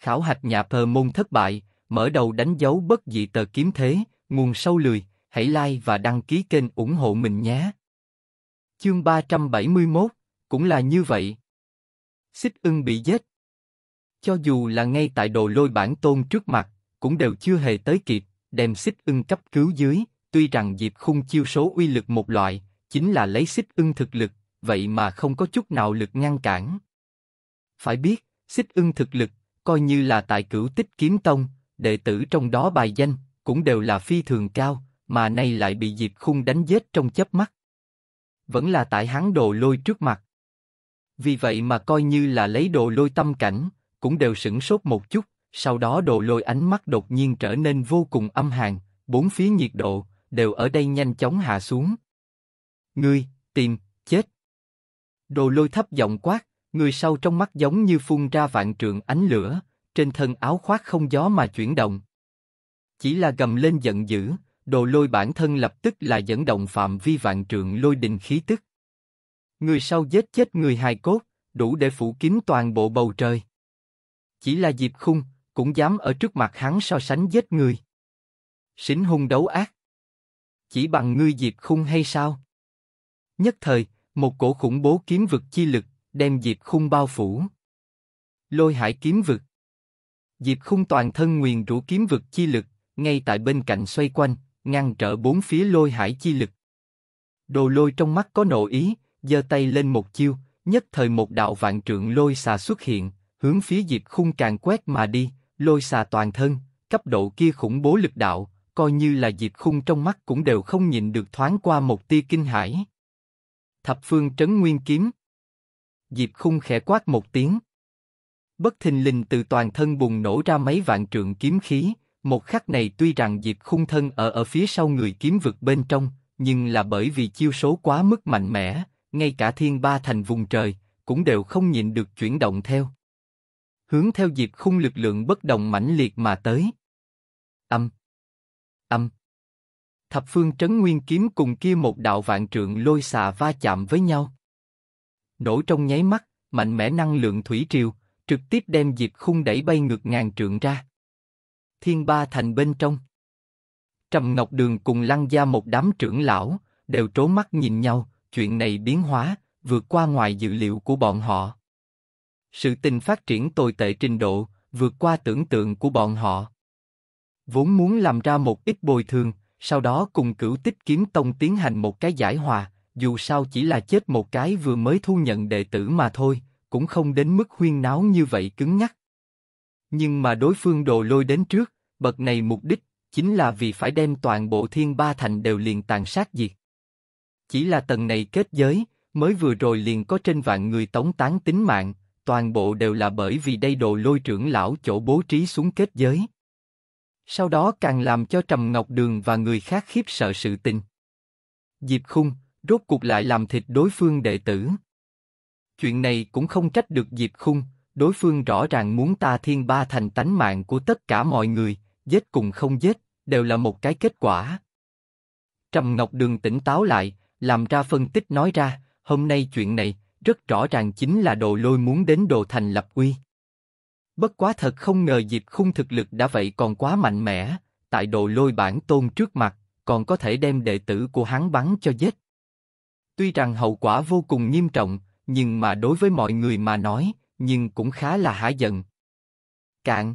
Khảo hạch nhà Pờ Môn thất bại, mở đầu đánh dấu bất dị tờ kiếm thế, nguồn sâu lười, hãy like và đăng ký kênh ủng hộ mình nhé. Chương 371, cũng là như vậy. Xích ưng bị giết. Cho dù là ngay tại đồ lôi bản tôn trước mặt, cũng đều chưa hề tới kịp, đem xích ưng cấp cứu dưới, tuy rằng Diệp Khung chiêu số uy lực một loại, chính là lấy xích ưng thực lực, vậy mà không có chút nào lực ngăn cản. Phải biết, xích ưng thực lực coi như là tại cửu tích kiếm tông, đệ tử trong đó bài danh cũng đều là phi thường cao, mà nay lại bị Diệp Khung đánh giết trong chớp mắt. Vẫn là tại hắn đồ lôi trước mặt. Vì vậy mà coi như là lấy đồ lôi tâm cảnh, cũng đều sững sốt một chút, sau đó đồ lôi ánh mắt đột nhiên trở nên vô cùng âm hàn, bốn phía nhiệt độ đều ở đây nhanh chóng hạ xuống. Ngươi, tìm, chết. Đồ lôi thấp giọng quát, Người sau trong mắt giống như phun ra vạn trường ánh lửa, trên thân áo khoác không gió mà chuyển động. Chỉ là gầm lên giận dữ, đồ lôi bản thân lập tức là dẫn động phạm vi vạn trường lôi đình khí tức. Người sau giết chết người hài cốt, đủ để phủ kín toàn bộ bầu trời. Chỉ là dịp khung, cũng dám ở trước mặt hắn so sánh giết người. xính hung đấu ác. Chỉ bằng ngươi dịp khung hay sao? Nhất thời, một cổ khủng bố kiếm vực chi lực đem Diệp Khung bao phủ. Lôi Hải kiếm vực. Diệp Khung toàn thân nguyền rũ kiếm vực chi lực, ngay tại bên cạnh xoay quanh, ngăn trở bốn phía Lôi Hải chi lực. Đồ Lôi trong mắt có nộ ý, giơ tay lên một chiêu, nhất thời một đạo vạn trượng lôi xà xuất hiện, hướng phía Diệp Khung càng quét mà đi, lôi xà toàn thân, cấp độ kia khủng bố lực đạo, coi như là Diệp Khung trong mắt cũng đều không nhìn được thoáng qua một tia kinh hải. Thập phương trấn nguyên kiếm Diệp Khung khẽ quát một tiếng. Bất thình lình từ toàn thân bùng nổ ra mấy vạn trượng kiếm khí, một khắc này tuy rằng Diệp Khung thân ở ở phía sau người kiếm vực bên trong, nhưng là bởi vì chiêu số quá mức mạnh mẽ, ngay cả thiên ba thành vùng trời, cũng đều không nhịn được chuyển động theo. Hướng theo Diệp Khung lực lượng bất đồng mãnh liệt mà tới. Âm. Âm. Thập phương trấn nguyên kiếm cùng kia một đạo vạn trượng lôi xà va chạm với nhau nổ trong nháy mắt, mạnh mẽ năng lượng thủy triều, trực tiếp đem Diệp Khung đẩy bay ngược ngàn trượng ra. Thiên Ba Thành bên trong. Trầm Ngọc Đường cùng Lăng Gia một đám trưởng lão, đều trố mắt nhìn nhau, chuyện này biến hóa, vượt qua ngoài dự liệu của bọn họ. Sự tình phát triển tồi tệ trình độ, vượt qua tưởng tượng của bọn họ. Vốn muốn làm ra một ít bồi thường, sau đó cùng cửu tích kiếm tông tiến hành một cái giải hòa, dù sao chỉ là chết một cái vừa mới thu nhận đệ tử mà thôi, cũng không đến mức huyên náo như vậy cứng nhắc. Nhưng mà đối phương đồ lôi đến trước, bậc này mục đích chính là vì phải đem toàn bộ thiên ba thành đều liền tàn sát diệt. Chỉ là tầng này kết giới, mới vừa rồi liền có trên vạn người tống tán tính mạng, toàn bộ đều là bởi vì đây đồ lôi trưởng lão chỗ bố trí xuống kết giới. Sau đó càng làm cho Trầm Ngọc Đường và người khác khiếp sợ sự tình. Diệp Khung, rốt cuộc lại làm thịt đối phương đệ tử. Chuyện này cũng không trách được Diệp Khung, đối phương rõ ràng muốn ta thiên ba thành tánh mạng của tất cả mọi người, giết cùng không giết, đều là một cái kết quả. Trầm Ngọc Đường tỉnh táo lại, làm ra phân tích nói ra, hôm nay chuyện này, rất rõ ràng chính là đồ lôi muốn đến đồ thành lập uy. Bất quá thật không ngờ Diệp Khung thực lực đã vậy còn quá mạnh mẽ, tại đồ lôi bản tôn trước mặt, còn có thể đem đệ tử của hắn bắn cho giết. Tuy rằng hậu quả vô cùng nghiêm trọng, nhưng mà đối với mọi người mà nói, nhưng cũng khá là hả giận. Cạn.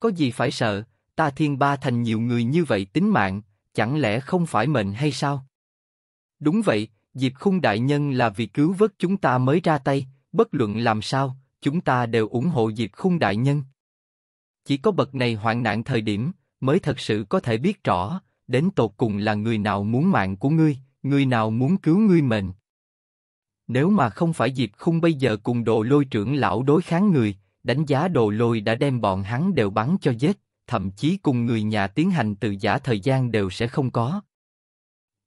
Có gì phải sợ, ta thiên ba thành nhiều người như vậy tính mạng, chẳng lẽ không phải mệnh hay sao? Đúng vậy, Diệp Khung Đại Nhân là vì cứu vớt chúng ta mới ra tay, bất luận làm sao, chúng ta đều ủng hộ Diệp Khung Đại Nhân. Chỉ có bậc này hoạn nạn thời điểm, mới thật sự có thể biết rõ, đến tột cùng là người nào muốn mạng của ngươi, người nào muốn cứu ngươi mệnh? Nếu mà không phải Diệp Khung bây giờ cùng đồ lôi trưởng lão đối kháng người, đánh giá đồ lôi đã đem bọn hắn đều bắn cho giết, thậm chí cùng người nhà tiến hành từ giả thời gian đều sẽ không có.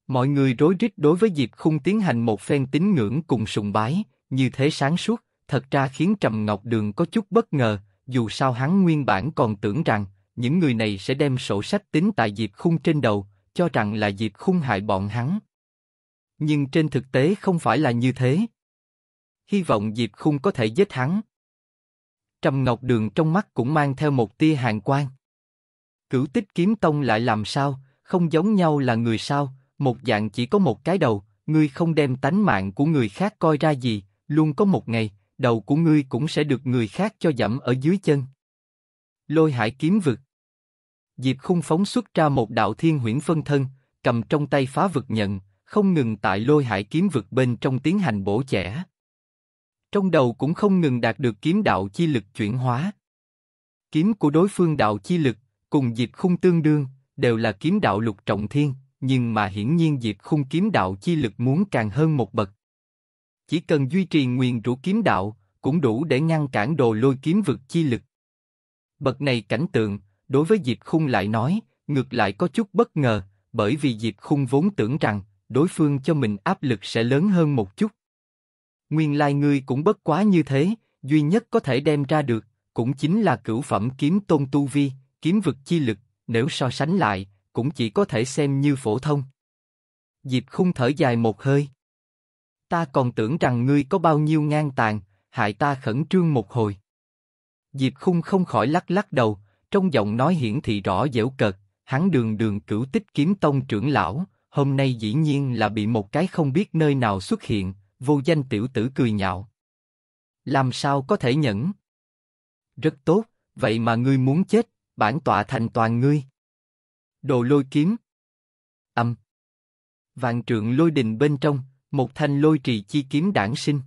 Mọi người rối rít đối với Diệp Khung tiến hành một phen tín ngưỡng cùng sùng bái, như thế sáng suốt, thật ra khiến Trầm Ngọc Đường có chút bất ngờ, dù sao hắn nguyên bản còn tưởng rằng những người này sẽ đem sổ sách tính tại Diệp Khung trên đầu, cho rằng là Diệp Khung hại bọn hắn nhưng trên thực tế không phải là như thế. Hy vọng Diệp Khung có thể giết hắn. Trầm Ngọc Đường trong mắt cũng mang theo một tia hàn quang. Cửu Tích Kiếm Tông lại làm sao, không giống nhau là người sao, một dạng chỉ có một cái đầu, ngươi không đem tánh mạng của người khác coi ra gì, luôn có một ngày, đầu của ngươi cũng sẽ được người khác cho dẫm ở dưới chân. Lôi hải kiếm vực Diệp khung phóng xuất ra một đạo thiên huyễn phân thân, cầm trong tay phá vực nhận, không ngừng tại lôi hải kiếm vực bên trong tiến hành bổ chẻ. Trong đầu cũng không ngừng đạt được kiếm đạo chi lực chuyển hóa. Kiếm của đối phương đạo chi lực, cùng diệp khung tương đương, đều là kiếm đạo lục trọng thiên, nhưng mà hiển nhiên diệp khung kiếm đạo chi lực muốn càng hơn một bậc. Chỉ cần duy trì nguyên rũ kiếm đạo, cũng đủ để ngăn cản đồ lôi kiếm vực chi lực. Bậc này cảnh tượng, đối với Diệp Khung lại nói, ngược lại có chút bất ngờ, bởi vì Diệp Khung vốn tưởng rằng, đối phương cho mình áp lực sẽ lớn hơn một chút. Nguyên lai like ngươi cũng bất quá như thế, duy nhất có thể đem ra được, cũng chính là cửu phẩm kiếm tôn tu vi, kiếm vực chi lực, nếu so sánh lại, cũng chỉ có thể xem như phổ thông. Diệp Khung thở dài một hơi. Ta còn tưởng rằng ngươi có bao nhiêu ngang tàn, hại ta khẩn trương một hồi. Diệp Khung không khỏi lắc lắc đầu, trong giọng nói hiển thị rõ dẻo cợt, hắn đường đường cửu tích kiếm tông trưởng lão, hôm nay dĩ nhiên là bị một cái không biết nơi nào xuất hiện, vô danh tiểu tử cười nhạo. Làm sao có thể nhẫn? Rất tốt, vậy mà ngươi muốn chết, bản tọa thành toàn ngươi. Đồ lôi kiếm. Âm. Vạn trượng lôi đình bên trong, một thanh lôi trì chi kiếm đản sinh.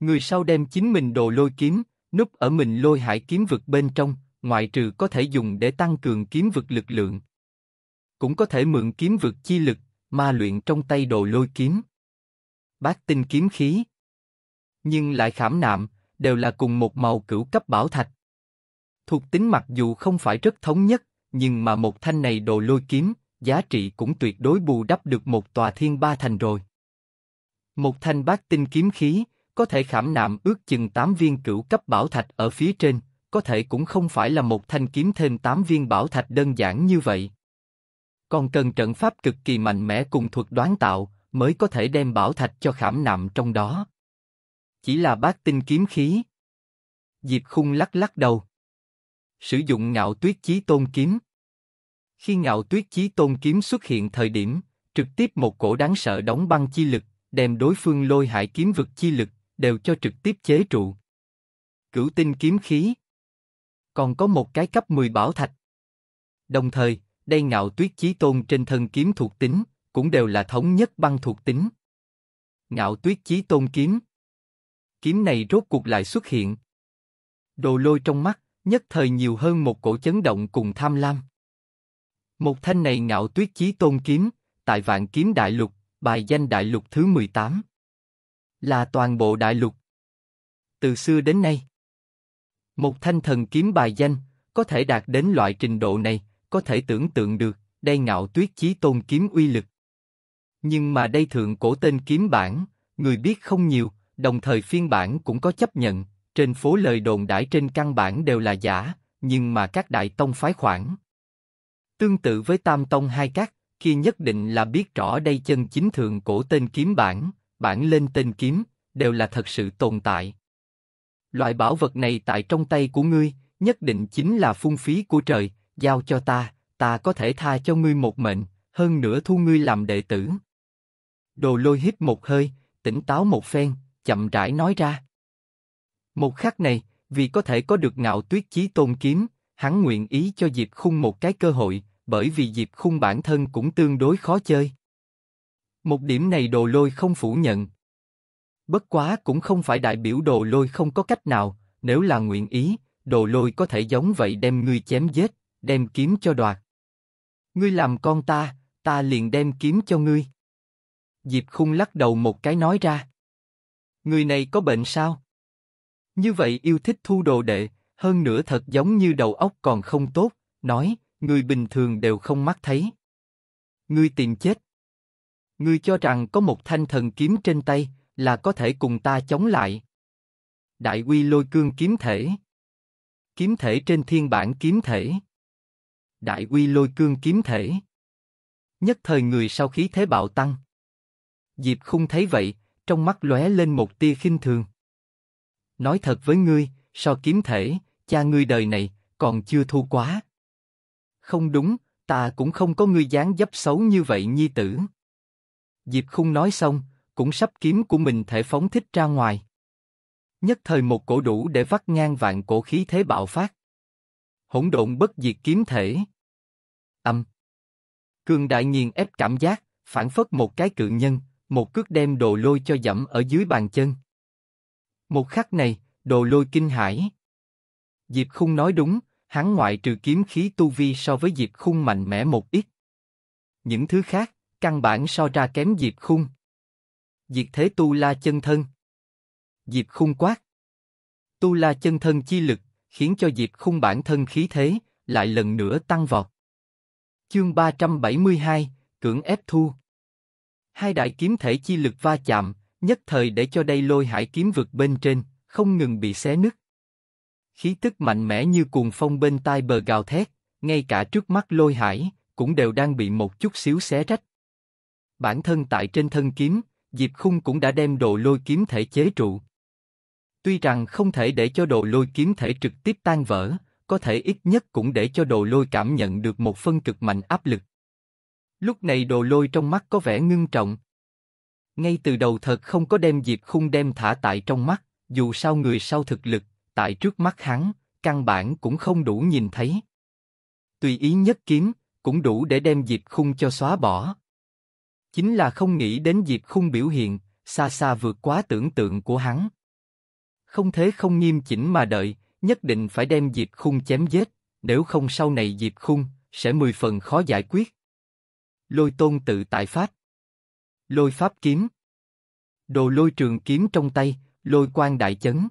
Người sau đem chính mình đồ lôi kiếm, núp ở mình lôi hải kiếm vực bên trong, ngoại trừ có thể dùng để tăng cường kiếm vực lực lượng, cũng có thể mượn kiếm vực chi lực, ma luyện trong tay đồ lôi kiếm. Bát tinh kiếm khí. Nhưng lại khảm nạm, đều là cùng một màu cửu cấp bảo thạch. Thuộc tính mặc dù không phải rất thống nhất, nhưng mà một thanh này đồ lôi kiếm, giá trị cũng tuyệt đối bù đắp được một tòa thiên ba thành rồi. Một thanh bát tinh kiếm khí, có thể khảm nạm ước chừng 8 viên cửu cấp bảo thạch ở phía trên, có thể cũng không phải là một thanh kiếm thêm 8 viên bảo thạch đơn giản như vậy. Còn cần trận pháp cực kỳ mạnh mẽ cùng thuật đoán tạo, mới có thể đem bảo thạch cho khảm nạm trong đó. Chỉ là bát tinh kiếm khí. Diệp khung lắc lắc đầu. Sử dụng ngạo tuyết chí tôn kiếm. Khi ngạo tuyết chí tôn kiếm xuất hiện thời điểm, trực tiếp một cổ đáng sợ đóng băng chi lực, đem đối phương lôi hải kiếm vực chi lực, đều cho trực tiếp chế trụ. Cửu tinh kiếm khí. Còn có một cái cấp 10 bảo thạch. Đồng thời, đây ngạo tuyết chí tôn trên thân kiếm thuộc tính, cũng đều là thống nhất băng thuộc tính. Ngạo tuyết chí tôn kiếm. Kiếm này rốt cuộc lại xuất hiện. Đồ lôi trong mắt, nhất thời nhiều hơn một cổ chấn động cùng tham lam. Một thanh này ngạo tuyết chí tôn kiếm, tại vạn kiếm đại lục, bài danh đại lục thứ 18. Là toàn bộ đại lục. Từ xưa đến nay, một thanh thần kiếm bài danh có thể đạt đến loại trình độ này, có thể tưởng tượng được, đây ngạo tuyết chí tôn kiếm uy lực. Nhưng mà đây thượng cổ tên kiếm bản, người biết không nhiều, đồng thời phiên bản cũng có chấp nhận, trên phố lời đồn đãi trên căn bản đều là giả, nhưng mà các đại tông phái khoản, Tương tự với tam tông hai các, kia nhất định là biết rõ đây chân chính thượng cổ tên kiếm bản, bản lên tên kiếm, đều là thật sự tồn tại. Loại bảo vật này tại trong tay của ngươi, nhất định chính là phung phí của trời, giao cho ta, ta có thể tha cho ngươi một mệnh, hơn nữa thu ngươi làm đệ tử. Đồ lôi hít một hơi, tỉnh táo một phen, chậm rãi nói ra. Một khắc này, vì có thể có được ngạo tuyết chí tôn kiếm, hắn nguyện ý cho Diệp Khung một cái cơ hội, bởi vì Diệp Khung bản thân cũng tương đối khó chơi. Một điểm này đồ lôi không phủ nhận. Bất quá cũng không phải đại biểu đồ lôi không có cách nào, nếu là nguyện ý, đồ lôi có thể giống vậy đem ngươi chém giết, đem kiếm cho đoạt. Ngươi làm con ta, ta liền đem kiếm cho ngươi. Diệp Khung lắc đầu một cái nói ra. Người này có bệnh sao? Như vậy yêu thích thu đồ đệ, hơn nữa thật giống như đầu óc còn không tốt, nói, người bình thường đều không mắt thấy. Ngươi tìm chết. Ngươi cho rằng có một thanh thần kiếm trên tay, là có thể cùng ta chống lại. Đại quy lôi cương kiếm thể. Kiếm thể trên thiên bản kiếm thể. Đại uy lôi cương kiếm thể. Nhất thời người sau khí thế bạo tăng. Diệp khung thấy vậy, trong mắt lóe lên một tia khinh thường. Nói thật với ngươi, so kiếm thể, cha ngươi đời này còn chưa thu quá. Không đúng, ta cũng không có ngươi dáng dấp xấu như vậy nhi tử. Diệp khung nói xong, cũng sắp kiếm của mình thể phóng thích ra ngoài. Nhất thời một cổ đủ để vắt ngang vạn cổ khí thế bạo phát. Hỗn độn bất diệt kiếm thể. Âm. Cường đại nghiền ép cảm giác, phản phất một cái cự nhân, một cước đem đồ lôi cho dẫm ở dưới bàn chân. Một khắc này, đồ lôi kinh hãi. Diệp Khung nói đúng, hắn ngoại trừ kiếm khí tu vi so với Diệp Khung mạnh mẽ một ít. Những thứ khác, căn bản so ra kém Diệp Khung. Diệt thế tu la chân thân. Diệp Khung quát. Tu la chân thân chi lực, khiến cho Diệp Khung bản thân khí thế, lại lần nữa tăng vọt. Chương 372, cưỡng ép thu. Hai đại kiếm thể chi lực va chạm, nhất thời để cho đây lôi hải kiếm vượt bên trên, không ngừng bị xé nứt. Khí tức mạnh mẽ như cuồng phong bên tai bờ gào thét, ngay cả trước mắt lôi hải, cũng đều đang bị một chút xíu xé rách. Bản thân tại trên thân kiếm, Diệp Khung cũng đã đem đồ lôi kiếm thể chế trụ. Tuy rằng không thể để cho đồ lôi kiếm thể trực tiếp tan vỡ, có thể ít nhất cũng để cho đồ lôi cảm nhận được một phân cực mạnh áp lực. Lúc này đồ lôi trong mắt có vẻ ngưng trọng. Ngay từ đầu thật không có đem diệp khung đem thả tại trong mắt, dù sao người sau thực lực, tại trước mắt hắn, căn bản cũng không đủ nhìn thấy. Tùy ý nhất kiếm, cũng đủ để đem diệp khung cho xóa bỏ. Chính là không nghĩ đến diệp khung biểu hiện, xa xa vượt quá tưởng tượng của hắn. Không thế không nghiêm chỉnh mà đợi, nhất định phải đem Diệp Khung chém giết, nếu không sau này Diệp Khung sẽ mười phần khó giải quyết. Lôi tôn tự tại phát, lôi pháp kiếm, đồ lôi trường kiếm trong tay, lôi quan đại chấn.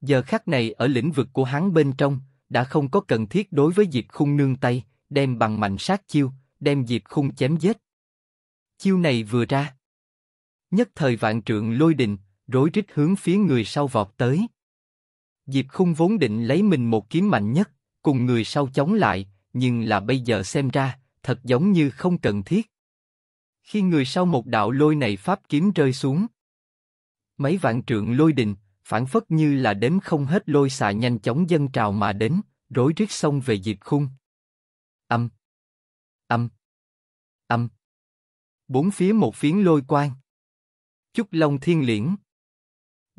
Giờ khắc này ở lĩnh vực của hắn bên trong đã không có cần thiết đối với Diệp Khung nương tay, đem bằng mạnh sát chiêu, đem Diệp Khung chém giết. Chiêu này vừa ra, nhất thời vạn trượng lôi đình, rối rít hướng phía người sau vọt tới. Diệp Khung vốn định lấy mình một kiếm mạnh nhất, cùng người sau chống lại, nhưng là bây giờ xem ra, thật giống như không cần thiết. Khi người sau một đạo lôi này pháp kiếm rơi xuống, mấy vạn trượng lôi đình, phản phất như là đếm không hết lôi xà nhanh chóng dân trào mà đến, rối rít xông về Diệp Khung. Âm, âm, âm. Bốn phía một phiến lôi quang. Chúc Long Thiên Liễn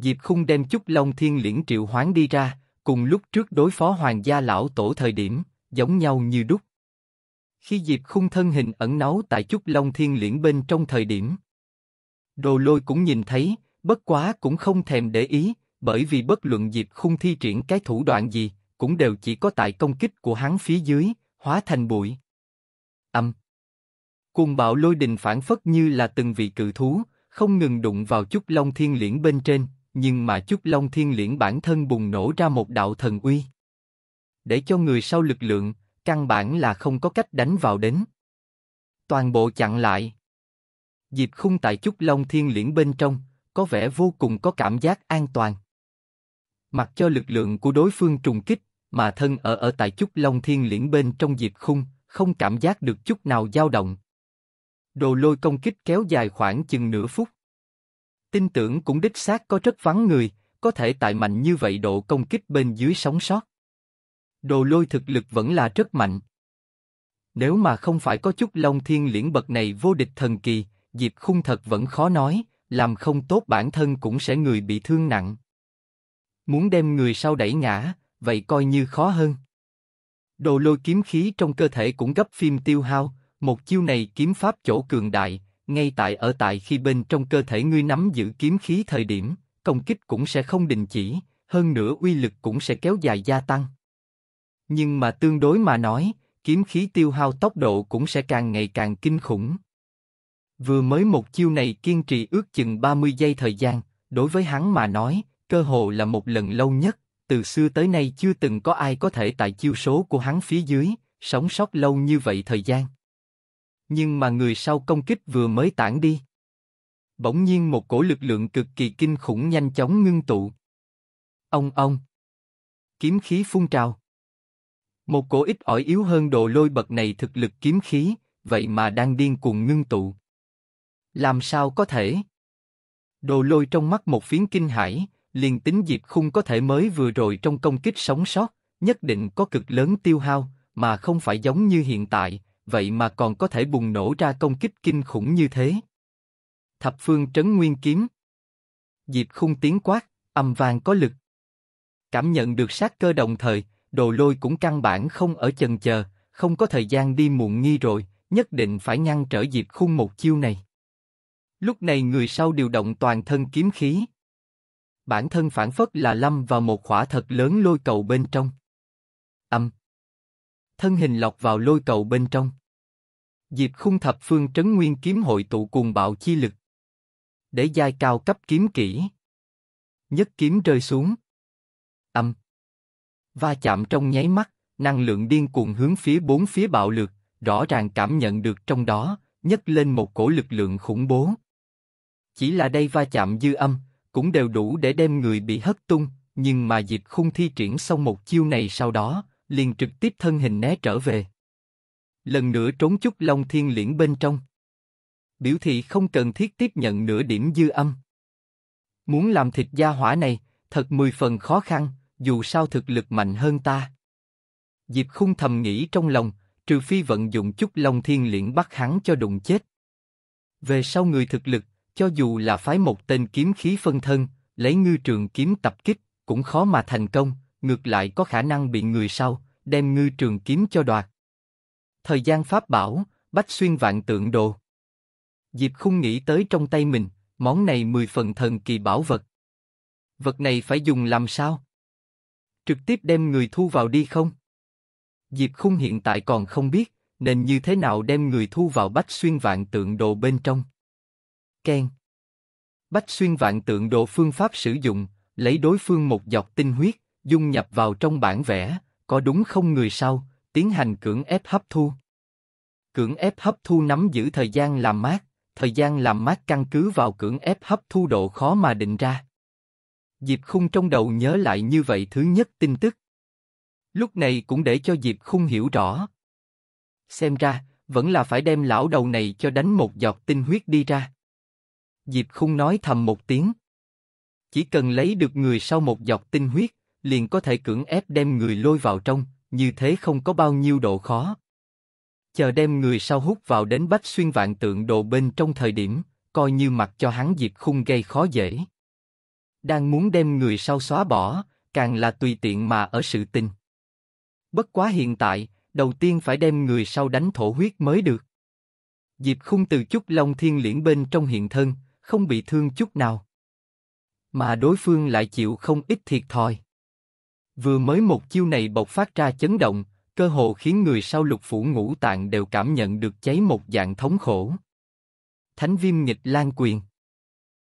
Diệp Khung đem chút Long Thiên Liễn triệu hoán đi ra, cùng lúc trước đối phó Hoàng gia lão tổ thời điểm, giống nhau như đúc. Khi Diệp Khung thân hình ẩn náu tại chút Long Thiên Liễn bên trong thời điểm, Đồ Lôi cũng nhìn thấy, bất quá cũng không thèm để ý, bởi vì bất luận Diệp Khung thi triển cái thủ đoạn gì, cũng đều chỉ có tại công kích của hắn phía dưới, hóa thành bụi. Âm. cùng bạo lôi đình phản phất như là từng vị cự thú, không ngừng đụng vào chút long thiên liễn bên trên, nhưng mà chút long thiên liễn bản thân bùng nổ ra một đạo thần uy, để cho người sau lực lượng căn bản là không có cách đánh vào đến, toàn bộ chặn lại. Diệp Khung tại chút long thiên liễn bên trong có vẻ vô cùng có cảm giác an toàn, mặc cho lực lượng của đối phương trùng kích, mà thân ở ở tại chút long thiên liễn bên trong Diệp Khung không cảm giác được chút nào dao động. Đồ lôi công kích kéo dài khoảng chừng nửa phút tin tưởng cũng đích xác có rất vắng người, có thể tại mạnh như vậy độ công kích bên dưới sống sót. Đồ lôi thực lực vẫn là rất mạnh. Nếu mà không phải có chút long thiên liễn bậc này vô địch thần kỳ, Diệp khung thật vẫn khó nói, làm không tốt bản thân cũng sẽ người bị thương nặng. Muốn đem người sau đẩy ngã, vậy coi như khó hơn. Đồ lôi kiếm khí trong cơ thể cũng gấp phim tiêu hao, một chiêu này kiếm pháp chỗ cường đại, ngay tại ở tại khi bên trong cơ thể ngươi nắm giữ kiếm khí thời điểm, công kích cũng sẽ không đình chỉ, hơn nữa uy lực cũng sẽ kéo dài gia tăng. Nhưng mà tương đối mà nói, kiếm khí tiêu hao tốc độ cũng sẽ càng ngày càng kinh khủng. Vừa mới một chiêu này kiên trì ước chừng 30 giây thời gian, đối với hắn mà nói, cơ hồ là một lần lâu nhất, từ xưa tới nay chưa từng có ai có thể tại chiêu số của hắn phía dưới, sống sót lâu như vậy thời gian nhưng mà người sau công kích vừa mới tản đi. Bỗng nhiên một cổ lực lượng cực kỳ kinh khủng nhanh chóng ngưng tụ. Ông ông. Kiếm khí phun trào. Một cổ ít ỏi yếu hơn đồ lôi bậc này thực lực kiếm khí, vậy mà đang điên cuồng ngưng tụ. Làm sao có thể? Đồ lôi trong mắt một phiến kinh hãi, liền tính dịp khung có thể mới vừa rồi trong công kích sống sót, nhất định có cực lớn tiêu hao, mà không phải giống như hiện tại, vậy mà còn có thể bùng nổ ra công kích kinh khủng như thế. Thập phương trấn nguyên kiếm. Diệp khung tiếng quát, âm vang có lực. Cảm nhận được sát cơ đồng thời, đồ lôi cũng căn bản không ở chần chờ, không có thời gian đi muộn nghi rồi, nhất định phải ngăn trở Diệp khung một chiêu này. Lúc này người sau điều động toàn thân kiếm khí. Bản thân phản phất là lâm vào một khỏa thật lớn lôi cầu bên trong. Âm. Thân hình lọc vào lôi cầu bên trong dịp khung thập phương trấn nguyên kiếm hội tụ cuồng bạo chi lực. Để giai cao cấp kiếm kỹ. Nhất kiếm rơi xuống. Âm. Va chạm trong nháy mắt, năng lượng điên cuồng hướng phía bốn phía bạo lực rõ ràng cảm nhận được trong đó, nhấc lên một cổ lực lượng khủng bố. Chỉ là đây va chạm dư âm, cũng đều đủ để đem người bị hất tung, nhưng mà Diệp Khung thi triển xong một chiêu này sau đó, liền trực tiếp thân hình né trở về lần nữa trốn chút Long Thiên Liễn bên trong. Biểu thị không cần thiết tiếp nhận nửa điểm dư âm. Muốn làm thịt gia hỏa này, thật mười phần khó khăn, dù sao thực lực mạnh hơn ta. Diệp Khung thầm nghĩ trong lòng, trừ phi vận dụng chút Long Thiên Liễn bắt hắn cho đụng chết. Về sau người thực lực, cho dù là phái một tên kiếm khí phân thân, lấy ngư trường kiếm tập kích, cũng khó mà thành công, ngược lại có khả năng bị người sau đem ngư trường kiếm cho đoạt. Thời gian pháp bảo, bách xuyên vạn tượng đồ. Diệp không nghĩ tới trong tay mình, món này mười phần thần kỳ bảo vật. Vật này phải dùng làm sao? Trực tiếp đem người thu vào đi không? Diệp Khung hiện tại còn không biết, nên như thế nào đem người thu vào bách xuyên vạn tượng đồ bên trong. Ken Bách xuyên vạn tượng đồ phương pháp sử dụng, lấy đối phương một giọt tinh huyết, dung nhập vào trong bản vẽ, có đúng không người sau, tiến hành cưỡng ép hấp thu. Cưỡng ép hấp thu nắm giữ thời gian làm mát, thời gian làm mát căn cứ vào cưỡng ép hấp thu độ khó mà định ra. Diệp Khung trong đầu nhớ lại như vậy thứ nhất tin tức. Lúc này cũng để cho Diệp Khung hiểu rõ. Xem ra, vẫn là phải đem lão đầu này cho đánh một giọt tinh huyết đi ra. Diệp Khung nói thầm một tiếng. Chỉ cần lấy được người sau một giọt tinh huyết, liền có thể cưỡng ép đem người lôi vào trong, như thế không có bao nhiêu độ khó. Chờ đem người sau hút vào đến bách xuyên vạn tượng đồ bên trong thời điểm, coi như mặc cho hắn diệt khung gây khó dễ. Đang muốn đem người sau xóa bỏ, càng là tùy tiện mà ở sự tình. Bất quá hiện tại, đầu tiên phải đem người sau đánh thổ huyết mới được. Diệp khung từ chút long thiên liễn bên trong hiện thân, không bị thương chút nào. Mà đối phương lại chịu không ít thiệt thòi. Vừa mới một chiêu này bộc phát ra chấn động, cơ hồ khiến người sau lục phủ ngũ tạng đều cảm nhận được cháy một dạng thống khổ. Thánh viêm nghịch lan quyền.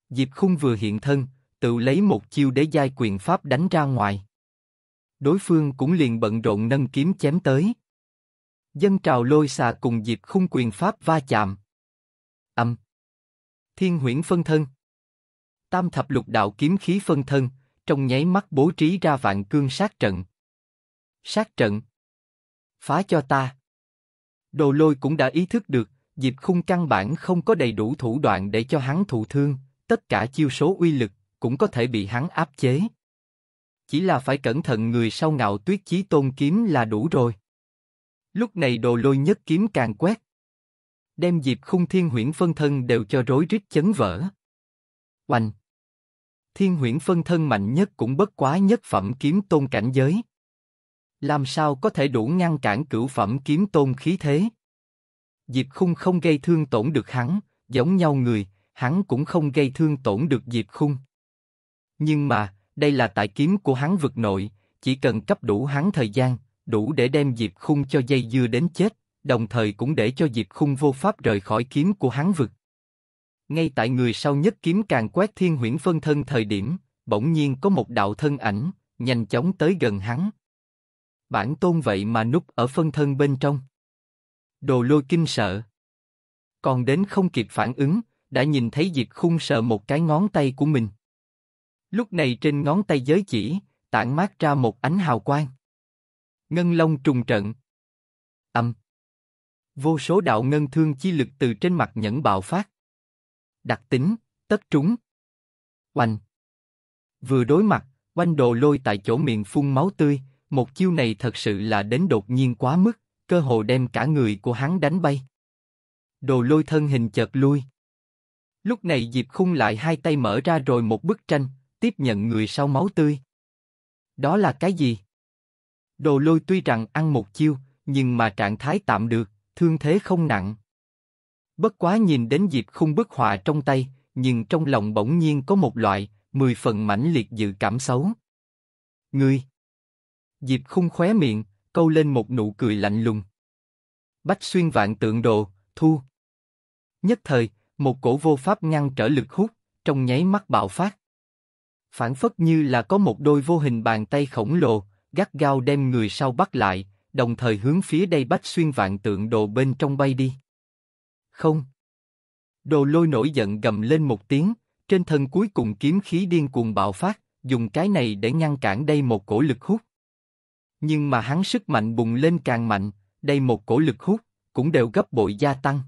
Diệp khung vừa hiện thân, tự lấy một chiêu đế giai quyền pháp đánh ra ngoài. Đối phương cũng liền bận rộn nâng kiếm chém tới. Dân trào lôi xà cùng Diệp khung quyền pháp va chạm. Âm. Thiên huyễn phân thân. Tam thập lục đạo kiếm khí phân thân, trong nháy mắt bố trí ra vạn cương sát trận. Sát trận. Phá cho ta. Đồ lôi cũng đã ý thức được, Diệp Khung căn bản không có đầy đủ thủ đoạn để cho hắn thụ thương, tất cả chiêu số uy lực cũng có thể bị hắn áp chế. Chỉ là phải cẩn thận người sau ngạo tuyết chí tôn kiếm là đủ rồi. Lúc này đồ lôi nhất kiếm càng quét. Đem Diệp Khung thiên huyễn phân thân đều cho rối rít chấn vỡ. Oanh! thiên huyễn phân thân mạnh nhất cũng bất quá nhất phẩm kiếm tôn cảnh giới. Làm sao có thể đủ ngăn cản cửu phẩm kiếm tôn khí thế? Diệp Khung không gây thương tổn được hắn, giống nhau người, hắn cũng không gây thương tổn được Diệp Khung. Nhưng mà, đây là tại kiếm của hắn vực nội, chỉ cần cấp đủ hắn thời gian, đủ để đem Diệp Khung cho dây dưa đến chết, đồng thời cũng để cho Diệp Khung vô pháp rời khỏi kiếm của hắn vực. Ngay tại người sau nhất kiếm càng quét thiên huyễn phân thân thời điểm, bỗng nhiên có một đạo thân ảnh, nhanh chóng tới gần hắn. Bản tôn vậy mà núp ở phân thân bên trong. Đồ lôi kinh sợ. Còn đến không kịp phản ứng, đã nhìn thấy diệt khung sợ một cái ngón tay của mình. Lúc này trên ngón tay giới chỉ, tản mát ra một ánh hào quang. Ngân long trùng trận. Âm. Vô số đạo ngân thương chi lực từ trên mặt nhẫn bạo phát đặc tính, tất trúng. Oanh! Vừa đối mặt, oanh đồ lôi tại chỗ miệng phun máu tươi, một chiêu này thật sự là đến đột nhiên quá mức, cơ hồ đem cả người của hắn đánh bay. Đồ lôi thân hình chợt lui. Lúc này Diệp Khung lại hai tay mở ra rồi một bức tranh, tiếp nhận người sau máu tươi. Đó là cái gì? Đồ lôi tuy rằng ăn một chiêu, nhưng mà trạng thái tạm được, thương thế không nặng. Bất quá nhìn đến dịp khung bức họa trong tay, nhưng trong lòng bỗng nhiên có một loại, mười phần mãnh liệt dự cảm xấu. Ngươi! Diệp khung khóe miệng, câu lên một nụ cười lạnh lùng. Bách xuyên vạn tượng đồ, thu. Nhất thời, một cổ vô pháp ngăn trở lực hút, trong nháy mắt bạo phát. Phản phất như là có một đôi vô hình bàn tay khổng lồ, gắt gao đem người sau bắt lại, đồng thời hướng phía đây bách xuyên vạn tượng đồ bên trong bay đi không. Đồ lôi nổi giận gầm lên một tiếng, trên thân cuối cùng kiếm khí điên cuồng bạo phát, dùng cái này để ngăn cản đây một cổ lực hút. Nhưng mà hắn sức mạnh bùng lên càng mạnh, đây một cổ lực hút, cũng đều gấp bội gia tăng.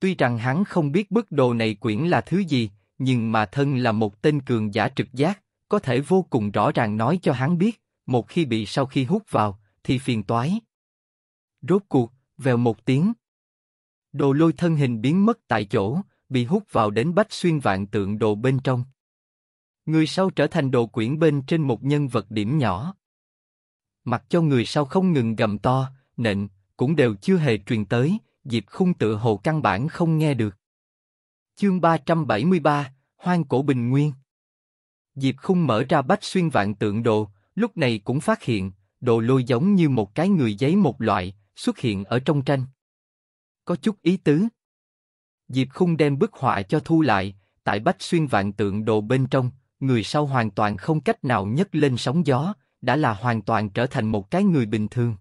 Tuy rằng hắn không biết bức đồ này quyển là thứ gì, nhưng mà thân là một tên cường giả trực giác, có thể vô cùng rõ ràng nói cho hắn biết, một khi bị sau khi hút vào, thì phiền toái. Rốt cuộc, vèo một tiếng, Đồ lôi thân hình biến mất tại chỗ, bị hút vào đến bách xuyên vạn tượng đồ bên trong. Người sau trở thành đồ quyển bên trên một nhân vật điểm nhỏ. Mặc cho người sau không ngừng gầm to, nện, cũng đều chưa hề truyền tới, Diệp Khung tựa hồ căn bản không nghe được. Chương 373, Hoang cổ bình nguyên. Diệp Khung mở ra bách xuyên vạn tượng đồ, lúc này cũng phát hiện, đồ lôi giống như một cái người giấy một loại, xuất hiện ở trong tranh có chút ý tứ. Diệp Khung đem bức họa cho thu lại, tại bách xuyên vạn tượng đồ bên trong, người sau hoàn toàn không cách nào nhấc lên sóng gió, đã là hoàn toàn trở thành một cái người bình thường.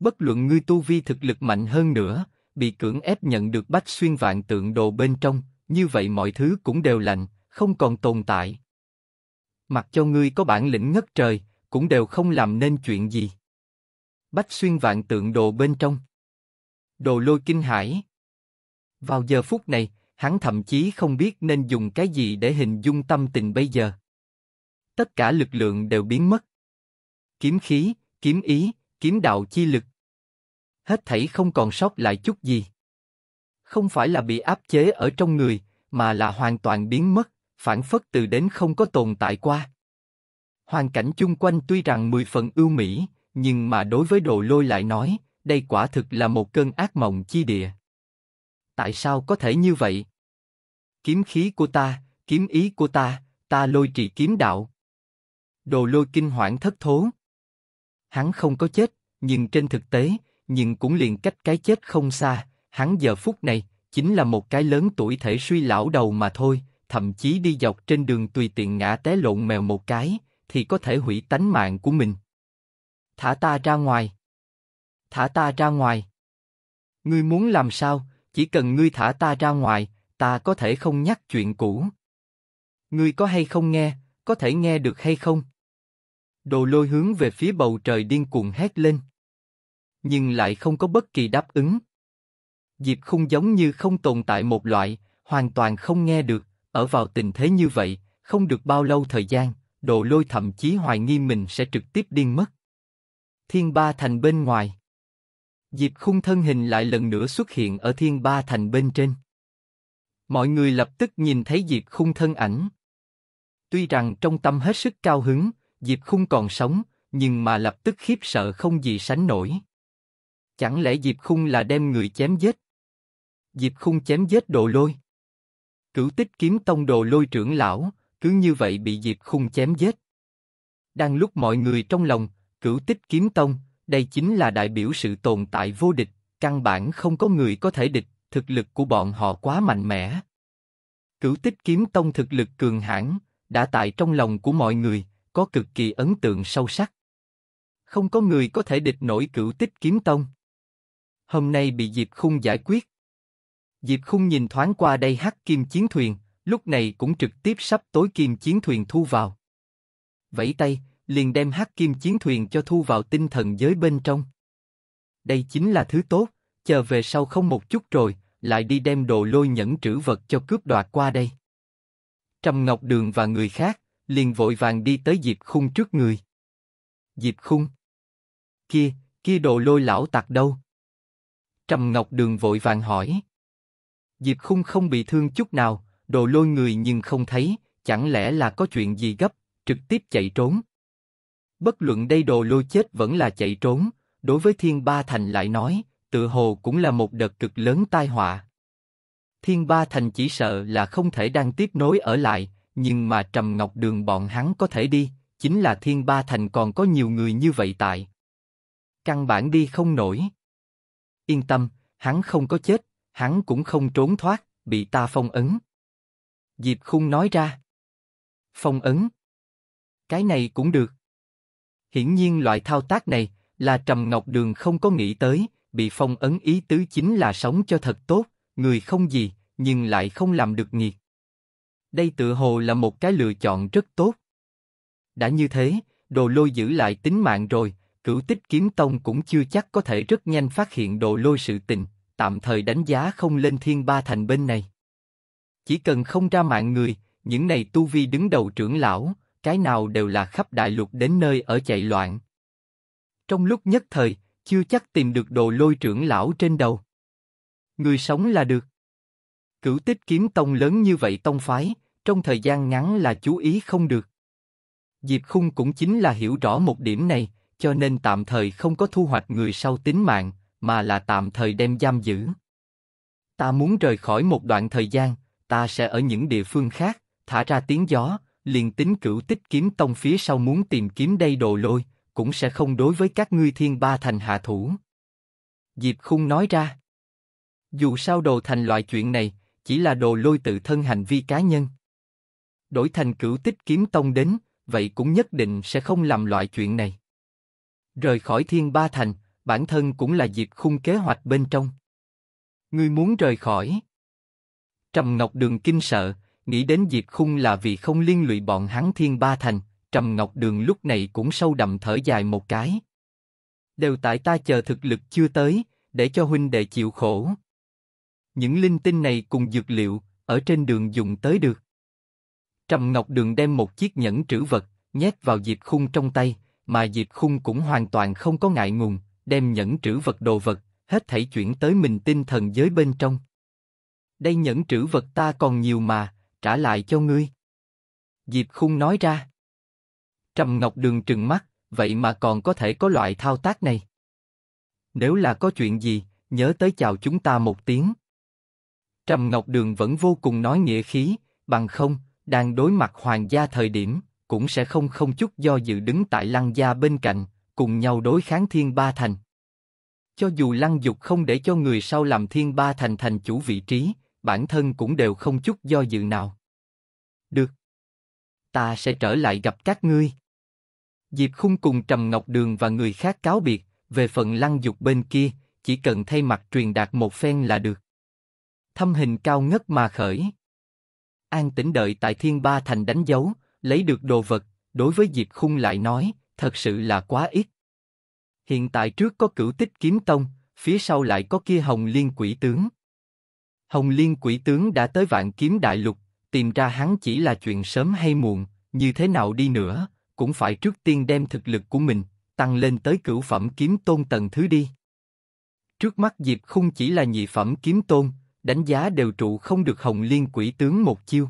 Bất luận ngươi tu vi thực lực mạnh hơn nữa, bị cưỡng ép nhận được bách xuyên vạn tượng đồ bên trong, như vậy mọi thứ cũng đều lạnh, không còn tồn tại. Mặc cho ngươi có bản lĩnh ngất trời, cũng đều không làm nên chuyện gì. Bách xuyên vạn tượng đồ bên trong. Đồ lôi kinh hải. Vào giờ phút này, hắn thậm chí không biết nên dùng cái gì để hình dung tâm tình bây giờ. Tất cả lực lượng đều biến mất. Kiếm khí, kiếm ý, kiếm đạo chi lực. Hết thảy không còn sót lại chút gì. Không phải là bị áp chế ở trong người, mà là hoàn toàn biến mất, phản phất từ đến không có tồn tại qua. Hoàn cảnh chung quanh tuy rằng mười phần ưu mỹ, nhưng mà đối với đồ lôi lại nói, đây quả thực là một cơn ác mộng chi địa. Tại sao có thể như vậy? Kiếm khí của ta, kiếm ý của ta, ta lôi trì kiếm đạo. Đồ lôi kinh hoảng thất thố. Hắn không có chết, nhưng trên thực tế, nhưng cũng liền cách cái chết không xa, hắn giờ phút này, chính là một cái lớn tuổi thể suy lão đầu mà thôi, thậm chí đi dọc trên đường tùy tiện ngã té lộn mèo một cái, thì có thể hủy tánh mạng của mình. Thả ta ra ngoài thả ta ra ngoài. Ngươi muốn làm sao? Chỉ cần ngươi thả ta ra ngoài, ta có thể không nhắc chuyện cũ. Ngươi có hay không nghe? Có thể nghe được hay không? Đồ lôi hướng về phía bầu trời điên cuồng hét lên, nhưng lại không có bất kỳ đáp ứng. Diệp không giống như không tồn tại một loại, hoàn toàn không nghe được. ở vào tình thế như vậy, không được bao lâu thời gian, đồ lôi thậm chí hoài nghi mình sẽ trực tiếp điên mất. Thiên Ba Thành bên ngoài, Diệp khung thân hình lại lần nữa xuất hiện ở thiên ba thành bên trên. Mọi người lập tức nhìn thấy Diệp khung thân ảnh. Tuy rằng trong tâm hết sức cao hứng, Diệp khung còn sống, nhưng mà lập tức khiếp sợ không gì sánh nổi. Chẳng lẽ Diệp khung là đem người chém giết? Diệp khung chém giết đồ lôi. Cửu tích kiếm tông đồ lôi trưởng lão, cứ như vậy bị Diệp khung chém giết. Đang lúc mọi người trong lòng, cửu tích kiếm tông, đây chính là đại biểu sự tồn tại vô địch, căn bản không có người có thể địch, thực lực của bọn họ quá mạnh mẽ. Cửu tích kiếm tông thực lực cường hãn, đã tại trong lòng của mọi người, có cực kỳ ấn tượng sâu sắc. Không có người có thể địch nổi cửu tích kiếm tông. Hôm nay bị Diệp Khung giải quyết. Diệp Khung nhìn thoáng qua đây hắc kim chiến thuyền, lúc này cũng trực tiếp sắp tối kim chiến thuyền thu vào. Vẫy tay, liền đem hắc kim chiến thuyền cho thu vào tinh thần giới bên trong. Đây chính là thứ tốt, chờ về sau không một chút rồi, lại đi đem đồ lôi nhẫn trữ vật cho cướp đoạt qua đây. Trầm Ngọc Đường và người khác, liền vội vàng đi tới Diệp Khung trước người. Diệp Khung. Kia, kia đồ lôi lão tặc đâu? Trầm Ngọc Đường vội vàng hỏi. Diệp Khung không bị thương chút nào, đồ lôi người nhưng không thấy, chẳng lẽ là có chuyện gì gấp, trực tiếp chạy trốn. Bất luận đây đồ lôi chết vẫn là chạy trốn, đối với Thiên Ba Thành lại nói, tự hồ cũng là một đợt cực lớn tai họa. Thiên Ba Thành chỉ sợ là không thể đang tiếp nối ở lại, nhưng mà Trầm Ngọc Đường bọn hắn có thể đi, chính là Thiên Ba Thành còn có nhiều người như vậy tại. Căn bản đi không nổi. Yên tâm, hắn không có chết, hắn cũng không trốn thoát, bị ta phong ấn. Diệp Khung nói ra. Phong ấn. Cái này cũng được. Hiển nhiên loại thao tác này là Trầm Ngọc Đường không có nghĩ tới, bị phong ấn ý tứ chính là sống cho thật tốt, người không gì, nhưng lại không làm được nghiệt. Đây tự hồ là một cái lựa chọn rất tốt. Đã như thế, đồ lôi giữ lại tính mạng rồi, cửu tích kiếm tông cũng chưa chắc có thể rất nhanh phát hiện đồ lôi sự tình, tạm thời đánh giá không lên thiên ba thành bên này. Chỉ cần không ra mạng người, những này tu vi đứng đầu trưởng lão, cái nào đều là khắp đại lục đến nơi ở chạy loạn. Trong lúc nhất thời, chưa chắc tìm được đồ lôi trưởng lão trên đầu. Người sống là được. Cửu tích kiếm tông lớn như vậy tông phái, trong thời gian ngắn là chú ý không được. Diệp Khung cũng chính là hiểu rõ một điểm này, cho nên tạm thời không có thu hoạch người sau tính mạng, mà là tạm thời đem giam giữ. Ta muốn rời khỏi một đoạn thời gian, ta sẽ ở những địa phương khác, thả ra tiếng gió, liền tính cửu tích kiếm tông phía sau muốn tìm kiếm đây đồ lôi, cũng sẽ không đối với các ngươi thiên ba thành hạ thủ. Diệp Khung nói ra. Dù sao đồ thành loại chuyện này, chỉ là đồ lôi tự thân hành vi cá nhân. Đổi thành cửu tích kiếm tông đến, vậy cũng nhất định sẽ không làm loại chuyện này. Rời khỏi thiên ba thành, bản thân cũng là Diệp Khung kế hoạch bên trong. Ngươi muốn rời khỏi. Trầm Ngọc Đường kinh sợ, nghĩ đến Diệp Khung là vì không liên lụy bọn hắn Thiên Ba Thành, Trầm Ngọc Đường lúc này cũng sâu đậm thở dài một cái. Đều tại ta chờ thực lực chưa tới, để cho huynh đệ chịu khổ. Những linh tinh này cùng dược liệu, ở trên đường dùng tới được. Trầm Ngọc Đường đem một chiếc nhẫn trữ vật, nhét vào Diệp Khung trong tay, mà Diệp Khung cũng hoàn toàn không có ngại ngùng, đem nhẫn trữ vật đồ vật, hết thảy chuyển tới mình tinh thần giới bên trong. Đây nhẫn trữ vật ta còn nhiều mà, trả lại cho ngươi. Diệp Khung nói ra. Trầm Ngọc Đường trừng mắt, vậy mà còn có thể có loại thao tác này. Nếu là có chuyện gì, nhớ tới chào chúng ta một tiếng. Trầm Ngọc Đường vẫn vô cùng nói nghĩa khí, bằng không, đang đối mặt hoàng gia thời điểm, cũng sẽ không không chút do dự đứng tại lăng gia bên cạnh, cùng nhau đối kháng thiên ba thành. Cho dù lăng dục không để cho người sau làm thiên ba thành thành chủ vị trí, bản thân cũng đều không chút do dự nào. Được. Ta sẽ trở lại gặp các ngươi. Diệp Khung cùng Trầm Ngọc Đường và người khác cáo biệt, về phần lăng dục bên kia, chỉ cần thay mặt truyền đạt một phen là được. Thâm hình cao ngất mà khởi. An tĩnh đợi tại Thiên Ba Thành đánh dấu, lấy được đồ vật, đối với Diệp Khung lại nói, thật sự là quá ít. Hiện tại trước có cửu tích kiếm tông, phía sau lại có kia hồng liên quỷ tướng. Hồng Liên quỷ tướng đã tới vạn kiếm đại lục, tìm ra hắn chỉ là chuyện sớm hay muộn, như thế nào đi nữa, cũng phải trước tiên đem thực lực của mình, tăng lên tới cửu phẩm kiếm tôn tầng thứ đi. Trước mắt Diệp không chỉ là nhị phẩm kiếm tôn, đánh giá đều trụ không được Hồng Liên quỷ tướng một chiêu.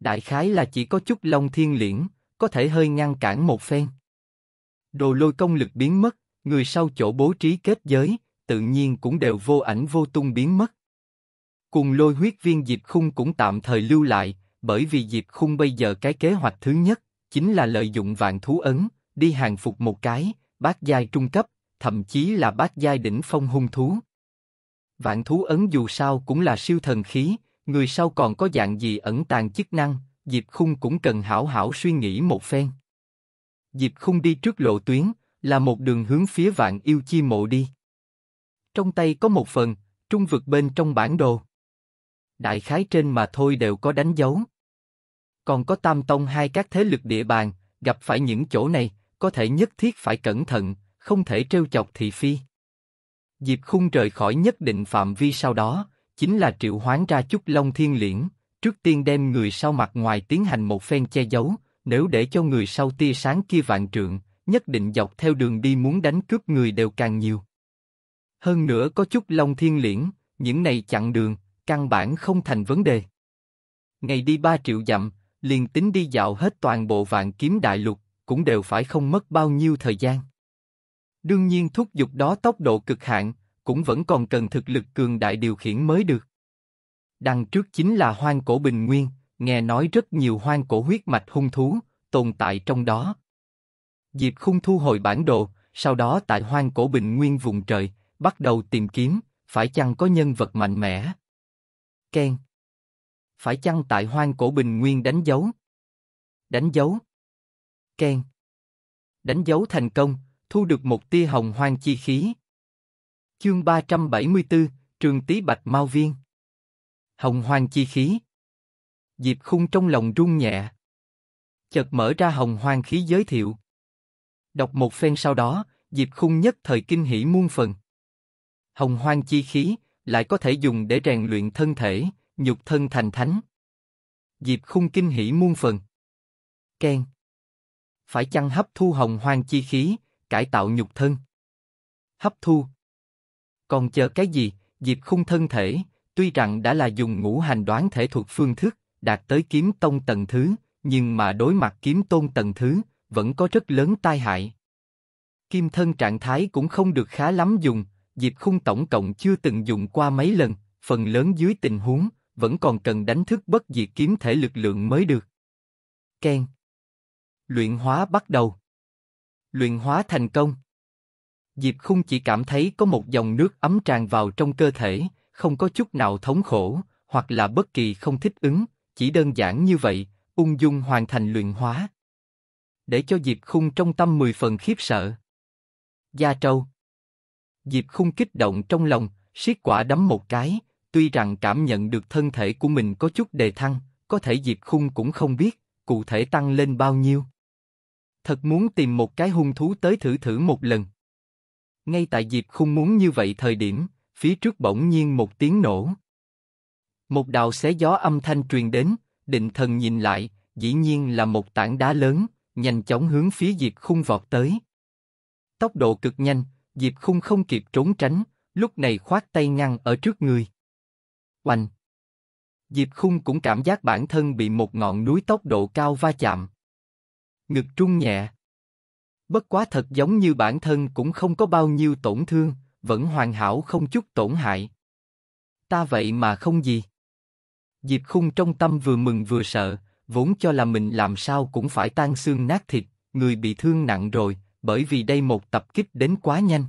Đại khái là chỉ có chút long thiên liễn, có thể hơi ngăn cản một phen. Đồ lôi công lực biến mất, người sau chỗ bố trí kết giới, tự nhiên cũng đều vô ảnh vô tung biến mất. Cùng lôi huyết viên Diệp Khung cũng tạm thời lưu lại, bởi vì Diệp Khung bây giờ cái kế hoạch thứ nhất chính là lợi dụng vạn thú ấn đi hàng phục một cái bát giai trung cấp, thậm chí là bát giai đỉnh phong hung thú. Vạn thú ấn dù sao cũng là siêu thần khí, người sau còn có dạng gì ẩn tàng chức năng, Diệp Khung cũng cần hảo hảo suy nghĩ một phen. Diệp Khung đi trước lộ tuyến, là một đường hướng phía vạn yêu chi mộ đi. Trong tay có một phần, trung vực bên trong bản đồ đại khái trên mà thôi đều có đánh dấu. Còn có tam tông hai các thế lực địa bàn, gặp phải những chỗ này, có thể nhất thiết phải cẩn thận, không thể trêu chọc thị phi. Diệp khung trời khỏi nhất định phạm vi sau đó, chính là triệu hoán ra chút long thiên liễn, trước tiên đem người sau mặt ngoài tiến hành một phen che giấu, nếu để cho người sau tia sáng kia vạn trượng, nhất định dọc theo đường đi muốn đánh cướp người đều càng nhiều. Hơn nữa có chút long thiên liễn, những này chặn đường, căn bản không thành vấn đề. Ngày đi 3 triệu dặm, liền tính đi dạo hết toàn bộ vạn kiếm đại lục, cũng đều phải không mất bao nhiêu thời gian. Đương nhiên thúc dục đó tốc độ cực hạn, cũng vẫn còn cần thực lực cường đại điều khiển mới được. Đằng trước chính là hoang cổ bình nguyên, nghe nói rất nhiều hoang cổ huyết mạch hung thú, tồn tại trong đó. Diệp khung thu hồi bản đồ, sau đó tại hoang cổ bình nguyên vùng trời, bắt đầu tìm kiếm, phải chăng có nhân vật mạnh mẽ. Ken. Phải chăng tại hoang cổ bình nguyên đánh dấu? Đánh dấu. Ken. Đánh dấu thành công, thu được một tia hồng hoang chi khí. Chương 374, Trường Tý Bạch Mao Viên. Hồng hoang chi khí. Diệp khung trong lòng rung nhẹ. Chợt mở ra hồng hoang khí giới thiệu. Đọc một phen sau đó, Diệp khung nhất thời kinh hỉ muôn phần. Hồng hoang chi khí, lại có thể dùng để rèn luyện thân thể, nhục thân thành thánh. Diệp khung kinh hỉ muôn phần. Ken. Phải chăng hấp thu hồng hoang chi khí, cải tạo nhục thân? Hấp thu. Còn chờ cái gì, Diệp khung thân thể, tuy rằng đã là dùng ngũ hành đoán thể thuật phương thức, đạt tới kiếm tông tầng thứ, nhưng mà đối mặt kiếm tôn tầng thứ, vẫn có rất lớn tai hại. Kim thân trạng thái cũng không được khá lắm dùng, Diệp Khung tổng cộng chưa từng dùng qua mấy lần, phần lớn dưới tình huống vẫn còn cần đánh thức bất diệt kiếm thể lực lượng mới được. Ken. Luyện hóa bắt đầu. Luyện hóa thành công. Diệp Khung chỉ cảm thấy có một dòng nước ấm tràn vào trong cơ thể, không có chút nào thống khổ, hoặc là bất kỳ không thích ứng, chỉ đơn giản như vậy, ung dung hoàn thành luyện hóa. Để cho Diệp Khung trong tâm mười phần khiếp sợ. Gia Trâu, Diệp Khung kích động trong lòng, siết quả đấm một cái. Tuy rằng cảm nhận được thân thể của mình có chút đề thăng, có thể Diệp Khung cũng không biết cụ thể tăng lên bao nhiêu. Thật muốn tìm một cái hung thú tới thử thử một lần. Ngay tại Diệp Khung muốn như vậy thời điểm, phía trước bỗng nhiên một tiếng nổ. Một đạo xé gió âm thanh truyền đến, định thần nhìn lại, dĩ nhiên là một tảng đá lớn, nhanh chóng hướng phía Diệp Khung vọt tới. Tốc độ cực nhanh, Diệp Khung không kịp trốn tránh, lúc này khoát tay ngăn ở trước người. Oanh! Diệp Khung cũng cảm giác bản thân bị một ngọn núi tốc độ cao va chạm. Ngực trung nhẹ. Bất quá thật giống như bản thân cũng không có bao nhiêu tổn thương, vẫn hoàn hảo không chút tổn hại. Ta vậy mà không gì. Diệp Khung trong tâm vừa mừng vừa sợ, vốn cho là mình làm sao cũng phải tan xương nát thịt, người bị thương nặng rồi, bởi vì đây một tập kích đến quá nhanh.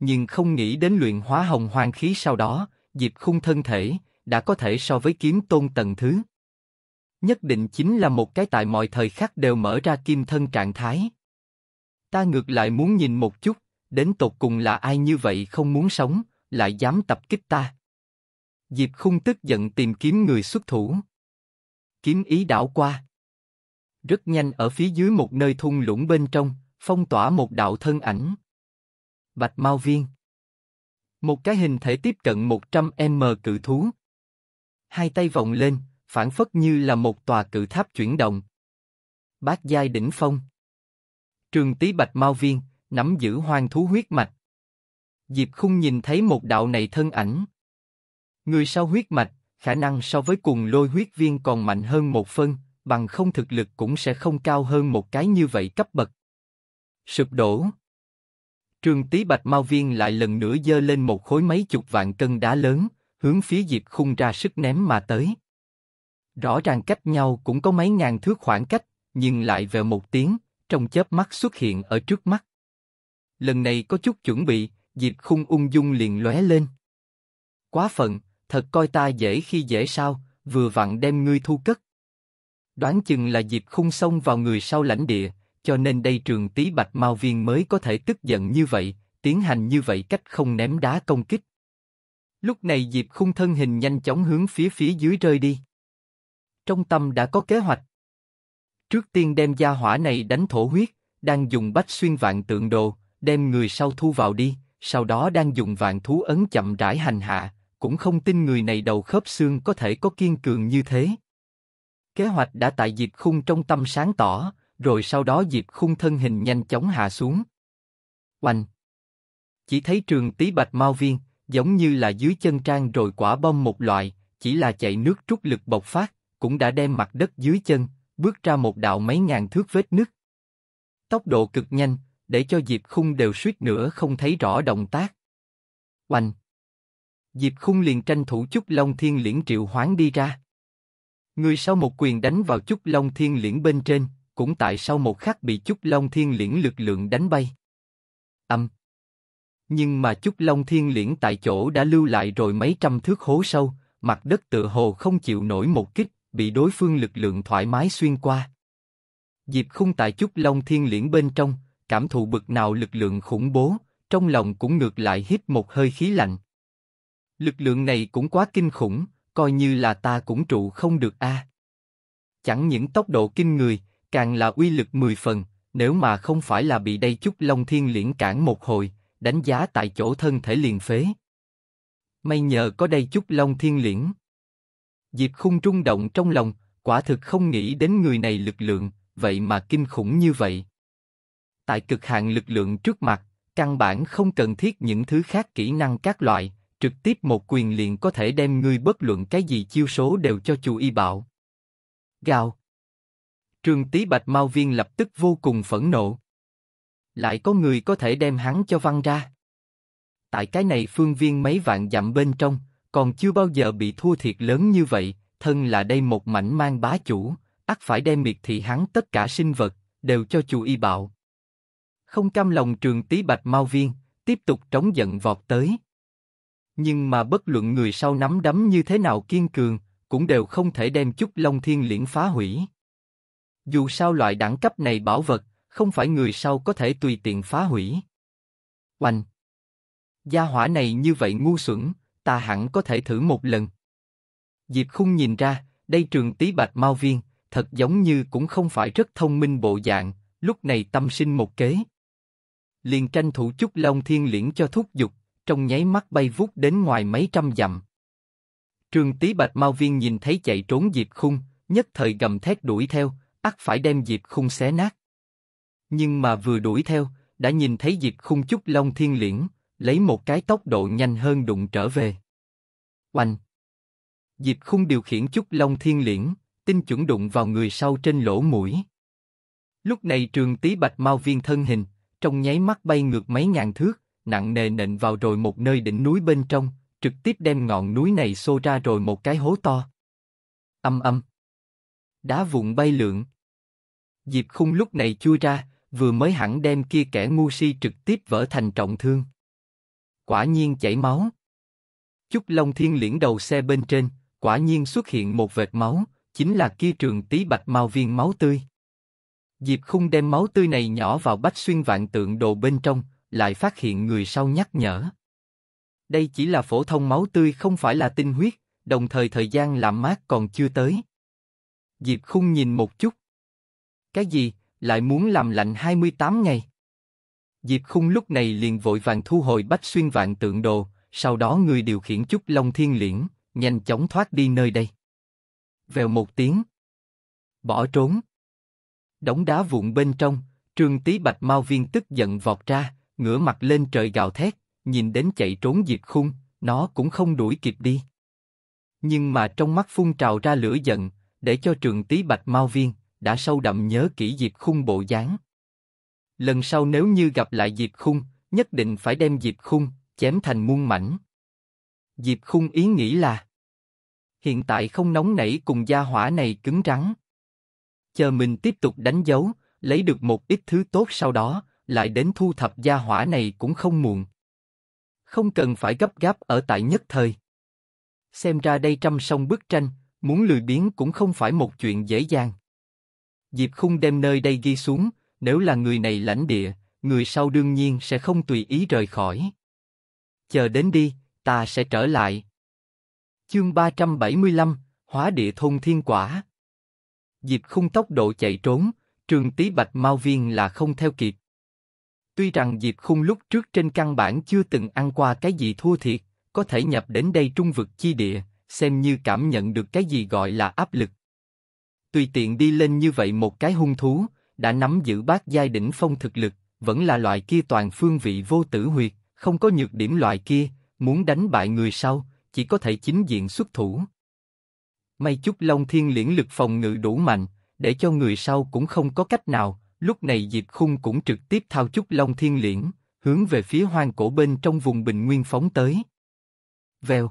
Nhưng không nghĩ đến luyện hóa hồng hoàng khí sau đó, Diệp Khung thân thể đã có thể so với kiếm tôn tầng thứ. Nhất định chính là một cái tại mọi thời khắc đều mở ra kim thân trạng thái. Ta ngược lại muốn nhìn một chút, đến tột cùng là ai như vậy không muốn sống, lại dám tập kích ta. Diệp Khung tức giận tìm kiếm người xuất thủ. Kiếm ý đảo qua. Rất nhanh ở phía dưới một nơi thung lũng bên trong, phong tỏa một đạo thân ảnh. Bạch Mao Viên Một cái hình thể tiếp cận 100m cự thú. Hai tay vòng lên, phản phất như là một tòa cự tháp chuyển động. Bát giai đỉnh phong Trường tí Bạch Mao Viên, nắm giữ hoang thú huyết mạch. Diệp Khung nhìn thấy một đạo này thân ảnh. Người sau huyết mạch, khả năng so với cùng lôi huyết viên còn mạnh hơn một phân, bằng không thực lực cũng sẽ không cao hơn một cái như vậy cấp bậc. Sụp đổ. Trường Tý Bạch Mao Viên lại lần nữa dơ lên một khối mấy chục vạn cân đá lớn, hướng phía Diệp Khung ra sức ném mà tới. Rõ ràng cách nhau cũng có mấy ngàn thước khoảng cách, nhưng lại về một tiếng, trong chớp mắt xuất hiện ở trước mắt. Lần này có chút chuẩn bị, Diệp Khung ung dung liền lóe lên. Quá phận, thật coi ta dễ khi dễ sao? Vừa vặn đem ngươi thu cất. Đoán chừng là Diệp Khung xông vào người sau lãnh địa, cho nên đây trường tí bạch Mau viên mới có thể tức giận như vậy, tiến hành như vậy cách không ném đá công kích. Lúc này Diệp Khung thân hình nhanh chóng hướng phía phía dưới rơi đi. Trong tâm đã có kế hoạch. Trước tiên đem gia hỏa này đánh thổ huyết, đang dùng bách xuyên vạn tượng đồ, đem người sau thu vào đi, sau đó đang dùng vạn thú ấn chậm rãi hành hạ, cũng không tin người này đầu khớp xương có thể có kiên cường như thế. Kế hoạch đã tại Diệp Khung trong tâm sáng tỏ, rồi sau đó Diệp Khung thân hình nhanh chóng hạ xuống. Oanh! Chỉ thấy trường tí bạch mau viên, giống như là dưới chân trang rồi quả bom một loại, chỉ là chạy nước trút lực bộc phát, cũng đã đem mặt đất dưới chân, bước ra một đạo mấy ngàn thước vết nước Tốc độ cực nhanh, để cho Diệp Khung đều suýt nữa không thấy rõ động tác. Oanh! Diệp Khung liền tranh thủ chút Long Thiên Liễn triệu hoán đi ra. Người sau một quyền đánh vào chút Long Thiên Liễn bên trên, cũng tại sau một khắc bị Trúc Long Thiên Liễn lực lượng đánh bay. Âm. Nhưng mà Trúc Long Thiên Liễn tại chỗ đã lưu lại rồi mấy trăm thước hố sâu, mặt đất tựa hồ không chịu nổi một kích, bị đối phương lực lượng thoải mái xuyên qua. Diệp Khung tại Trúc Long Thiên Liễn bên trong, cảm thụ bực nào lực lượng khủng bố, trong lòng cũng ngược lại hít một hơi khí lạnh. Lực lượng này cũng quá kinh khủng, coi như là ta cũng trụ không được a. À. Chẳng những tốc độ kinh người, càng là uy lực mười phần, nếu mà không phải là bị đây chút Long Thiên Liễn cản một hồi, đánh giá tại chỗ thân thể liền phế. May nhờ có đây chút Long Thiên Liễn. Diệp Khung trung động trong lòng, quả thực không nghĩ đến người này lực lượng, vậy mà kinh khủng như vậy. Tại cực hạn lực lượng trước mặt, căn bản không cần thiết những thứ khác kỹ năng các loại, trực tiếp một quyền liền có thể đem người bất luận cái gì chiêu số đều cho chủ y bảo. Gào. Trường Tý Bạch Mao Viên lập tức vô cùng phẫn nộ. Lại có người có thể đem hắn cho văng ra. Tại cái này phương viên mấy vạn dặm bên trong, còn chưa bao giờ bị thua thiệt lớn như vậy, thân là đây một mảnh mang bá chủ, ắt phải đem miệt thị hắn tất cả sinh vật, đều cho chủ y bạo. Không cam lòng trường Tý Bạch Mao Viên, tiếp tục trống giận vọt tới. Nhưng mà bất luận người sau nắm đấm như thế nào kiên cường, cũng đều không thể đem chút Long Thiên Liễn phá hủy. Dù sao loại đẳng cấp này bảo vật, không phải người sau có thể tùy tiện phá hủy. Oanh! Gia hỏa này như vậy ngu xuẩn, ta hẳn có thể thử một lần. Diệp Khung nhìn ra, đây trường tí bạch mau viên, thật giống như cũng không phải rất thông minh bộ dạng, lúc này tâm sinh một kế. Liền tranh thủ chút long thiên liễn cho thúc giục, trong nháy mắt bay vút đến ngoài mấy trăm dặm. Trường tí bạch mau viên nhìn thấy chạy trốn Diệp Khung, nhất thời gầm thét đuổi theo, ắt phải đem Diệp Khung xé nát. Nhưng mà vừa đuổi theo, đã nhìn thấy Diệp Khung chút Long Thiên Liễn, lấy một cái tốc độ nhanh hơn đụng trở về. Oanh! Diệp Khung điều khiển chút Long Thiên Liễn, tinh chuẩn đụng vào người sau trên lỗ mũi. Lúc này trường tí bạch mau viên thân hình, trong nháy mắt bay ngược mấy ngàn thước, nặng nề nện vào rồi một nơi đỉnh núi bên trong, trực tiếp đem ngọn núi này xô ra rồi một cái hố to. Âm âm. Đá vụn bay lượn, Diệp Khung lúc này chui ra, vừa mới hẳn đem kia kẻ ngu si trực tiếp vỡ thành trọng thương. Quả nhiên chảy máu. Chúc Long Thiên liễn đầu xe bên trên, quả nhiên xuất hiện một vệt máu, chính là kia trường tí bạch mau viên máu tươi. Diệp Khung đem máu tươi này nhỏ vào bách xuyên vạn tượng đồ bên trong, lại phát hiện người sau nhắc nhở. Đây chỉ là phổ thông máu tươi không phải là tinh huyết, đồng thời thời gian làm mát còn chưa tới. Diệp Khung nhìn một chút, cái gì, lại muốn làm lạnh 28 ngày? Diệp Khung lúc này liền vội vàng thu hồi bách xuyên vạn tượng đồ, sau đó người điều khiển chút Long Thiên Liễn, nhanh chóng thoát đi nơi đây. Vèo một tiếng. Bỏ trốn. đóng đá vụn bên trong, Trương tí Bạch mau Viên tức giận vọt ra, ngửa mặt lên trời gào thét, nhìn đến chạy trốn Diệp Khung, nó cũng không đuổi kịp đi. Nhưng mà trong mắt phun trào ra lửa giận, để cho Trường tí Bạch mau Viên, đã sâu đậm nhớ kỹ dịp Khung bộ dáng. Lần sau nếu như gặp lại dịp Khung, nhất định phải đem dịp Khung chém thành muôn mảnh. Dịp Khung ý nghĩ là hiện tại không nóng nảy cùng gia hỏa này cứng rắn, chờ mình tiếp tục đánh dấu, lấy được một ít thứ tốt sau đó, lại đến thu thập gia hỏa này cũng không muộn. Không cần phải gấp gáp ở tại nhất thời. Xem ra đây trăm sông bức tranh, muốn lười biến cũng không phải một chuyện dễ dàng. Diệp Khung đem nơi đây ghi xuống, nếu là người này lãnh địa, người sau đương nhiên sẽ không tùy ý rời khỏi. Chờ đến đi, ta sẽ trở lại. Chương 375, Hóa địa thôn thiên quả Diệp Khung tốc độ chạy trốn, trường tí bạch mau viên là không theo kịp. Tuy rằng Diệp Khung lúc trước trên căn bản chưa từng ăn qua cái gì thua thiệt, có thể nhập đến đây trung vực chi địa, xem như cảm nhận được cái gì gọi là áp lực tùy tiện đi lên như vậy một cái hung thú, đã nắm giữ bát giai đỉnh phong thực lực, vẫn là loại kia toàn phương vị vô tử huyệt, không có nhược điểm loại kia, muốn đánh bại người sau, chỉ có thể chính diện xuất thủ. May chút Long Thiên liễn lực phòng ngự đủ mạnh, để cho người sau cũng không có cách nào, lúc này Diệp Khung cũng trực tiếp thao chút Long Thiên liễn, hướng về phía hoang cổ bên trong vùng bình nguyên phóng tới. Vèo.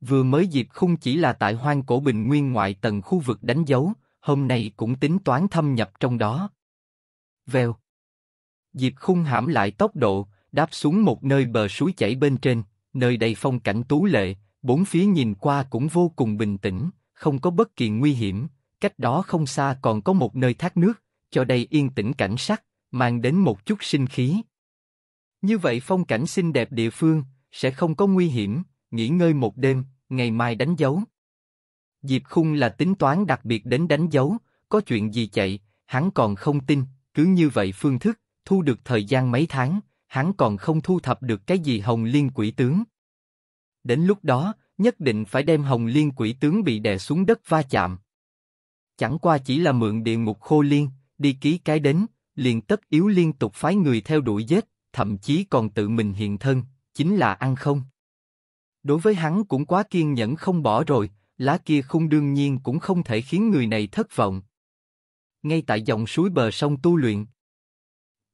Vừa mới dịp không chỉ là tại hoang cổ bình nguyên ngoại tầng khu vực đánh dấu, hôm nay cũng tính toán thâm nhập trong đó. Vèo. dịp khung hãm lại tốc độ, đáp xuống một nơi bờ suối chảy bên trên, nơi đây phong cảnh tú lệ, bốn phía nhìn qua cũng vô cùng bình tĩnh, không có bất kỳ nguy hiểm, cách đó không xa còn có một nơi thác nước, cho đây yên tĩnh cảnh sắc, mang đến một chút sinh khí. Như vậy phong cảnh xinh đẹp địa phương, sẽ không có nguy hiểm, nghỉ ngơi một đêm, ngày mai đánh dấu. Diệp Khung là tính toán đặc biệt đến đánh dấu, có chuyện gì chạy, hắn còn không tin, cứ như vậy phương thức, thu được thời gian mấy tháng, hắn còn không thu thập được cái gì Hồng Liên Quỷ Tướng. Đến lúc đó, nhất định phải đem Hồng Liên Quỷ Tướng bị đè xuống đất va chạm. Chẳng qua chỉ là mượn địa ngục khô liên, đi ký cái đến, liền tất yếu liên tục phái người theo đuổi giết, thậm chí còn tự mình hiện thân, chính là ăn không. Đối với hắn cũng quá kiên nhẫn không bỏ rồi, lá kia khung đương nhiên cũng không thể khiến người này thất vọng. Ngay tại dòng suối bờ sông tu luyện.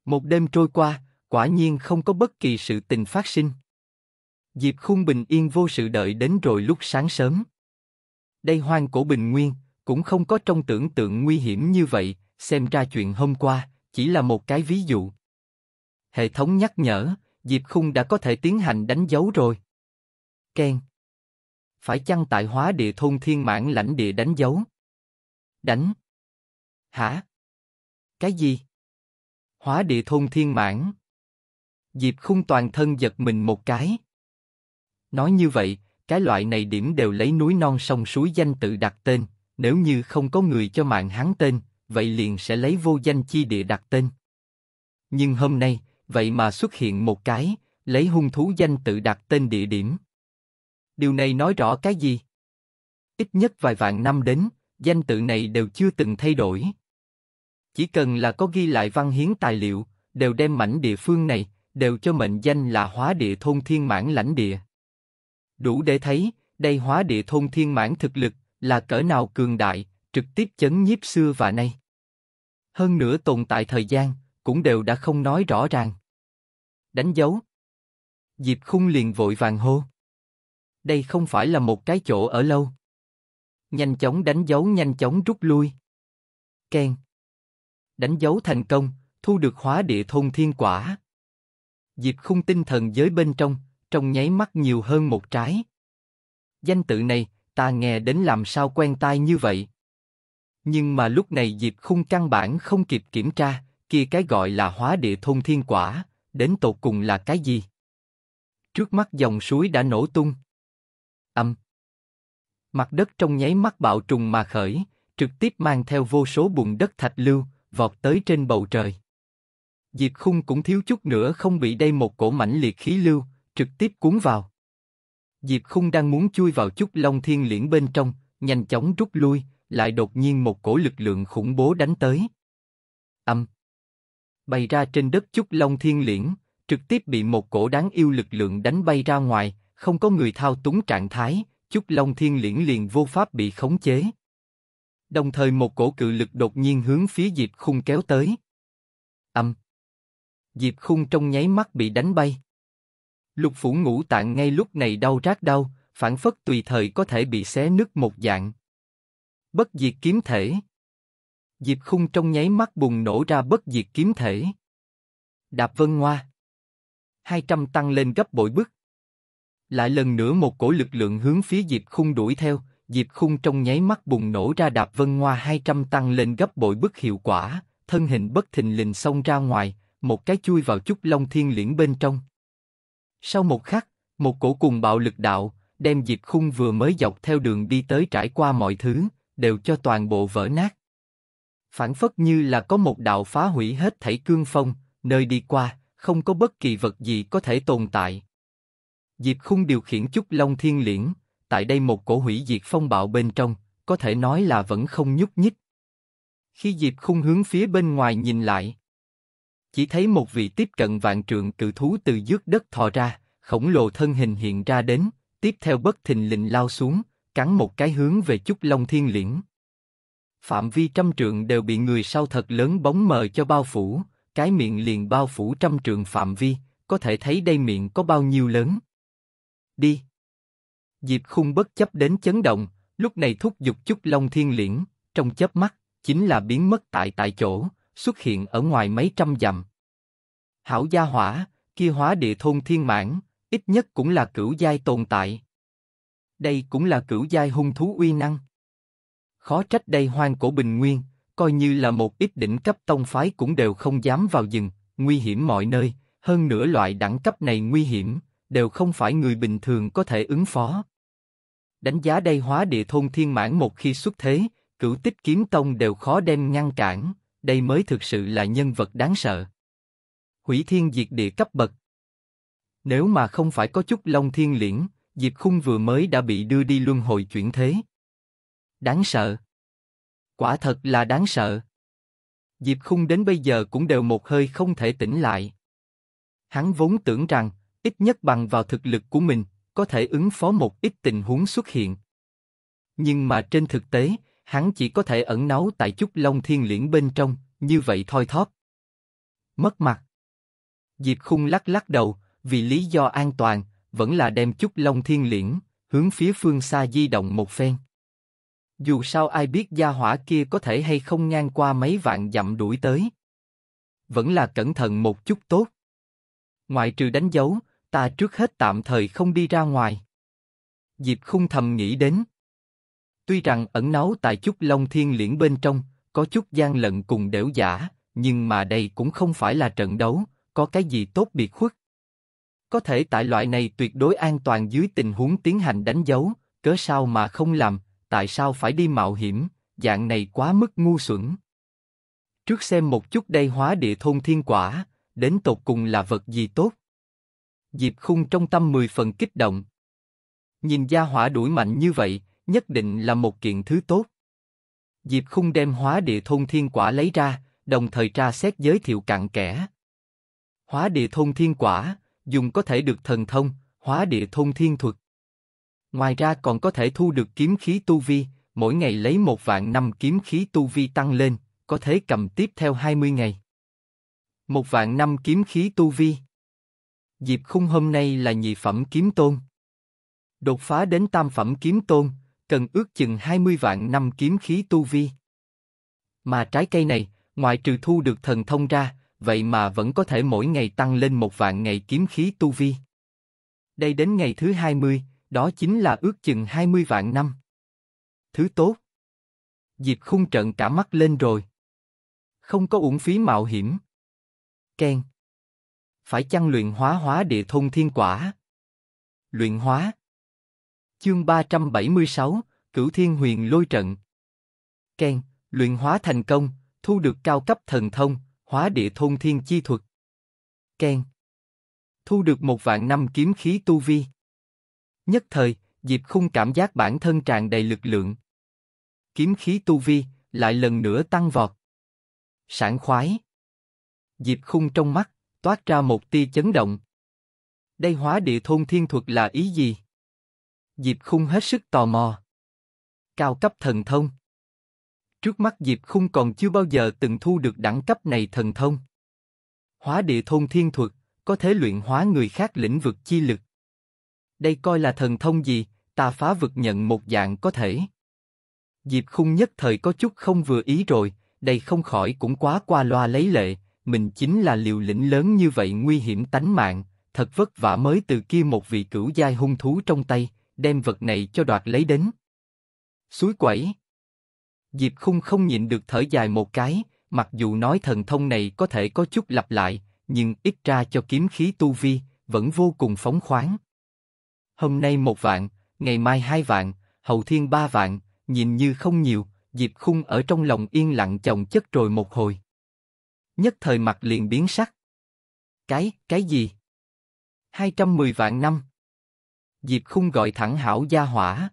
Một đêm trôi qua, quả nhiên không có bất kỳ sự tình phát sinh. Diệp Khung bình yên vô sự đợi đến rồi lúc sáng sớm. Đây hoang cổ bình nguyên, cũng không có trong tưởng tượng nguy hiểm như vậy, xem ra chuyện hôm qua, chỉ là một cái ví dụ. Hệ thống nhắc nhở, Diệp Khung đã có thể tiến hành đánh dấu rồi. Ken. Phải chăng tại hóa địa thôn thiên mãn lãnh địa đánh dấu? Đánh. Hả? Cái gì? Hóa địa thôn thiên mãn. Diệp khung toàn thân giật mình một cái. Nói như vậy, cái loại này điểm đều lấy núi non sông suối danh tự đặt tên, nếu như không có người cho mạng hắn tên, vậy liền sẽ lấy vô danh chi địa đặt tên. Nhưng hôm nay, vậy mà xuất hiện một cái, lấy hung thú danh tự đặt tên địa điểm điều này nói rõ cái gì? Ít nhất vài vạn năm đến, danh tự này đều chưa từng thay đổi. Chỉ cần là có ghi lại văn hiến tài liệu, đều đem mảnh địa phương này, đều cho mệnh danh là hóa địa thôn thiên mãn lãnh địa. Đủ để thấy, đây hóa địa thôn thiên mãn thực lực, là cỡ nào cường đại, trực tiếp chấn nhiếp xưa và nay. Hơn nữa tồn tại thời gian, cũng đều đã không nói rõ ràng. Đánh dấu. Diệp khung liền vội vàng hô đây không phải là một cái chỗ ở lâu. Nhanh chóng đánh dấu nhanh chóng rút lui. Ken. Đánh dấu thành công, thu được hóa địa thôn thiên quả. Diệp khung tinh thần giới bên trong, trong nháy mắt nhiều hơn một trái. Danh tự này, ta nghe đến làm sao quen tai như vậy. Nhưng mà lúc này Diệp khung căn bản không kịp kiểm tra, kia cái gọi là hóa địa thôn thiên quả, đến tột cùng là cái gì? Trước mắt dòng suối đã nổ tung. Âm. Mặt đất trong nháy mắt bạo trùng mà khởi, trực tiếp mang theo vô số bùn đất thạch lưu, vọt tới trên bầu trời. Diệp Khung cũng thiếu chút nữa không bị đây một cổ mãnh liệt khí lưu, trực tiếp cuốn vào. Diệp Khung đang muốn chui vào chút Long Thiên Liễn bên trong, nhanh chóng rút lui, lại đột nhiên một cổ lực lượng khủng bố đánh tới. Âm. Bay ra trên đất chút Long Thiên Liễn, trực tiếp bị một cổ đáng yêu lực lượng đánh bay ra ngoài, không có người thao túng trạng thái, chút Long Thiên Liễn liền vô pháp bị khống chế. Đồng thời một cổ cự lực đột nhiên hướng phía Diệp Khung kéo tới. Âm. Diệp Khung trong nháy mắt bị đánh bay. Lục phủ ngũ tạng ngay lúc này đau rát đau, phản phất tùy thời có thể bị xé nứt một dạng. Bất diệt kiếm thể. Diệp Khung trong nháy mắt bùng nổ ra bất diệt kiếm thể. Đạp Vân Hoa. 200 tăng lên gấp bội bức. Lại lần nữa một cổ lực lượng hướng phía Diệp Khung đuổi theo, Diệp Khung trong nháy mắt bùng nổ ra đạp vân hoa 200 tăng lên gấp bội bức hiệu quả, thân hình bất thình lình xông ra ngoài, một cái chui vào chút long thiên liễn bên trong. Sau một khắc, một cổ cùng bạo lực đạo, đem Diệp Khung vừa mới dọc theo đường đi tới trải qua mọi thứ, đều cho toàn bộ vỡ nát. Phản phất như là có một đạo phá hủy hết thảy cương phong, nơi đi qua, không có bất kỳ vật gì có thể tồn tại. Diệp Khung điều khiển chút Long Thiên Liễn, tại đây một cổ hủy diệt phong bạo bên trong, có thể nói là vẫn không nhúc nhích. Khi Diệp Khung hướng phía bên ngoài nhìn lại, chỉ thấy một vị tiếp cận vạn trượng cự thú từ dưới đất thò ra, khổng lồ thân hình hiện ra đến, tiếp theo bất thình lình lao xuống, cắn một cái hướng về chút Long Thiên Liễn. Phạm vi trăm trượng đều bị người sau thật lớn bóng mờ cho bao phủ, cái miệng liền bao phủ trăm trượng phạm vi, có thể thấy đây miệng có bao nhiêu lớn đi. Diệp khung bất chấp đến chấn động, lúc này thúc giục chút long thiên liễn, trong chớp mắt, chính là biến mất tại tại chỗ, xuất hiện ở ngoài mấy trăm dặm. Hảo gia hỏa, kia hóa địa thôn thiên mãn, ít nhất cũng là cửu giai tồn tại. Đây cũng là cửu giai hung thú uy năng. Khó trách đây hoang cổ bình nguyên, coi như là một ít đỉnh cấp tông phái cũng đều không dám vào rừng, nguy hiểm mọi nơi, hơn nữa loại đẳng cấp này nguy hiểm, đều không phải người bình thường có thể ứng phó. Đánh giá đây hóa địa thôn thiên mãn một khi xuất thế, cửu tích kiếm tông đều khó đem ngăn cản, đây mới thực sự là nhân vật đáng sợ. Hủy thiên diệt địa cấp bậc. Nếu mà không phải có chút long thiên liễn, Diệp Khung vừa mới đã bị đưa đi luân hồi chuyển thế. Đáng sợ. Quả thật là đáng sợ. Diệp Khung đến bây giờ cũng đều một hơi không thể tỉnh lại. Hắn vốn tưởng rằng ít nhất bằng vào thực lực của mình, có thể ứng phó một ít tình huống xuất hiện. Nhưng mà trên thực tế, hắn chỉ có thể ẩn náu tại chút long thiên liễn bên trong, như vậy thoi thóp. Mất mặt. Diệp khung lắc lắc đầu, vì lý do an toàn, vẫn là đem chút long thiên liễn, hướng phía phương xa di động một phen. Dù sao ai biết gia hỏa kia có thể hay không ngang qua mấy vạn dặm đuổi tới. Vẫn là cẩn thận một chút tốt. Ngoại trừ đánh dấu, ta trước hết tạm thời không đi ra ngoài. Diệp Khung thầm nghĩ đến. Tuy rằng ẩn náu tại chút Long Thiên Liễn bên trong, có chút gian lận cùng đẻo giả, nhưng mà đây cũng không phải là trận đấu, có cái gì tốt biệt khuất. Có thể tại loại này tuyệt đối an toàn dưới tình huống tiến hành đánh dấu, cớ sao mà không làm, tại sao phải đi mạo hiểm, dạng này quá mức ngu xuẩn. Trước xem một chút đây hóa địa thôn thiên quả, đến tột cùng là vật gì tốt. Diệp Khung trong tâm mười phần kích động. Nhìn gia hỏa đuổi mạnh như vậy, nhất định là một kiện thứ tốt. Diệp Khung đem hóa địa thôn thiên quả lấy ra, đồng thời tra xét giới thiệu cặn kẽ. Hóa địa thôn thiên quả, dùng có thể được thần thông, hóa địa thôn thiên thuật. Ngoài ra còn có thể thu được kiếm khí tu vi, mỗi ngày lấy một vạn năm kiếm khí tu vi tăng lên, có thể cầm tiếp theo 20 ngày. Một vạn năm kiếm khí tu vi dịp Khung hôm nay là nhị phẩm kiếm tôn. Đột phá đến tam phẩm kiếm tôn, cần ước chừng 20 vạn năm kiếm khí tu vi. Mà trái cây này, ngoại trừ thu được thần thông ra, vậy mà vẫn có thể mỗi ngày tăng lên một vạn ngày kiếm khí tu vi. Đây đến ngày thứ 20, đó chính là ước chừng 20 vạn năm. Thứ tốt. dịp Khung trận cả mắt lên rồi. Không có uổng phí mạo hiểm. Ken phải chăng luyện hóa hóa địa thông thiên quả? Luyện hóa Chương 376, Cửu Thiên Huyền Lôi Trận Ken, luyện hóa thành công, thu được cao cấp thần thông, hóa địa thông thiên chi thuật. Ken Thu được một vạn năm kiếm khí tu vi. Nhất thời, Diệp Khung cảm giác bản thân tràn đầy lực lượng. Kiếm khí tu vi lại lần nữa tăng vọt. Sảng khoái. Diệp Khung trong mắt toát ra một tia chấn động. Đây hóa địa thôn thiên thuật là ý gì? Diệp Khung hết sức tò mò. Cao cấp thần thông. Trước mắt Diệp Khung còn chưa bao giờ từng thu được đẳng cấp này thần thông. Hóa địa thôn thiên thuật, có thể luyện hóa người khác lĩnh vực chi lực. Đây coi là thần thông gì, ta phá vực nhận một dạng có thể. Diệp Khung nhất thời có chút không vừa ý rồi, đây không khỏi cũng quá qua loa lấy lệ, mình chính là liều lĩnh lớn như vậy nguy hiểm tánh mạng, thật vất vả mới từ kia một vị cửu giai hung thú trong tay, đem vật này cho đoạt lấy đến. Suối quẩy. Diệp Khung không nhịn được thở dài một cái, mặc dù nói thần thông này có thể có chút lặp lại, nhưng ít ra cho kiếm khí tu vi vẫn vô cùng phóng khoáng. Hôm nay một vạn, ngày mai hai vạn, hậu thiên ba vạn, nhìn như không nhiều, Diệp Khung ở trong lòng yên lặng chồng chất rồi một hồi nhất thời mặt liền biến sắc. Cái, cái gì? 210 vạn năm. Diệp Khung gọi thẳng hảo gia hỏa.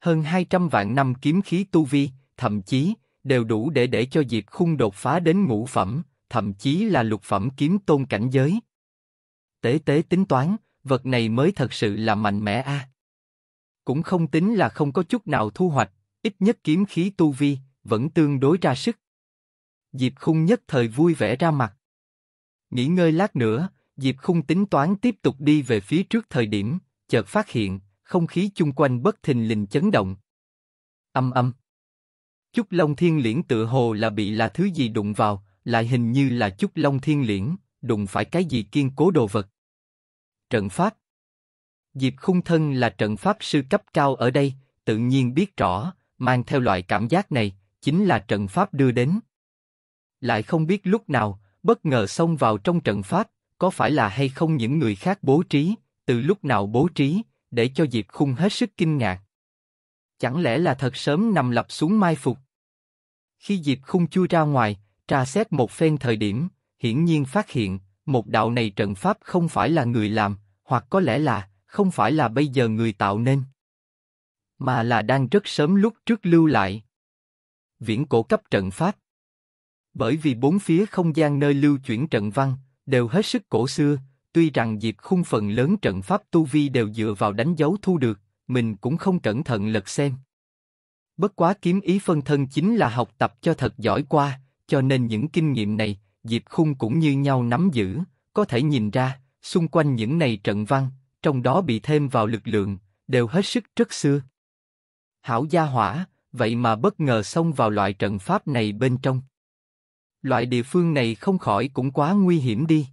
Hơn 200 vạn năm kiếm khí tu vi, thậm chí, đều đủ để để cho Diệp Khung đột phá đến ngũ phẩm, thậm chí là lục phẩm kiếm tôn cảnh giới. Tế tế tính toán, vật này mới thật sự là mạnh mẽ a. À. Cũng không tính là không có chút nào thu hoạch, ít nhất kiếm khí tu vi, vẫn tương đối ra sức. Diệp Khung nhất thời vui vẻ ra mặt. Nghỉ ngơi lát nữa, Diệp Khung tính toán tiếp tục đi về phía trước thời điểm, chợt phát hiện, không khí chung quanh bất thình lình chấn động. Âm âm. Chúc Long Thiên Liễn tự hồ là bị là thứ gì đụng vào, lại hình như là Chúc Long Thiên Liễn, đụng phải cái gì kiên cố đồ vật. Trận pháp. Diệp Khung Thân là trận pháp sư cấp cao ở đây, tự nhiên biết rõ, mang theo loại cảm giác này, chính là trận pháp đưa đến lại không biết lúc nào, bất ngờ xông vào trong trận pháp, có phải là hay không những người khác bố trí, từ lúc nào bố trí, để cho Diệp Khung hết sức kinh ngạc. Chẳng lẽ là thật sớm nằm lập xuống mai phục? Khi Diệp Khung chui ra ngoài, tra xét một phen thời điểm, hiển nhiên phát hiện, một đạo này trận pháp không phải là người làm, hoặc có lẽ là, không phải là bây giờ người tạo nên, mà là đang rất sớm lúc trước lưu lại. Viễn cổ cấp trận pháp bởi vì bốn phía không gian nơi lưu chuyển trận văn đều hết sức cổ xưa, tuy rằng Diệp Khung phần lớn trận pháp tu vi đều dựa vào đánh dấu thu được, mình cũng không cẩn thận lật xem. Bất quá kiếm ý phân thân chính là học tập cho thật giỏi qua, cho nên những kinh nghiệm này, Diệp Khung cũng như nhau nắm giữ, có thể nhìn ra, xung quanh những này trận văn, trong đó bị thêm vào lực lượng, đều hết sức rất xưa. Hảo gia hỏa, vậy mà bất ngờ xông vào loại trận pháp này bên trong loại địa phương này không khỏi cũng quá nguy hiểm đi.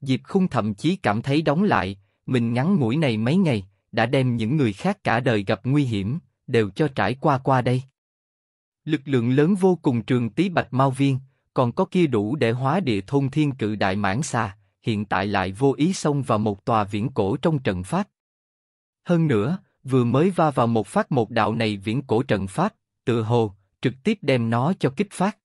Diệp Khung thậm chí cảm thấy đóng lại, mình ngắn mũi này mấy ngày, đã đem những người khác cả đời gặp nguy hiểm, đều cho trải qua qua đây. Lực lượng lớn vô cùng trường tí bạch mau viên, còn có kia đủ để hóa địa thôn thiên cự đại mãn xa, hiện tại lại vô ý xông vào một tòa viễn cổ trong trận pháp. Hơn nữa, vừa mới va vào một phát một đạo này viễn cổ trận pháp, tự hồ, trực tiếp đem nó cho kích phát.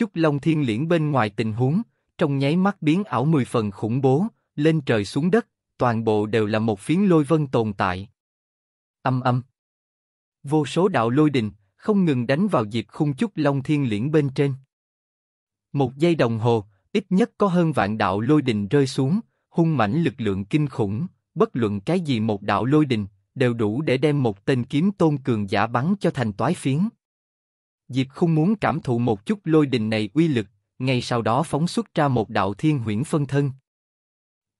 Chúc Long Thiên Liễn bên ngoài tình huống, trong nháy mắt biến ảo mười phần khủng bố, lên trời xuống đất, toàn bộ đều là một phiến lôi vân tồn tại. Âm âm. Vô số đạo lôi đình, không ngừng đánh vào dịp khung Chúc Long Thiên Liễn bên trên. Một giây đồng hồ, ít nhất có hơn vạn đạo lôi đình rơi xuống, hung mãnh lực lượng kinh khủng, bất luận cái gì một đạo lôi đình, đều đủ để đem một tên kiếm tôn cường giả bắn cho thành toái phiến. Diệp không muốn cảm thụ một chút lôi đình này uy lực, ngay sau đó phóng xuất ra một đạo thiên huyễn phân thân.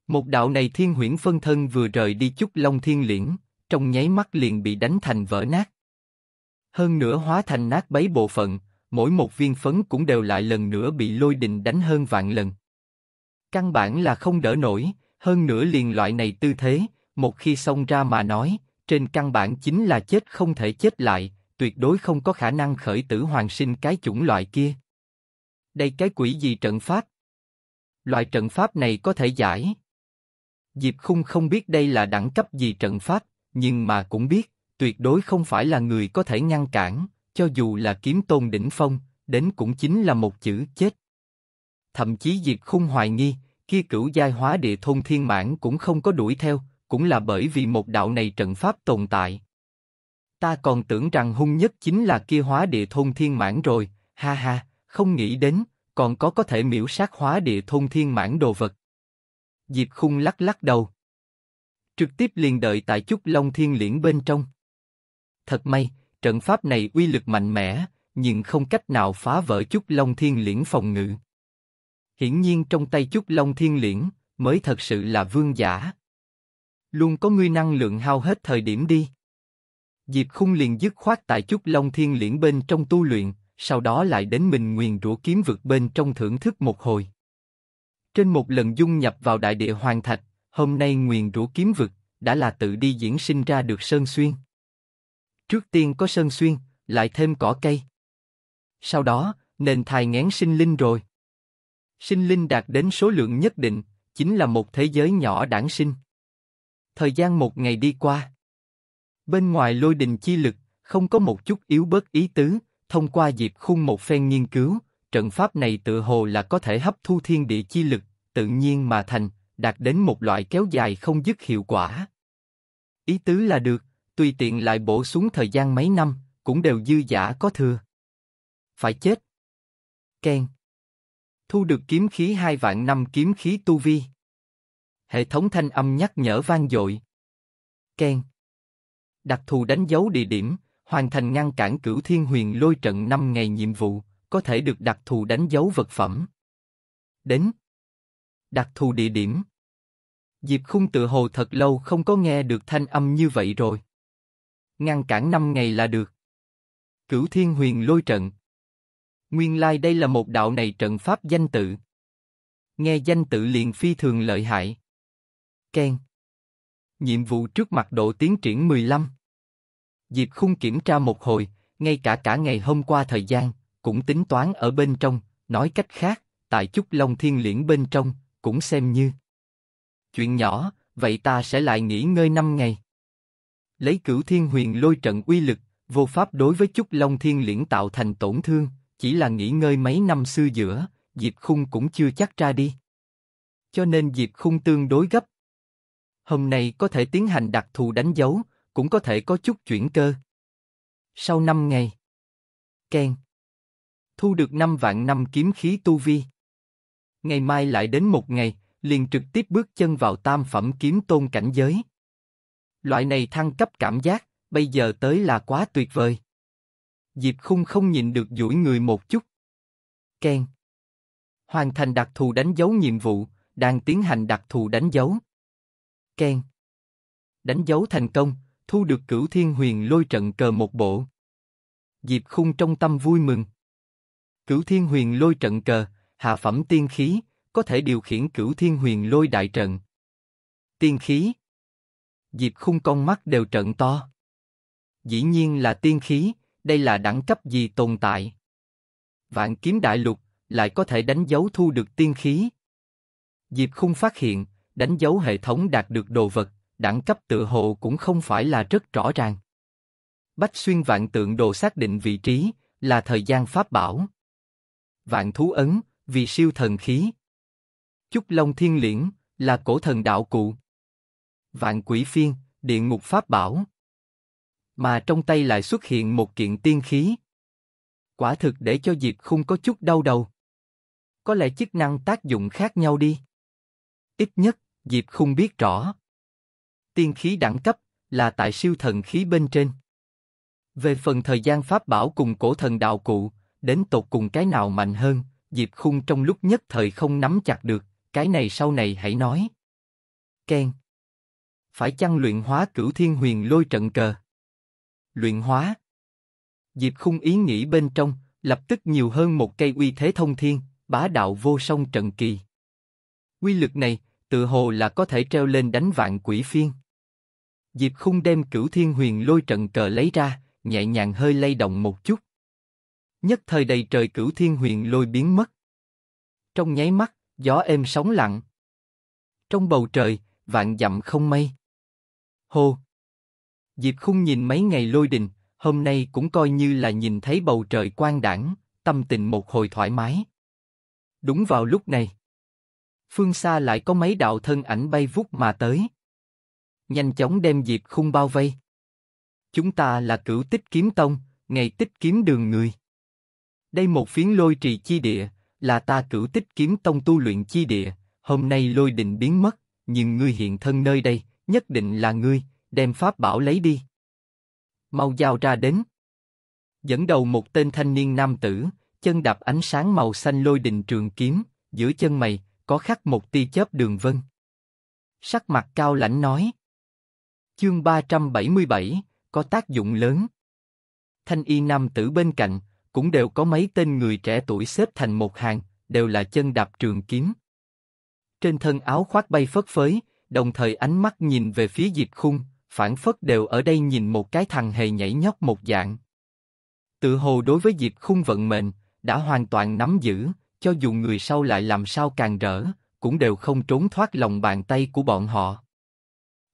Một đạo này thiên huyễn phân thân vừa rời đi chút long thiên liễn, trong nháy mắt liền bị đánh thành vỡ nát. Hơn nữa hóa thành nát bấy bộ phận, mỗi một viên phấn cũng đều lại lần nữa bị lôi đình đánh hơn vạn lần. Căn bản là không đỡ nổi, hơn nữa liền loại này tư thế, một khi xông ra mà nói, trên căn bản chính là chết không thể chết lại, tuyệt đối không có khả năng khởi tử hoàn sinh cái chủng loại kia. Đây cái quỷ gì trận pháp? Loại trận pháp này có thể giải. Diệp Khung không biết đây là đẳng cấp gì trận pháp, nhưng mà cũng biết, tuyệt đối không phải là người có thể ngăn cản, cho dù là kiếm tôn đỉnh phong, đến cũng chính là một chữ chết. Thậm chí Diệp Khung hoài nghi, kia cửu giai hóa địa thôn thiên mãn cũng không có đuổi theo, cũng là bởi vì một đạo này trận pháp tồn tại ta còn tưởng rằng hung nhất chính là kia hóa địa thôn thiên mãn rồi, ha ha, không nghĩ đến, còn có có thể miễu sát hóa địa thôn thiên mãn đồ vật. Diệp khung lắc lắc đầu. Trực tiếp liền đợi tại chút long thiên liễn bên trong. Thật may, trận pháp này uy lực mạnh mẽ, nhưng không cách nào phá vỡ chút long thiên liễn phòng ngự. Hiển nhiên trong tay chút long thiên liễn, mới thật sự là vương giả. Luôn có ngươi năng lượng hao hết thời điểm đi. Diệp Khung liền dứt khoát tại chút Long Thiên Liễn bên trong tu luyện, sau đó lại đến mình nguyền rủa kiếm vực bên trong thưởng thức một hồi. Trên một lần dung nhập vào đại địa hoàng thạch, hôm nay nguyền rủa kiếm vực đã là tự đi diễn sinh ra được sơn xuyên. Trước tiên có sơn xuyên, lại thêm cỏ cây. Sau đó, nền thài ngén sinh linh rồi. Sinh linh đạt đến số lượng nhất định, chính là một thế giới nhỏ đản sinh. Thời gian một ngày đi qua. Bên ngoài lôi đình chi lực, không có một chút yếu bớt ý tứ, thông qua dịp khung một phen nghiên cứu, trận pháp này tự hồ là có thể hấp thu thiên địa chi lực, tự nhiên mà thành, đạt đến một loại kéo dài không dứt hiệu quả. Ý tứ là được, tùy tiện lại bổ xuống thời gian mấy năm, cũng đều dư giả có thừa. Phải chết. Ken. Thu được kiếm khí hai vạn năm kiếm khí tu vi. Hệ thống thanh âm nhắc nhở vang dội. Ken đặc thù đánh dấu địa điểm, hoàn thành ngăn cản cửu thiên huyền lôi trận 5 ngày nhiệm vụ, có thể được đặc thù đánh dấu vật phẩm. Đến Đặc thù địa điểm Diệp khung tự hồ thật lâu không có nghe được thanh âm như vậy rồi. Ngăn cản 5 ngày là được. Cửu thiên huyền lôi trận Nguyên lai like đây là một đạo này trận pháp danh tự. Nghe danh tự liền phi thường lợi hại. Ken Nhiệm vụ trước mặt độ tiến triển 15. Diệp Khung kiểm tra một hồi, ngay cả cả ngày hôm qua thời gian, cũng tính toán ở bên trong, nói cách khác, tại chút Long Thiên Liễn bên trong, cũng xem như. Chuyện nhỏ, vậy ta sẽ lại nghỉ ngơi 5 ngày. Lấy cửu thiên huyền lôi trận uy lực, vô pháp đối với chút Long Thiên Liễn tạo thành tổn thương, chỉ là nghỉ ngơi mấy năm xưa giữa, Diệp Khung cũng chưa chắc ra đi. Cho nên Diệp Khung tương đối gấp, Hôm nay có thể tiến hành đặc thù đánh dấu, cũng có thể có chút chuyển cơ. Sau 5 ngày, Ken thu được 5 vạn năm kiếm khí tu vi. Ngày mai lại đến một ngày, liền trực tiếp bước chân vào tam phẩm kiếm tôn cảnh giới. Loại này thăng cấp cảm giác, bây giờ tới là quá tuyệt vời. Diệp Khung không nhìn được duỗi người một chút. Ken. Hoàn thành đặc thù đánh dấu nhiệm vụ, đang tiến hành đặc thù đánh dấu. Ken. Đánh dấu thành công, thu được cửu thiên huyền lôi trận cờ một bộ. Diệp Khung trong tâm vui mừng. Cửu thiên huyền lôi trận cờ, hạ phẩm tiên khí, có thể điều khiển cửu thiên huyền lôi đại trận. Tiên khí. Diệp Khung con mắt đều trận to. Dĩ nhiên là tiên khí, đây là đẳng cấp gì tồn tại. Vạn kiếm đại lục, lại có thể đánh dấu thu được tiên khí. Diệp Khung phát hiện, đánh dấu hệ thống đạt được đồ vật, đẳng cấp tự hộ cũng không phải là rất rõ ràng. Bách xuyên vạn tượng đồ xác định vị trí, là thời gian pháp bảo. Vạn thú ấn, vì siêu thần khí. Chúc Long Thiên Liễn, là cổ thần đạo cụ. Vạn quỷ phiên, địa ngục pháp bảo. Mà trong tay lại xuất hiện một kiện tiên khí. Quả thực để cho Diệp không có chút đau đầu. Có lẽ chức năng tác dụng khác nhau đi. Ít nhất, Diệp Khung biết rõ. Tiên khí đẳng cấp là tại siêu thần khí bên trên. Về phần thời gian pháp bảo cùng cổ thần đạo cụ, đến tột cùng cái nào mạnh hơn, Diệp Khung trong lúc nhất thời không nắm chặt được, cái này sau này hãy nói. Ken Phải chăng luyện hóa cửu thiên huyền lôi trận cờ? Luyện hóa Diệp Khung ý nghĩ bên trong, lập tức nhiều hơn một cây uy thế thông thiên, bá đạo vô song trận kỳ. Quy lực này, tự hồ là có thể treo lên đánh vạn quỷ phiên. Diệp Khung đem cửu thiên huyền lôi trận cờ lấy ra, nhẹ nhàng hơi lay động một chút. Nhất thời đầy trời cửu thiên huyền lôi biến mất. Trong nháy mắt, gió êm sóng lặng. Trong bầu trời, vạn dặm không mây. Hô! Diệp Khung nhìn mấy ngày lôi đình, hôm nay cũng coi như là nhìn thấy bầu trời quang đảng, tâm tình một hồi thoải mái. Đúng vào lúc này, phương xa lại có mấy đạo thân ảnh bay vút mà tới. Nhanh chóng đem Diệp Khung bao vây. Chúng ta là cửu tích kiếm tông, ngày tích kiếm đường người. Đây một phiến lôi trì chi địa, là ta cửu tích kiếm tông tu luyện chi địa, hôm nay lôi định biến mất, nhưng ngươi hiện thân nơi đây, nhất định là ngươi, đem pháp bảo lấy đi. Mau giao ra đến. Dẫn đầu một tên thanh niên nam tử, chân đạp ánh sáng màu xanh lôi đình trường kiếm, giữa chân mày, có khắc một tia chớp đường vân. Sắc mặt cao lãnh nói. Chương 377, có tác dụng lớn. Thanh y nam tử bên cạnh, cũng đều có mấy tên người trẻ tuổi xếp thành một hàng, đều là chân đạp trường kiếm. Trên thân áo khoác bay phất phới, đồng thời ánh mắt nhìn về phía diệp khung, phản phất đều ở đây nhìn một cái thằng hề nhảy nhót một dạng. Tự hồ đối với diệp khung vận mệnh, đã hoàn toàn nắm giữ, cho dù người sau lại làm sao càng rỡ, cũng đều không trốn thoát lòng bàn tay của bọn họ.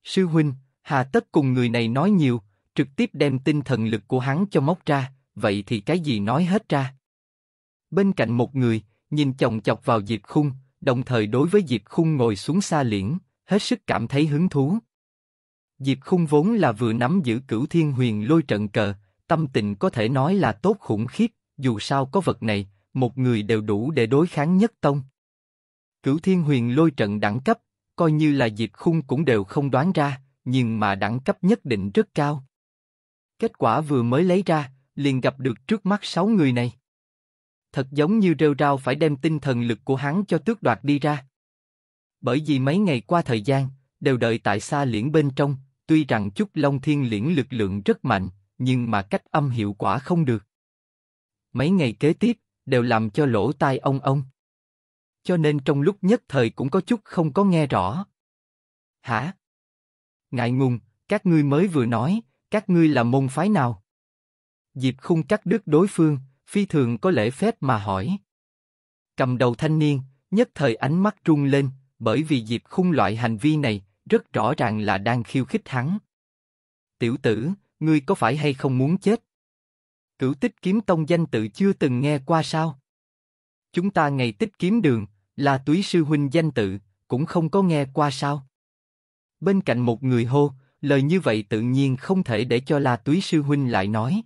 Sư huynh, hà tất cùng người này nói nhiều, trực tiếp đem tinh thần lực của hắn cho móc ra, vậy thì cái gì nói hết ra? Bên cạnh một người, nhìn chồng chọc vào Diệp Khung, đồng thời đối với Diệp Khung ngồi xuống xa liễn, hết sức cảm thấy hứng thú. Diệp Khung vốn là vừa nắm giữ cửu thiên huyền lôi trận cờ, tâm tình có thể nói là tốt khủng khiếp, dù sao có vật này, một người đều đủ để đối kháng nhất tông. Cửu Thiên Huyền lôi trận đẳng cấp, coi như là diệt Khung cũng đều không đoán ra, nhưng mà đẳng cấp nhất định rất cao. Kết quả vừa mới lấy ra, liền gặp được trước mắt sáu người này. Thật giống như rêu rao phải đem tinh thần lực của hắn cho tước đoạt đi ra. Bởi vì mấy ngày qua thời gian, đều đợi tại xa liễn bên trong, tuy rằng chút Long Thiên liễn lực lượng rất mạnh, nhưng mà cách âm hiệu quả không được. Mấy ngày kế tiếp, đều làm cho lỗ tai ông ông. Cho nên trong lúc nhất thời cũng có chút không có nghe rõ. Hả? Ngại ngùng, các ngươi mới vừa nói, các ngươi là môn phái nào? Diệp khung cắt đứt đối phương, phi thường có lễ phép mà hỏi. Cầm đầu thanh niên, nhất thời ánh mắt rung lên, bởi vì Diệp khung loại hành vi này, rất rõ ràng là đang khiêu khích hắn. Tiểu tử, ngươi có phải hay không muốn chết? Cửu tích kiếm tông danh tự chưa từng nghe qua sao? Chúng ta ngày tích kiếm đường, là túy sư huynh danh tự, cũng không có nghe qua sao? Bên cạnh một người hô, lời như vậy tự nhiên không thể để cho là túy sư huynh lại nói.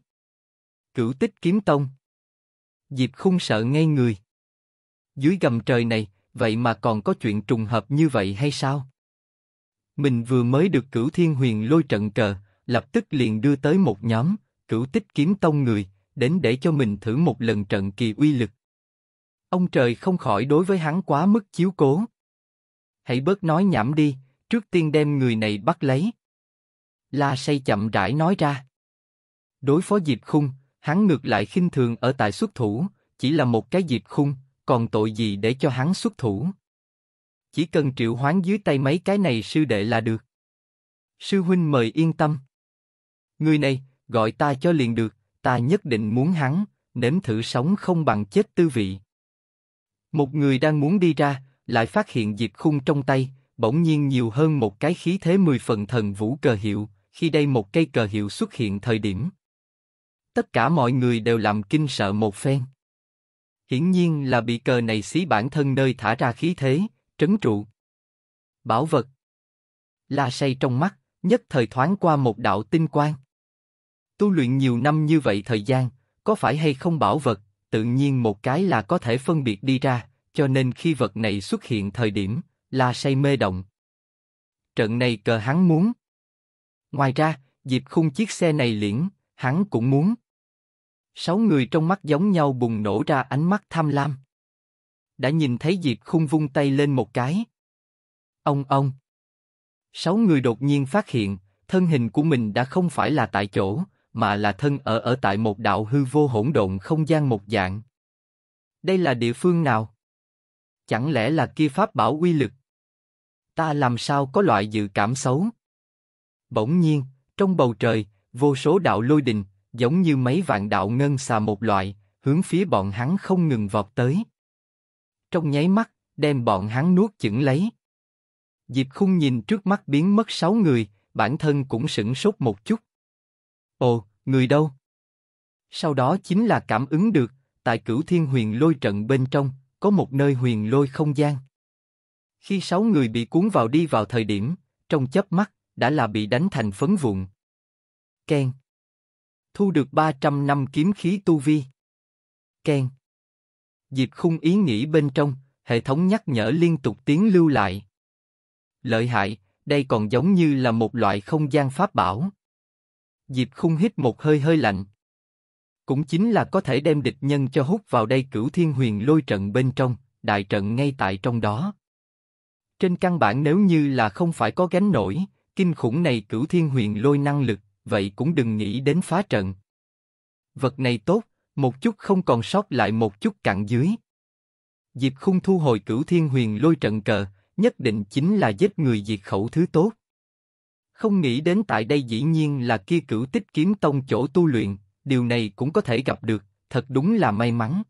Cửu tích kiếm tông. Diệp không sợ ngay người. Dưới gầm trời này, vậy mà còn có chuyện trùng hợp như vậy hay sao? Mình vừa mới được cửu thiên huyền lôi trận cờ, lập tức liền đưa tới một nhóm, cửu tích kiếm tông người, đến để cho mình thử một lần trận kỳ uy lực. Ông trời không khỏi đối với hắn quá mức chiếu cố. Hãy bớt nói nhảm đi, trước tiên đem người này bắt lấy. La say chậm rãi nói ra. Đối phó Diệp Khung, hắn ngược lại khinh thường ở tại xuất thủ, chỉ là một cái Diệp Khung, còn tội gì để cho hắn xuất thủ. Chỉ cần triệu hoán dưới tay mấy cái này sư đệ là được. Sư huynh mời yên tâm. Người này, gọi ta cho liền được, ta nhất định muốn hắn, nếm thử sống không bằng chết tư vị. Một người đang muốn đi ra, lại phát hiện diệp khung trong tay, bỗng nhiên nhiều hơn một cái khí thế mười phần thần vũ cờ hiệu, khi đây một cây cờ hiệu xuất hiện thời điểm. Tất cả mọi người đều làm kinh sợ một phen. Hiển nhiên là bị cờ này xí bản thân nơi thả ra khí thế, trấn trụ. Bảo vật La say trong mắt, nhất thời thoáng qua một đạo tinh quang. Tu luyện nhiều năm như vậy thời gian, có phải hay không bảo vật, tự nhiên một cái là có thể phân biệt đi ra, cho nên khi vật này xuất hiện thời điểm, là say mê động. Trận này cờ hắn muốn. Ngoài ra, dịp khung chiếc xe này liễn, hắn cũng muốn. Sáu người trong mắt giống nhau bùng nổ ra ánh mắt tham lam. Đã nhìn thấy Diệp khung vung tay lên một cái. Ông ông. Sáu người đột nhiên phát hiện, thân hình của mình đã không phải là tại chỗ, mà là thân ở ở tại một đạo hư vô hỗn độn không gian một dạng. Đây là địa phương nào? Chẳng lẽ là kia pháp bảo uy lực? Ta làm sao có loại dự cảm xấu? Bỗng nhiên, trong bầu trời, vô số đạo lôi đình, giống như mấy vạn đạo ngân xà một loại, hướng phía bọn hắn không ngừng vọt tới. Trong nháy mắt, đem bọn hắn nuốt chửng lấy. Diệp Khung nhìn trước mắt biến mất sáu người, bản thân cũng sững sốt một chút. Ồ, người đâu? Sau đó chính là cảm ứng được, tại cửu thiên huyền lôi trận bên trong, có một nơi huyền lôi không gian. Khi sáu người bị cuốn vào đi vào thời điểm, trong chớp mắt, đã là bị đánh thành phấn vụn. Ken. Thu được 300 năm kiếm khí tu vi. Ken. Diệp khung ý nghĩ bên trong, hệ thống nhắc nhở liên tục tiếng lưu lại. Lợi hại, đây còn giống như là một loại không gian pháp bảo. Diệp Khung hít một hơi hơi lạnh. Cũng chính là có thể đem địch nhân cho hút vào đây cửu thiên huyền lôi trận bên trong, đại trận ngay tại trong đó. Trên căn bản nếu như là không phải có gánh nổi, kinh khủng này cửu thiên huyền lôi năng lực, vậy cũng đừng nghĩ đến phá trận. Vật này tốt, một chút không còn sót lại một chút cạn dưới. Diệp Khung thu hồi cửu thiên huyền lôi trận cờ, nhất định chính là giết người diệt khẩu thứ tốt. Không nghĩ đến tại đây dĩ nhiên là kia cửu tích kiếm tông chỗ tu luyện, điều này cũng có thể gặp được, thật đúng là may mắn.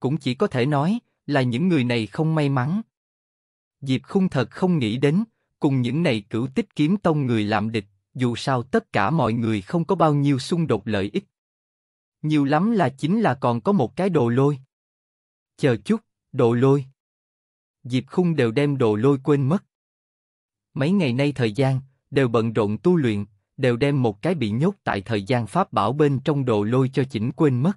Cũng chỉ có thể nói là những người này không may mắn. Diệp Khung thật không nghĩ đến, cùng những này cửu tích kiếm tông người làm địch, dù sao tất cả mọi người không có bao nhiêu xung đột lợi ích. Nhiều lắm là chính là còn có một cái đồ lôi. Chờ chút, đồ lôi. Diệp Khung đều đem đồ lôi quên mất. Mấy ngày nay thời gian, đều bận rộn tu luyện, đều đem một cái bị nhốt tại thời gian pháp bảo bên trong đồ lôi cho chỉnh quên mất.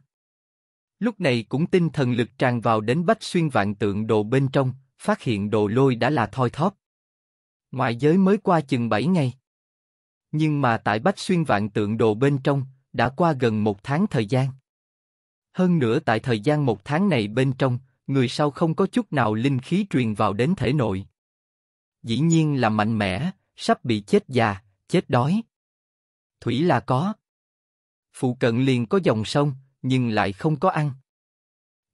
Lúc này cũng tinh thần lực tràn vào đến bách xuyên vạn tượng đồ bên trong, phát hiện đồ lôi đã là thoi thóp. Ngoại giới mới qua chừng 7 ngày. Nhưng mà tại bách xuyên vạn tượng đồ bên trong, đã qua gần một tháng thời gian. Hơn nữa tại thời gian một tháng này bên trong, người sau không có chút nào linh khí truyền vào đến thể nội. Dĩ nhiên là mạnh mẽ, sắp bị chết già, chết đói. Thủy là có. Phụ cận liền có dòng sông, nhưng lại không có ăn.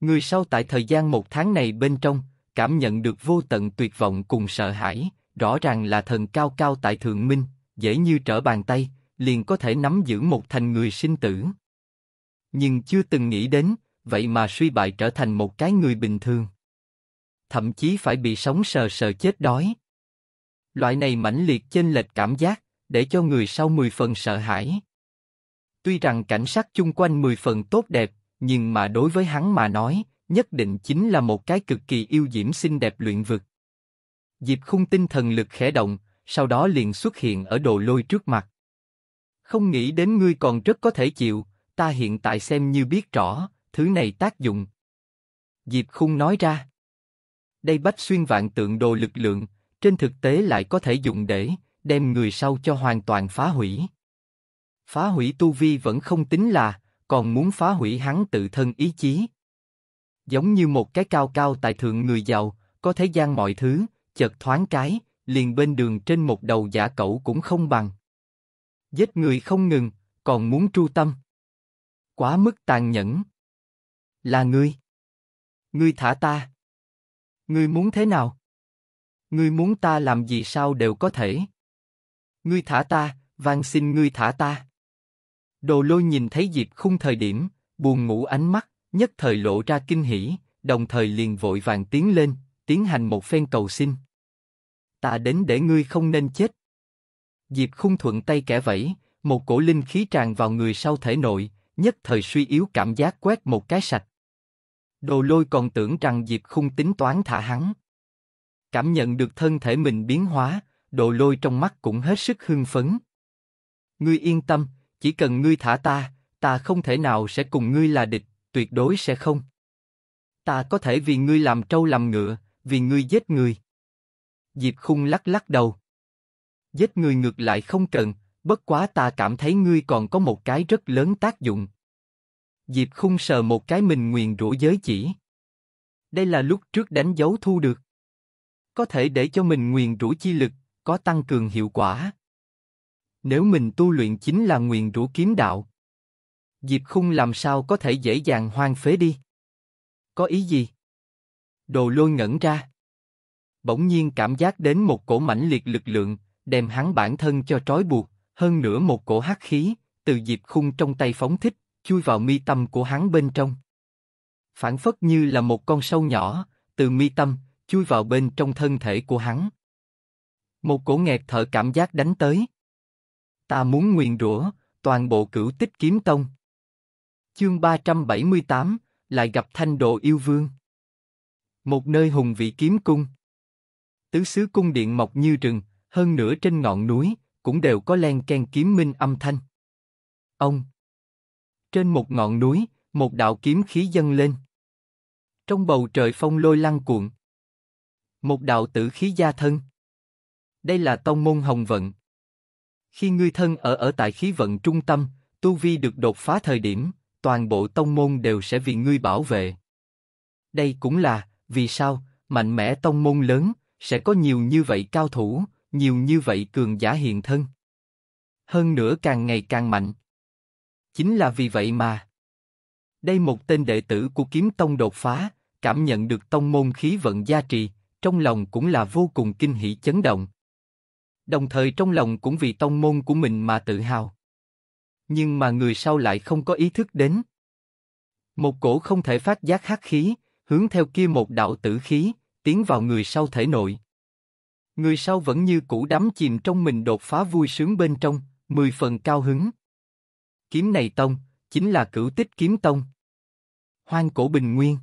Người sau tại thời gian một tháng này bên trong, cảm nhận được vô tận tuyệt vọng cùng sợ hãi, rõ ràng là thần cao cao tại thượng minh, dễ như trở bàn tay, liền có thể nắm giữ một thành người sinh tử. Nhưng chưa từng nghĩ đến, vậy mà suy bại trở thành một cái người bình thường. Thậm chí phải bị sống sờ sờ chết đói. Loại này mãnh liệt chênh lệch cảm giác, để cho người sau mười phần sợ hãi. Tuy rằng cảnh sát chung quanh mười phần tốt đẹp, nhưng mà đối với hắn mà nói, nhất định chính là một cái cực kỳ yêu diễm xinh đẹp luyện vực. Diệp khung tinh thần lực khẽ động, sau đó liền xuất hiện ở đồ lôi trước mặt. Không nghĩ đến ngươi còn rất có thể chịu, ta hiện tại xem như biết rõ, thứ này tác dụng. Diệp khung nói ra. Đây bách xuyên vạn tượng đồ lực lượng, trên thực tế lại có thể dùng để đem người sau cho hoàn toàn phá hủy. Phá hủy tu vi vẫn không tính là, còn muốn phá hủy hắn tự thân ý chí. Giống như một cái cao cao tại thượng người giàu, có thế gian mọi thứ, chợt thoáng cái, liền bên đường trên một đầu giả cẩu cũng không bằng. Giết người không ngừng, còn muốn tru tâm. Quá mức tàn nhẫn. Là ngươi. Ngươi thả ta. Ngươi muốn thế nào? Ngươi muốn ta làm gì sao đều có thể. Ngươi thả ta, van xin ngươi thả ta. Đồ lôi nhìn thấy Diệp khung thời điểm, buồn ngủ ánh mắt, nhất thời lộ ra kinh hỉ, đồng thời liền vội vàng tiến lên, tiến hành một phen cầu xin. Ta đến để ngươi không nên chết. Diệp khung thuận tay kẻ vẫy, một cổ linh khí tràn vào người sau thể nội, nhất thời suy yếu cảm giác quét một cái sạch. Đồ lôi còn tưởng rằng Diệp khung tính toán thả hắn. Cảm nhận được thân thể mình biến hóa, đồ lôi trong mắt cũng hết sức hưng phấn. Ngươi yên tâm, chỉ cần ngươi thả ta, ta không thể nào sẽ cùng ngươi là địch, tuyệt đối sẽ không. Ta có thể vì ngươi làm trâu làm ngựa, vì ngươi giết người. Diệp khung lắc lắc đầu. Giết người ngược lại không cần, bất quá ta cảm thấy ngươi còn có một cái rất lớn tác dụng. Diệp khung sờ một cái mình nguyền rủa giới chỉ. Đây là lúc trước đánh dấu thu được có thể để cho mình nguyền rủa chi lực, có tăng cường hiệu quả. Nếu mình tu luyện chính là nguyền rủa kiếm đạo, Diệp Khung làm sao có thể dễ dàng hoang phế đi? Có ý gì? Đồ lôi ngẩn ra. Bỗng nhiên cảm giác đến một cổ mãnh liệt lực lượng, đem hắn bản thân cho trói buộc, hơn nữa một cổ hắc khí, từ Diệp Khung trong tay phóng thích, chui vào mi tâm của hắn bên trong. Phản phất như là một con sâu nhỏ, từ mi tâm, chui vào bên trong thân thể của hắn. Một cổ nghẹt thở cảm giác đánh tới. Ta muốn nguyền rủa toàn bộ cửu tích kiếm tông. Chương 378, lại gặp thanh độ yêu vương. Một nơi hùng vị kiếm cung. Tứ xứ cung điện mọc như rừng, hơn nữa trên ngọn núi, cũng đều có len ken kiếm minh âm thanh. Ông. Trên một ngọn núi, một đạo kiếm khí dâng lên. Trong bầu trời phong lôi lăn cuộn. Một đạo tử khí gia thân. Đây là tông môn hồng vận. Khi ngươi thân ở ở tại khí vận trung tâm, tu vi được đột phá thời điểm, toàn bộ tông môn đều sẽ vì ngươi bảo vệ. Đây cũng là vì sao mạnh mẽ tông môn lớn sẽ có nhiều như vậy cao thủ, nhiều như vậy cường giả hiện thân. Hơn nữa càng ngày càng mạnh. Chính là vì vậy mà. Đây một tên đệ tử của kiếm tông đột phá, cảm nhận được tông môn khí vận gia trì, trong lòng cũng là vô cùng kinh hỉ chấn động. Đồng thời trong lòng cũng vì tông môn của mình mà tự hào. Nhưng mà người sau lại không có ý thức đến. Một cổ không thể phát giác hắc khí, hướng theo kia một đạo tử khí, tiến vào người sau thể nội. Người sau vẫn như cũ đắm chìm trong mình đột phá vui sướng bên trong, mười phần cao hứng. Kiếm này tông, chính là cửu tích kiếm tông. Hoang cổ bình nguyên.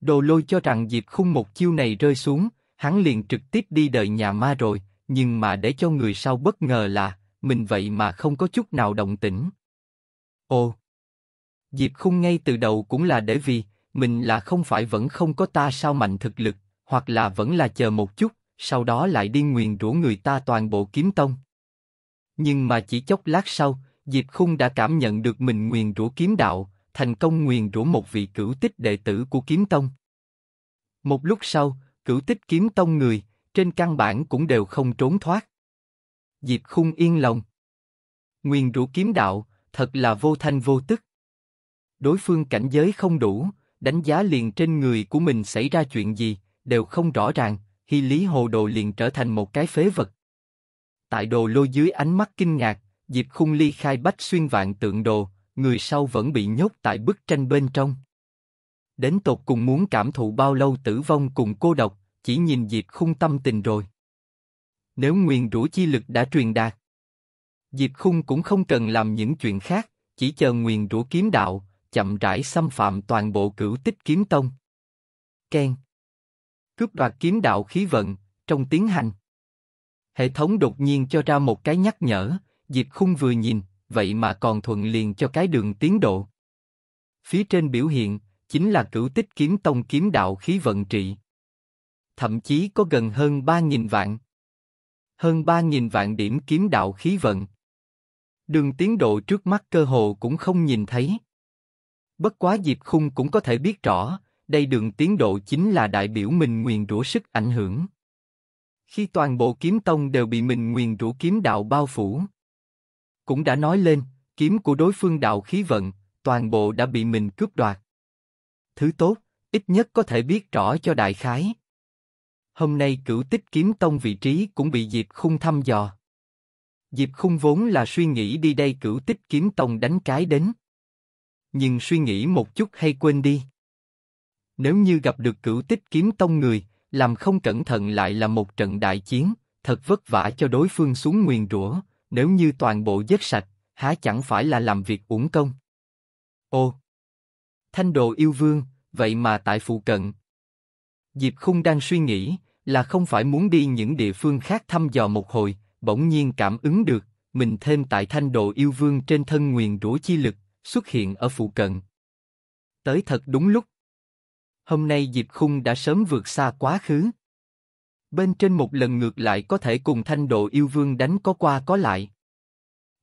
Đồ lôi cho rằng Diệp Khung một chiêu này rơi xuống, hắn liền trực tiếp đi đợi nhà ma rồi, nhưng mà để cho người sau bất ngờ là, mình vậy mà không có chút nào động tĩnh. Ồ! Diệp Khung ngay từ đầu cũng là để vì, mình là không phải vẫn không có ta sao mạnh thực lực, hoặc là vẫn là chờ một chút, sau đó lại đi nguyền rủa người ta toàn bộ kiếm tông. Nhưng mà chỉ chốc lát sau, Diệp Khung đã cảm nhận được mình nguyền rủa kiếm đạo, thành công nguyền rủa một vị cửu tích đệ tử của kiếm tông. Một lúc sau, cửu tích kiếm tông người, trên căn bản cũng đều không trốn thoát. Diệp khung yên lòng. Nguyền rủa kiếm đạo, thật là vô thanh vô tức. Đối phương cảnh giới không đủ, đánh giá liền trên người của mình xảy ra chuyện gì, đều không rõ ràng, hy lý hồ đồ liền trở thành một cái phế vật. Tại đồ lô dưới ánh mắt kinh ngạc, Diệp khung ly khai bách xuyên vạn tượng đồ, người sau vẫn bị nhốt tại bức tranh bên trong. Đến tột cùng muốn cảm thụ bao lâu tử vong cùng cô độc, chỉ nhìn Diệp Khung tâm tình rồi. Nếu nguyền rủa chi lực đã truyền đạt, Diệp Khung cũng không cần làm những chuyện khác, chỉ chờ nguyền rủa kiếm đạo, chậm rãi xâm phạm toàn bộ cửu tích kiếm tông. Ken Cướp đoạt kiếm đạo khí vận, trong tiến hành. Hệ thống đột nhiên cho ra một cái nhắc nhở, Diệp Khung vừa nhìn, vậy mà còn thuận liền cho cái đường tiến độ. Phía trên biểu hiện chính là cửu tích kiếm tông kiếm đạo khí vận trị. Thậm chí có gần hơn 3.000 vạn. Hơn 3.000 vạn điểm kiếm đạo khí vận. Đường tiến độ trước mắt cơ hồ cũng không nhìn thấy. Bất quá Diệp Khung cũng có thể biết rõ, đây đường tiến độ chính là đại biểu mình nguyền rủa sức ảnh hưởng. Khi toàn bộ kiếm tông đều bị mình nguyền rủa kiếm đạo bao phủ, cũng đã nói lên, kiếm của đối phương đạo khí vận, toàn bộ đã bị mình cướp đoạt. Thứ tốt, ít nhất có thể biết rõ cho đại khái. Hôm nay cửu tích kiếm tông vị trí cũng bị Diệp Khung thăm dò. Diệp Khung vốn là suy nghĩ đi đây cửu tích kiếm tông đánh cái đến. Nhưng suy nghĩ một chút hay quên đi. Nếu như gặp được cửu tích kiếm tông người, làm không cẩn thận lại là một trận đại chiến, thật vất vả cho đối phương xuống nguyền rủa, nếu như toàn bộ dứt sạch, há chẳng phải là làm việc uổng công? Ô, thanh đồ yêu vương, vậy mà tại phụ cận. Diệp Khung đang suy nghĩ là không phải muốn đi những địa phương khác thăm dò một hồi, bỗng nhiên cảm ứng được mình thêm tại thanh đồ yêu vương trên thân nguyền rủa chi lực xuất hiện ở phụ cận. Tới thật đúng lúc. Hôm nay Diệp Khung đã sớm vượt xa quá khứ. Bên trên một lần ngược lại có thể cùng thanh độ yêu vương đánh có qua có lại.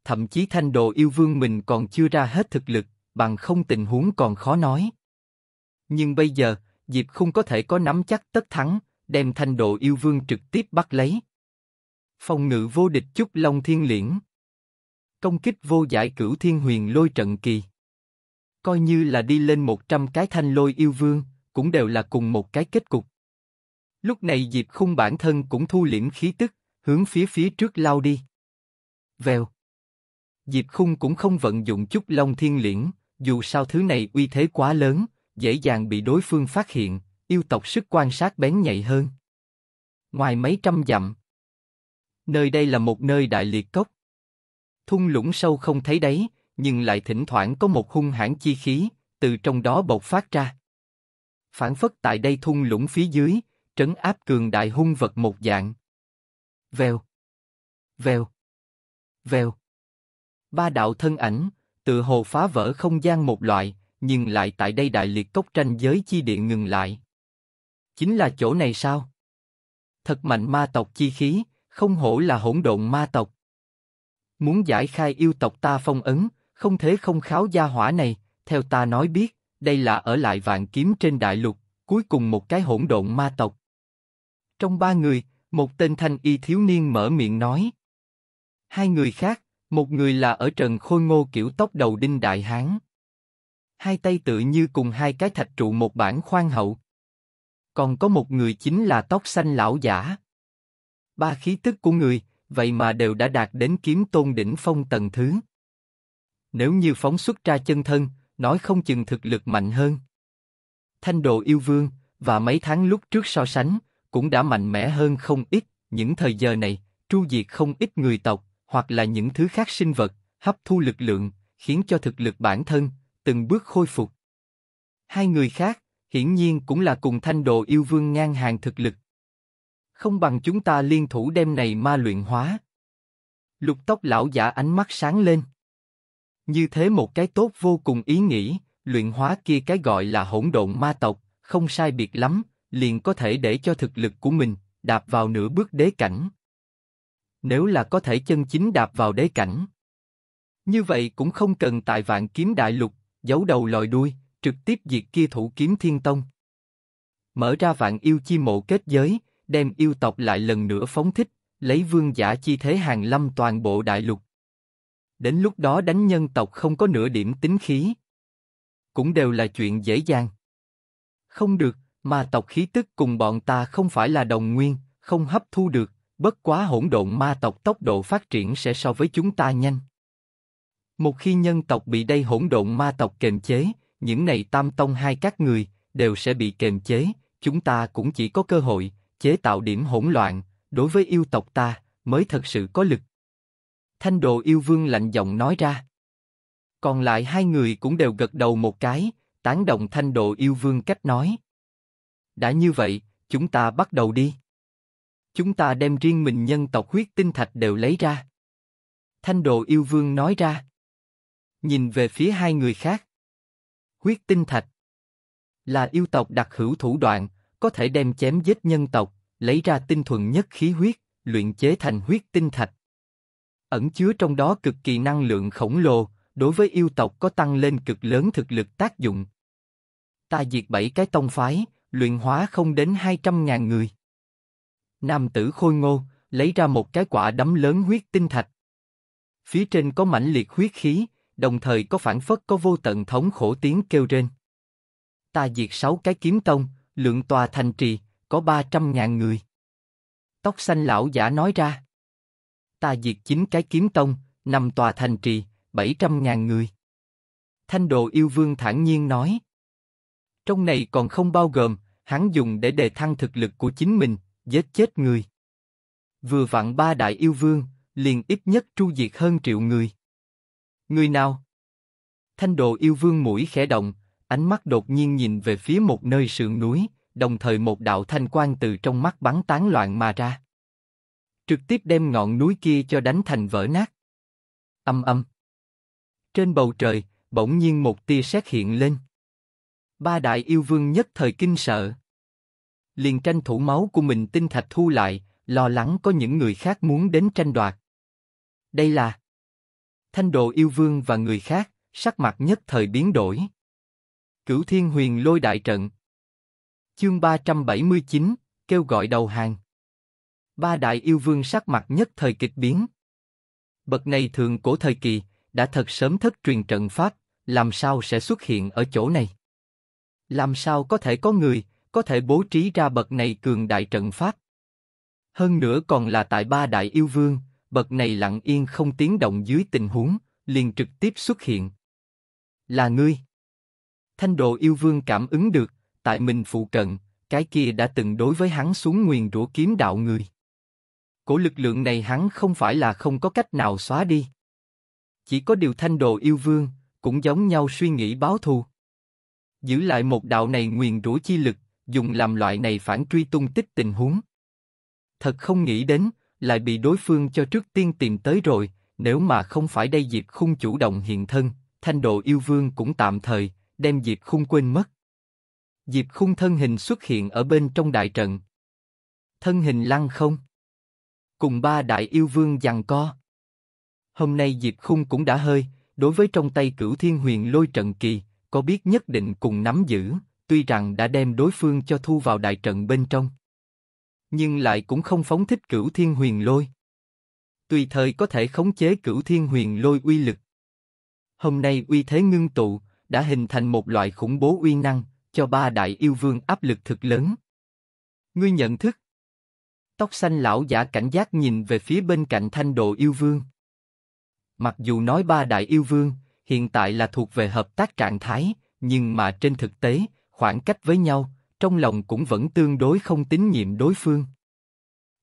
Thậm chí thanh độ yêu vương mình còn chưa ra hết thực lực, bằng không tình huống còn khó nói. Nhưng bây giờ, Diệp không có thể có nắm chắc tất thắng, đem thanh độ yêu vương trực tiếp bắt lấy. phong ngự vô địch chúc long thiên liễn. Công kích vô giải cửu thiên huyền lôi trận kỳ. Coi như là đi lên 100 cái thanh lôi yêu vương, cũng đều là cùng một cái kết cục. Lúc này Diệp Khung bản thân cũng thu liễm khí tức, hướng phía phía trước lao đi. Vèo. Diệp Khung cũng không vận dụng chút Long Thiên Liễn, dù sao thứ này uy thế quá lớn, dễ dàng bị đối phương phát hiện, yêu tộc sức quan sát bén nhạy hơn. Ngoài mấy trăm dặm, nơi đây là một nơi đại liệt cốc. Thung lũng sâu không thấy đấy, nhưng lại thỉnh thoảng có một hung hãn chi khí từ trong đó bộc phát ra. Phản phất tại đây thung lũng phía dưới, trấn áp cường đại hung vật một dạng. Vèo, vèo, vèo. Ba đạo thân ảnh, tự hồ phá vỡ không gian một loại, nhưng lại tại đây đại liệt cốc tranh giới chi địa ngừng lại. Chính là chỗ này sao? Thật mạnh ma tộc chi khí, không hổ là hỗn độn ma tộc. Muốn giải khai yêu tộc ta phong ấn, không thế không kháo gia hỏa này, theo ta nói biết, đây là ở lại vạn kiếm trên đại lục, cuối cùng một cái hỗn độn ma tộc. Trong ba người, một tên thanh y thiếu niên mở miệng nói. Hai người khác, một người là ở trần khôi ngô kiểu tóc đầu đinh đại hán. Hai tay tự như cùng hai cái thạch trụ một bản khoan hậu. Còn có một người chính là tóc xanh lão giả. Ba khí tức của người, vậy mà đều đã đạt đến kiếm tôn đỉnh phong tầng thứ. Nếu như phóng xuất ra chân thân, nói không chừng thực lực mạnh hơn. Thanh độ yêu vương, và mấy tháng lúc trước so sánh, cũng đã mạnh mẽ hơn không ít. Những thời giờ này, tru diệt không ít người tộc hoặc là những thứ khác sinh vật, hấp thu lực lượng, khiến cho thực lực bản thân từng bước khôi phục. Hai người khác, hiển nhiên cũng là cùng thanh độ yêu vương ngang hàng thực lực. Không bằng chúng ta liên thủ đem này ma luyện hóa. Lục tóc lão giả ánh mắt sáng lên. Như thế một cái tốt vô cùng ý nghĩ, luyện hóa kia cái gọi là hỗn độn ma tộc, không sai biệt lắm, liền có thể để cho thực lực của mình đạp vào nửa bước đế cảnh. Nếu là có thể chân chính đạp vào đế cảnh, như vậy cũng không cần tại vạn kiếm đại lục giấu đầu lòi đuôi, trực tiếp diệt kia thủ kiếm thiên tông. Mở ra vạn yêu chi mộ kết giới, đem yêu tộc lại lần nữa phóng thích, lấy vương giả chi thế hàng lâm toàn bộ đại lục. Đến lúc đó đánh nhân tộc không có nửa điểm tính khí. Cũng đều là chuyện dễ dàng. Không được, ma tộc khí tức cùng bọn ta không phải là đồng nguyên, không hấp thu được, bất quá hỗn độn ma tộc tốc độ phát triển sẽ so với chúng ta nhanh. Một khi nhân tộc bị đây hỗn độn ma tộc kềm chế, những này tam tông hai các người, đều sẽ bị kềm chế, chúng ta cũng chỉ có cơ hội, chế tạo điểm hỗn loạn, đối với yêu tộc ta, mới thật sự có lực. Thanh đồ yêu vương lạnh giọng nói ra. Còn lại hai người cũng đều gật đầu một cái, tán đồng thanh độ yêu vương cách nói, đã như vậy, chúng ta bắt đầu đi. Chúng ta đem riêng mình nhân tộc huyết tinh thạch đều lấy ra. Thanh đồ yêu vương nói ra. Nhìn về phía hai người khác. Huyết tinh thạch là yêu tộc đặc hữu thủ đoạn, có thể đem chém giết nhân tộc, lấy ra tinh thuần nhất khí huyết, luyện chế thành huyết tinh thạch. Ẩn chứa trong đó cực kỳ năng lượng khổng lồ, đối với yêu tộc có tăng lên cực lớn thực lực tác dụng. Ta diệt bảy cái tông phái, luyện hóa không đến 200.000 người. Nam tử khôi ngô, lấy ra một cái quả đấm lớn huyết tinh thạch. Phía trên có mãnh liệt huyết khí, đồng thời có phản phất có vô tận thống khổ tiếng kêu trên. Ta diệt sáu cái kiếm tông, lượng tòa thành trì, có 300.000 người. Tóc xanh lão giả nói ra. Ta diệt chín cái kiếm tông, năm tòa thành trì, 700.000 người. Thanh đồ yêu vương thản nhiên nói. Trong này còn không bao gồm, hắn dùng để đề thăng thực lực của chính mình, giết chết người. Vừa vặn ba đại yêu vương, liền ít nhất tru diệt hơn triệu người. Người nào? Thanh đồ yêu vương mũi khẽ động, ánh mắt đột nhiên nhìn về phía một nơi sườn núi, đồng thời một đạo thanh quang từ trong mắt bắn tán loạn mà ra. Trực tiếp đem ngọn núi kia cho đánh thành vỡ nát. Âm âm. Trên bầu trời, bỗng nhiên một tia sét hiện lên. Ba đại yêu vương nhất thời kinh sợ. Liền tranh thủ máu của mình tinh thạch thu lại, lo lắng có những người khác muốn đến tranh đoạt. Đây là Thanh độ yêu vương và người khác, sắc mặt nhất thời biến đổi. Cửu thiên huyền lôi đại trận Chương 379, kêu gọi đầu hàng Ba đại yêu vương sắc mặt nhất thời kịch biến. Bậc này thường cổ thời kỳ, đã thật sớm thất truyền trận pháp, làm sao sẽ xuất hiện ở chỗ này? Làm sao có thể có người có thể bố trí ra bậc này cường đại trận pháp? Hơn nữa còn là tại ba đại yêu vương, bậc này lặng yên không tiếng động dưới tình huống, liền trực tiếp xuất hiện. Là ngươi. Thanh đồ yêu vương cảm ứng được, tại mình phụ cận, cái kia đã từng đối với hắn xuống nguyền rủa kiếm đạo người. Cổ lực lượng này hắn không phải là không có cách nào xóa đi. Chỉ có điều thanh đồ yêu vương, cũng giống nhau suy nghĩ báo thù giữ lại một đạo này nguyền rủa chi lực, dùng làm loại này phản truy tung tích tình huống. Thật không nghĩ đến, lại bị đối phương cho trước tiên tìm tới rồi, nếu mà không phải đây Diệp Khung chủ động hiện thân, thanh độ yêu vương cũng tạm thời, đem Diệp Khung quên mất. Diệp Khung thân hình xuất hiện ở bên trong đại trận. Thân hình lăng không. Cùng ba đại yêu vương giằng co. Hôm nay Diệp Khung cũng đã hơi, đối với trong tay cửu thiên huyền lôi trận kỳ, có biết nhất định cùng nắm giữ, tuy rằng đã đem đối phương cho thu vào đại trận bên trong, nhưng lại cũng không phóng thích cửu thiên huyền lôi. Tùy thời có thể khống chế cửu thiên huyền lôi uy lực. Hôm nay uy thế ngưng tụ, đã hình thành một loại khủng bố uy năng, cho ba đại yêu vương áp lực thực lớn. Ngươi nhận thức. Tóc xanh lão giả cảnh giác nhìn về phía bên cạnh thanh độ yêu vương. Mặc dù nói ba đại yêu vương, hiện tại là thuộc về hợp tác trạng thái, nhưng mà trên thực tế, khoảng cách với nhau, trong lòng cũng vẫn tương đối không tín nhiệm đối phương.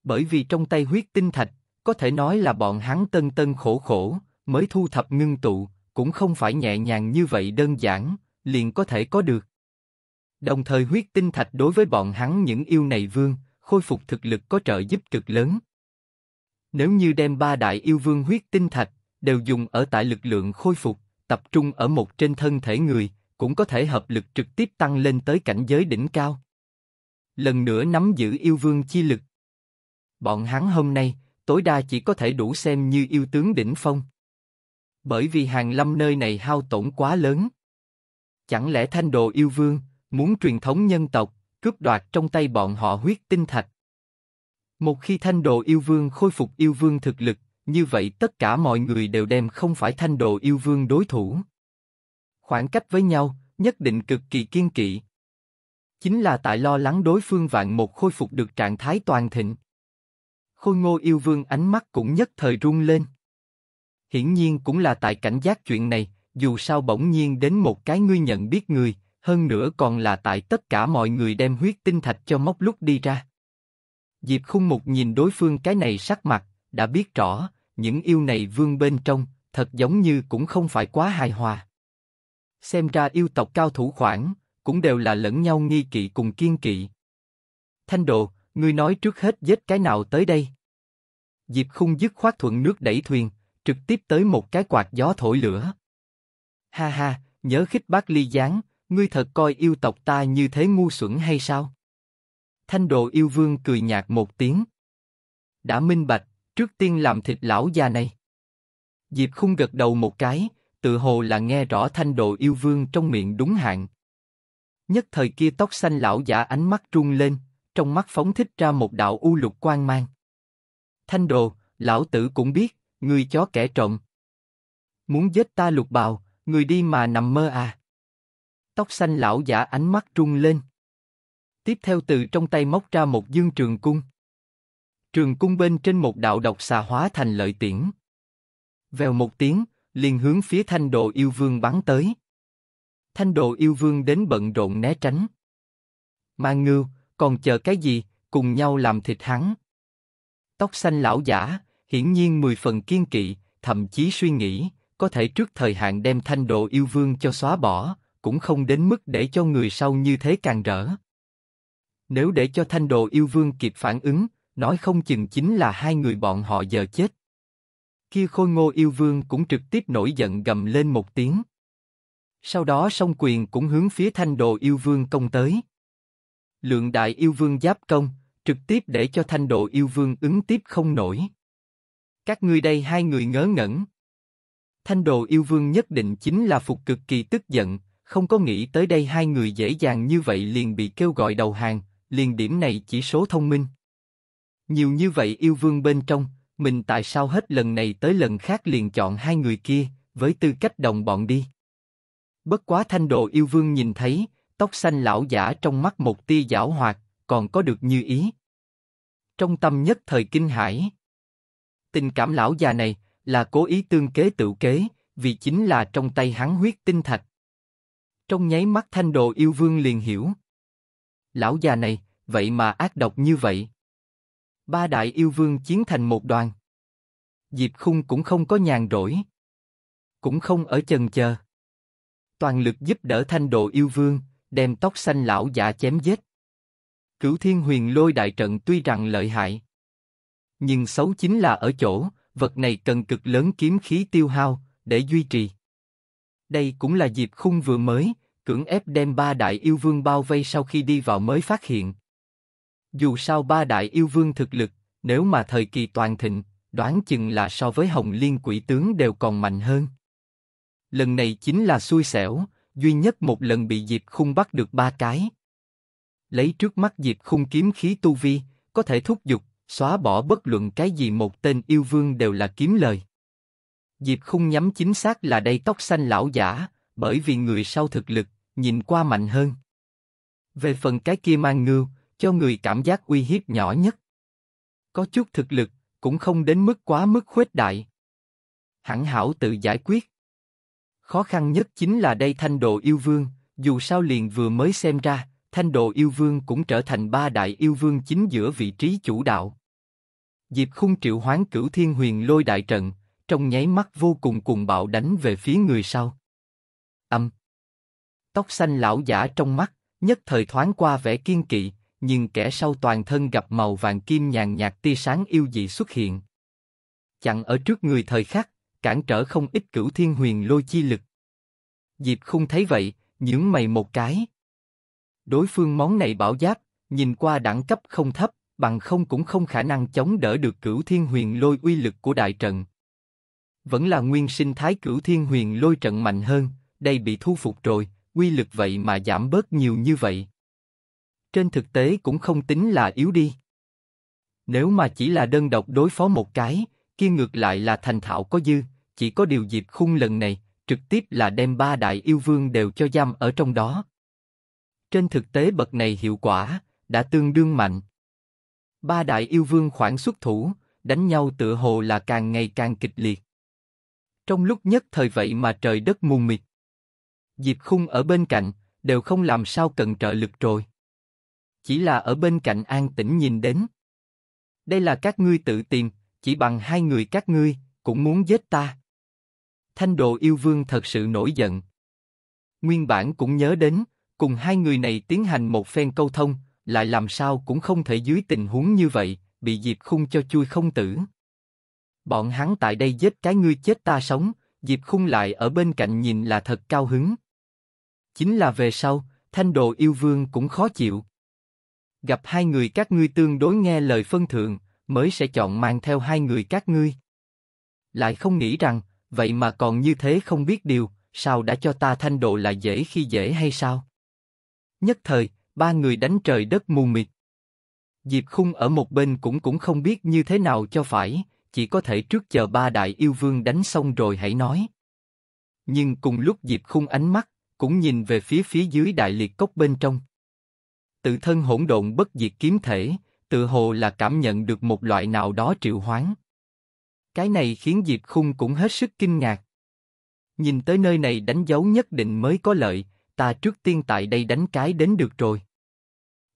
Bởi vì trong tay huyết tinh thạch, có thể nói là bọn hắn tân tân khổ khổ, mới thu thập ngưng tụ, cũng không phải nhẹ nhàng như vậy đơn giản, liền có thể có được. Đồng thời huyết tinh thạch đối với bọn hắn những yêu này vương, khôi phục thực lực có trợ giúp cực lớn. Nếu như đem ba đại yêu vương huyết tinh thạch, đều dùng ở tại lực lượng khôi phục, tập trung ở một trên thân thể người, cũng có thể hợp lực trực tiếp tăng lên tới cảnh giới đỉnh cao. Lần nữa nắm giữ yêu vương chi lực. Bọn hắn hôm nay, tối đa chỉ có thể đủ xem như yêu tướng đỉnh phong. Bởi vì hàng lâm nơi này hao tổn quá lớn. Chẳng lẽ thanh đồ yêu vương, muốn truyền thống nhân tộc, cướp đoạt trong tay bọn họ huyết tinh thạch. Một khi thanh đồ yêu vương khôi phục yêu vương thực lực, như vậy tất cả mọi người đều đem không phải thanh đồ yêu vương đối thủ. Khoảng cách với nhau, nhất định cực kỳ kiên kỵ. Chính là tại lo lắng đối phương vạn một khôi phục được trạng thái toàn thịnh. Khôi ngô yêu vương ánh mắt cũng nhất thời run lên. Hiển nhiên cũng là tại cảnh giác chuyện này, dù sao bỗng nhiên đến một cái ngươi nhận biết người, hơn nữa còn là tại tất cả mọi người đem huyết tinh thạch cho móc lúc đi ra. Diệp khung mục nhìn đối phương cái này sắc mặt, đã biết rõ, những yêu này vương bên trong, thật giống như cũng không phải quá hài hòa. Xem ra yêu tộc cao thủ khoảng, cũng đều là lẫn nhau nghi kỵ cùng kiên kỵ. Thanh Độ, ngươi nói trước hết giết cái nào tới đây? Diệp khung dứt khoát thuận nước đẩy thuyền, trực tiếp tới một cái quạt gió thổi lửa. Ha ha, nhớ khích bác ly gián, ngươi thật coi yêu tộc ta như thế ngu xuẩn hay sao? Thanh Độ yêu vương cười nhạt một tiếng. Đã minh bạch, Trước tiên làm thịt lão già này. Diệp Khung gật đầu một cái, tự hồ là nghe rõ thanh đồ yêu vương trong miệng đúng hạn. Nhất thời kia tóc xanh lão giả ánh mắt trung lên, trong mắt phóng thích ra một đạo u lục quang mang. Thanh đồ, lão tử cũng biết, người chó kẻ trộm. Muốn giết ta lục bào, người đi mà nằm mơ à. Tóc xanh lão giả ánh mắt trung lên. Tiếp theo từ trong tay móc ra một dương trường cung. Trường cung bên trên một đạo độc xà hóa thành lợi tiễn. Vèo một tiếng, liền hướng phía thanh độ yêu vương bắn tới. Thanh độ yêu vương đến bận rộn né tránh. Mang ngưu, còn chờ cái gì, cùng nhau làm thịt hắn. Tóc xanh lão giả, hiển nhiên mười phần kiên kỵ, thậm chí suy nghĩ, có thể trước thời hạn đem thanh độ yêu vương cho xóa bỏ, cũng không đến mức để cho người sau như thế càng rỡ. Nếu để cho thanh độ yêu vương kịp phản ứng, nói không chừng chính là hai người bọn họ giờ chết. Kia khôi ngô yêu vương cũng trực tiếp nổi giận gầm lên một tiếng. Sau đó song quyền cũng hướng phía thanh đồ yêu vương công tới. Lượng đại yêu vương giáp công, trực tiếp để cho thanh đồ yêu vương ứng tiếp không nổi. Các ngươi đây hai người ngớ ngẩn. Thanh đồ yêu vương nhất định chính là phục cực kỳ tức giận, không có nghĩ tới đây hai người dễ dàng như vậy liền bị kêu gọi đầu hàng, liền điểm này chỉ số thông minh. Nhiều như vậy yêu vương bên trong, mình tại sao hết lần này tới lần khác liền chọn hai người kia, với tư cách đồng bọn đi. Bất quá thanh độ yêu vương nhìn thấy, tóc xanh lão giả trong mắt một tia giảo hoạt, còn có được như ý. Trong tâm nhất thời kinh hãi. Tình cảm lão già này là cố ý tương kế tự kế, vì chính là trong tay hắn huyết tinh thạch. Trong nháy mắt thanh độ yêu vương liền hiểu. Lão già này, vậy mà ác độc như vậy. Ba đại yêu vương chiến thành một đoàn. Diệp Khung cũng không có nhàn rỗi, cũng không ở chần chờ, toàn lực giúp đỡ Thanh Độ yêu vương, đem tóc xanh lão giả chém giết. Cửu Thiên Huyền Lôi đại trận tuy rằng lợi hại, nhưng xấu chính là ở chỗ vật này cần cực lớn kiếm khí tiêu hao để duy trì. Đây cũng là dịp khung vừa mới cưỡng ép đem ba đại yêu vương bao vây sau khi đi vào mới phát hiện, dù sao ba đại yêu vương thực lực, nếu mà thời kỳ toàn thịnh, đoán chừng là so với Hồng Liên Quỷ tướng đều còn mạnh hơn. Lần này chính là xui xẻo, duy nhất một lần bị Diệp Khung bắt được ba cái. Lấy trước mắt Diệp Khung kiếm khí tu vi, có thể thúc giục, xóa bỏ bất luận cái gì một tên yêu vương đều là kiếm lời. Diệp Khung nhắm chính xác là đây tóc xanh lão giả, bởi vì người sau thực lực, nhìn qua mạnh hơn. Về phần cái kia mang ngưu, cho người cảm giác uy hiếp nhỏ nhất. Có chút thực lực, cũng không đến mức quá mức khuếch đại. Hẳn hảo tự giải quyết. Khó khăn nhất chính là đây thanh độ yêu vương, dù sao liền vừa mới xem ra, thanh độ yêu vương cũng trở thành ba đại yêu vương chính giữa vị trí chủ đạo. Diệp khung triệu hoán cửu thiên huyền lôi đại trận, trong nháy mắt vô cùng cùng bạo đánh về phía người sau. Âm. Tóc xanh lão giả trong mắt, nhất thời thoáng qua vẻ kiên kỵ, nhưng kẻ sau toàn thân gặp màu vàng kim nhàn nhạt tia sáng yêu dị xuất hiện. Chặn ở trước người thời khắc, cản trở không ít cửu thiên huyền lôi chi lực. Diệp không thấy vậy, nhướng mày một cái. Đối phương món này bảo giáp, nhìn qua đẳng cấp không thấp, bằng không cũng không khả năng chống đỡ được cửu thiên huyền lôi uy lực của đại trận. Vẫn là nguyên sinh thái cửu thiên huyền lôi trận mạnh hơn, đây bị thu phục rồi, uy lực vậy mà giảm bớt nhiều như vậy trên thực tế cũng không tính là yếu đi. Nếu mà chỉ là đơn độc đối phó một cái, kia ngược lại là thành thạo có dư, chỉ có điều dịp khung lần này, trực tiếp là đem ba đại yêu vương đều cho giam ở trong đó. Trên thực tế bậc này hiệu quả, đã tương đương mạnh. Ba đại yêu vương khoảng xuất thủ, đánh nhau tựa hồ là càng ngày càng kịch liệt. Trong lúc nhất thời vậy mà trời đất mù mịt. Diệp khung ở bên cạnh, đều không làm sao cần trợ lực rồi chỉ là ở bên cạnh an tĩnh nhìn đến. Đây là các ngươi tự tìm, chỉ bằng hai người các ngươi, cũng muốn giết ta. Thanh đồ yêu vương thật sự nổi giận. Nguyên bản cũng nhớ đến, cùng hai người này tiến hành một phen câu thông, lại làm sao cũng không thể dưới tình huống như vậy, bị Diệp Khung cho chui không tử. Bọn hắn tại đây giết cái ngươi chết ta sống, Diệp Khung lại ở bên cạnh nhìn là thật cao hứng. Chính là về sau, thanh đồ yêu vương cũng khó chịu, gặp hai người các ngươi tương đối nghe lời phân thượng, mới sẽ chọn mang theo hai người các ngươi. Lại không nghĩ rằng, vậy mà còn như thế không biết điều, sao đã cho ta thanh độ là dễ khi dễ hay sao? Nhất thời, ba người đánh trời đất mù mịt. Diệp Khung ở một bên cũng cũng không biết như thế nào cho phải, chỉ có thể trước chờ ba đại yêu vương đánh xong rồi hãy nói. Nhưng cùng lúc Diệp Khung ánh mắt cũng nhìn về phía phía dưới đại liệt cốc bên trong tự thân hỗn độn bất diệt kiếm thể, tự hồ là cảm nhận được một loại nào đó triệu hoán. Cái này khiến Diệp Khung cũng hết sức kinh ngạc. Nhìn tới nơi này đánh dấu nhất định mới có lợi, ta trước tiên tại đây đánh cái đến được rồi.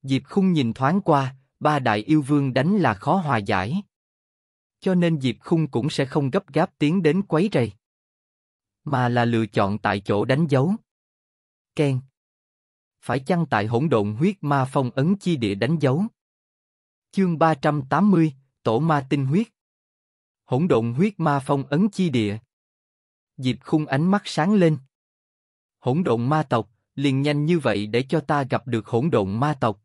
Diệp Khung nhìn thoáng qua, ba đại yêu vương đánh là khó hòa giải. Cho nên Diệp Khung cũng sẽ không gấp gáp tiến đến quấy rầy. Mà là lựa chọn tại chỗ đánh dấu. Ken phải chăng tại hỗn độn huyết ma phong ấn chi địa đánh dấu? Chương 380, Tổ ma tinh huyết Hỗn độn huyết ma phong ấn chi địa Diệp khung ánh mắt sáng lên. Hỗn độn ma tộc, liền nhanh như vậy để cho ta gặp được hỗn độn ma tộc.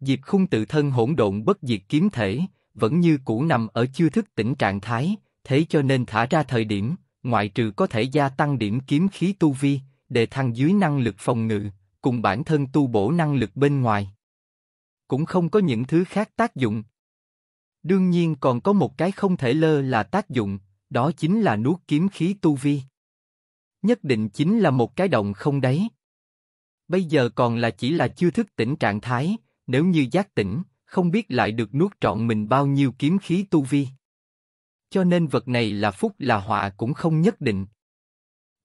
Diệp khung tự thân hỗn độn bất diệt kiếm thể, vẫn như cũ nằm ở chưa thức tỉnh trạng thái, thế cho nên thả ra thời điểm, ngoại trừ có thể gia tăng điểm kiếm khí tu vi, để thăng dưới năng lực phòng ngự, cùng bản thân tu bổ năng lực bên ngoài. Cũng không có những thứ khác tác dụng. Đương nhiên còn có một cái không thể lơ là tác dụng, đó chính là nuốt kiếm khí tu vi. Nhất định chính là một cái động không đấy. Bây giờ còn là chỉ là chưa thức tỉnh trạng thái, nếu như giác tỉnh, không biết lại được nuốt trọn mình bao nhiêu kiếm khí tu vi. Cho nên vật này là phúc là họa cũng không nhất định.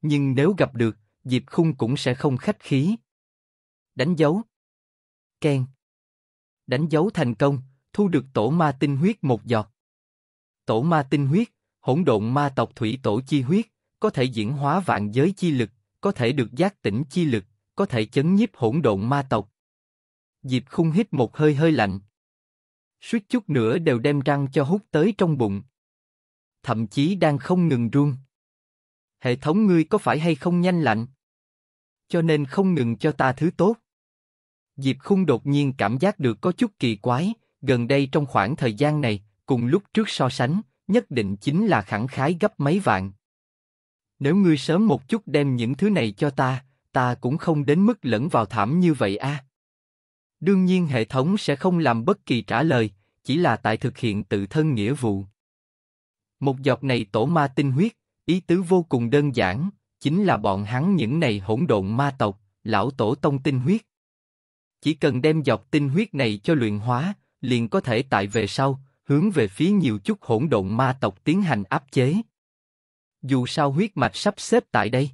Nhưng nếu gặp được, dịp Khung cũng sẽ không khách khí, Đánh dấu. Ken. Đánh dấu thành công, thu được tổ ma tinh huyết một giọt. Tổ ma tinh huyết, hỗn độn ma tộc thủy tổ chi huyết, có thể diễn hóa vạn giới chi lực, có thể được giác tỉnh chi lực, có thể chấn nhiếp hỗn độn ma tộc. Diệp khung hít một hơi hơi lạnh. Suýt chút nữa đều đem răng cho hút tới trong bụng. Thậm chí đang không ngừng run. Hệ thống ngươi có phải hay không nhanh lạnh? Cho nên không ngừng cho ta thứ tốt. Diệp Khung đột nhiên cảm giác được có chút kỳ quái, gần đây trong khoảng thời gian này, cùng lúc trước so sánh, nhất định chính là khẳng khái gấp mấy vạn. Nếu ngươi sớm một chút đem những thứ này cho ta, ta cũng không đến mức lẫn vào thảm như vậy a. Đương nhiên hệ thống sẽ không làm bất kỳ trả lời, chỉ là tại thực hiện tự thân nghĩa vụ. Một giọt này tổ ma tinh huyết, ý tứ vô cùng đơn giản, chính là bọn hắn những này hỗn độn ma tộc, lão tổ tông tinh huyết. Chỉ cần đem dọc tinh huyết này cho luyện hóa, liền có thể tại về sau, hướng về phía nhiều chút hỗn độn ma tộc tiến hành áp chế. Dù sao huyết mạch sắp xếp tại đây.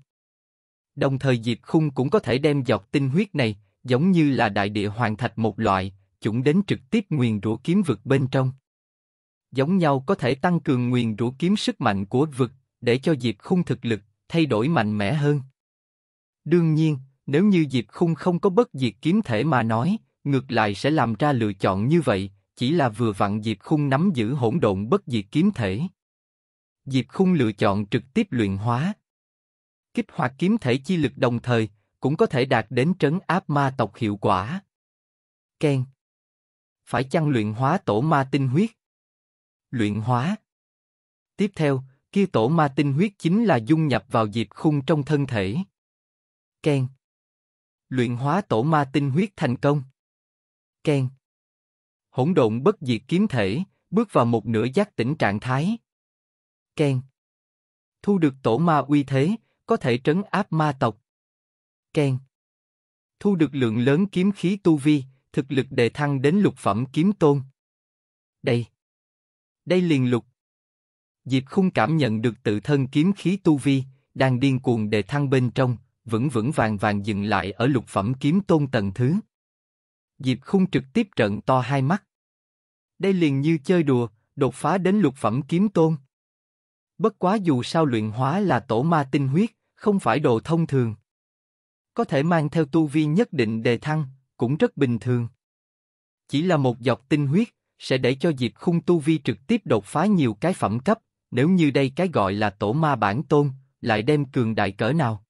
Đồng thời Diệp Khung cũng có thể đem dọc tinh huyết này, giống như là đại địa hoàng thạch một loại, chuẩn đến trực tiếp nguyền rủa kiếm vực bên trong. Giống nhau có thể tăng cường nguyền rủa kiếm sức mạnh của vực, để cho Diệp Khung thực lực thay đổi mạnh mẽ hơn. Đương nhiên, nếu như Diệp Khung không có bất diệt kiếm thể mà nói, ngược lại sẽ làm ra lựa chọn như vậy, chỉ là vừa vặn Diệp Khung nắm giữ hỗn độn bất diệt kiếm thể. Diệp Khung lựa chọn trực tiếp luyện hóa. Kích hoạt kiếm thể chi lực đồng thời, cũng có thể đạt đến trấn áp ma tộc hiệu quả. Ken. Phải chăng luyện hóa tổ ma tinh huyết? Luyện hóa. Tiếp theo, kia tổ ma tinh huyết chính là dung nhập vào Diệp Khung trong thân thể. Ken luyện hóa tổ ma tinh huyết thành công. Ken. Hỗn độn bất diệt kiếm thể, bước vào một nửa giác tỉnh trạng thái. Ken. Thu được tổ ma uy thế, có thể trấn áp ma tộc. Ken. Thu được lượng lớn kiếm khí tu vi, thực lực đề thăng đến lục phẩm kiếm tôn. Đây. Đây liền lục. Diệp không cảm nhận được tự thân kiếm khí tu vi, đang điên cuồng đề thăng bên trong, vững vững vàng vàng dừng lại ở lục phẩm kiếm tôn tầng thứ. Diệp Khung trực tiếp trợn to hai mắt. Đây liền như chơi đùa, đột phá đến lục phẩm kiếm tôn. Bất quá dù sao luyện hóa là tổ ma tinh huyết, không phải đồ thông thường. Có thể mang theo tu vi nhất định đề thăng, cũng rất bình thường. Chỉ là một dọc tinh huyết, sẽ để cho Diệp Khung tu vi trực tiếp đột phá nhiều cái phẩm cấp, nếu như đây cái gọi là tổ ma bản tôn, lại đem cường đại cỡ nào.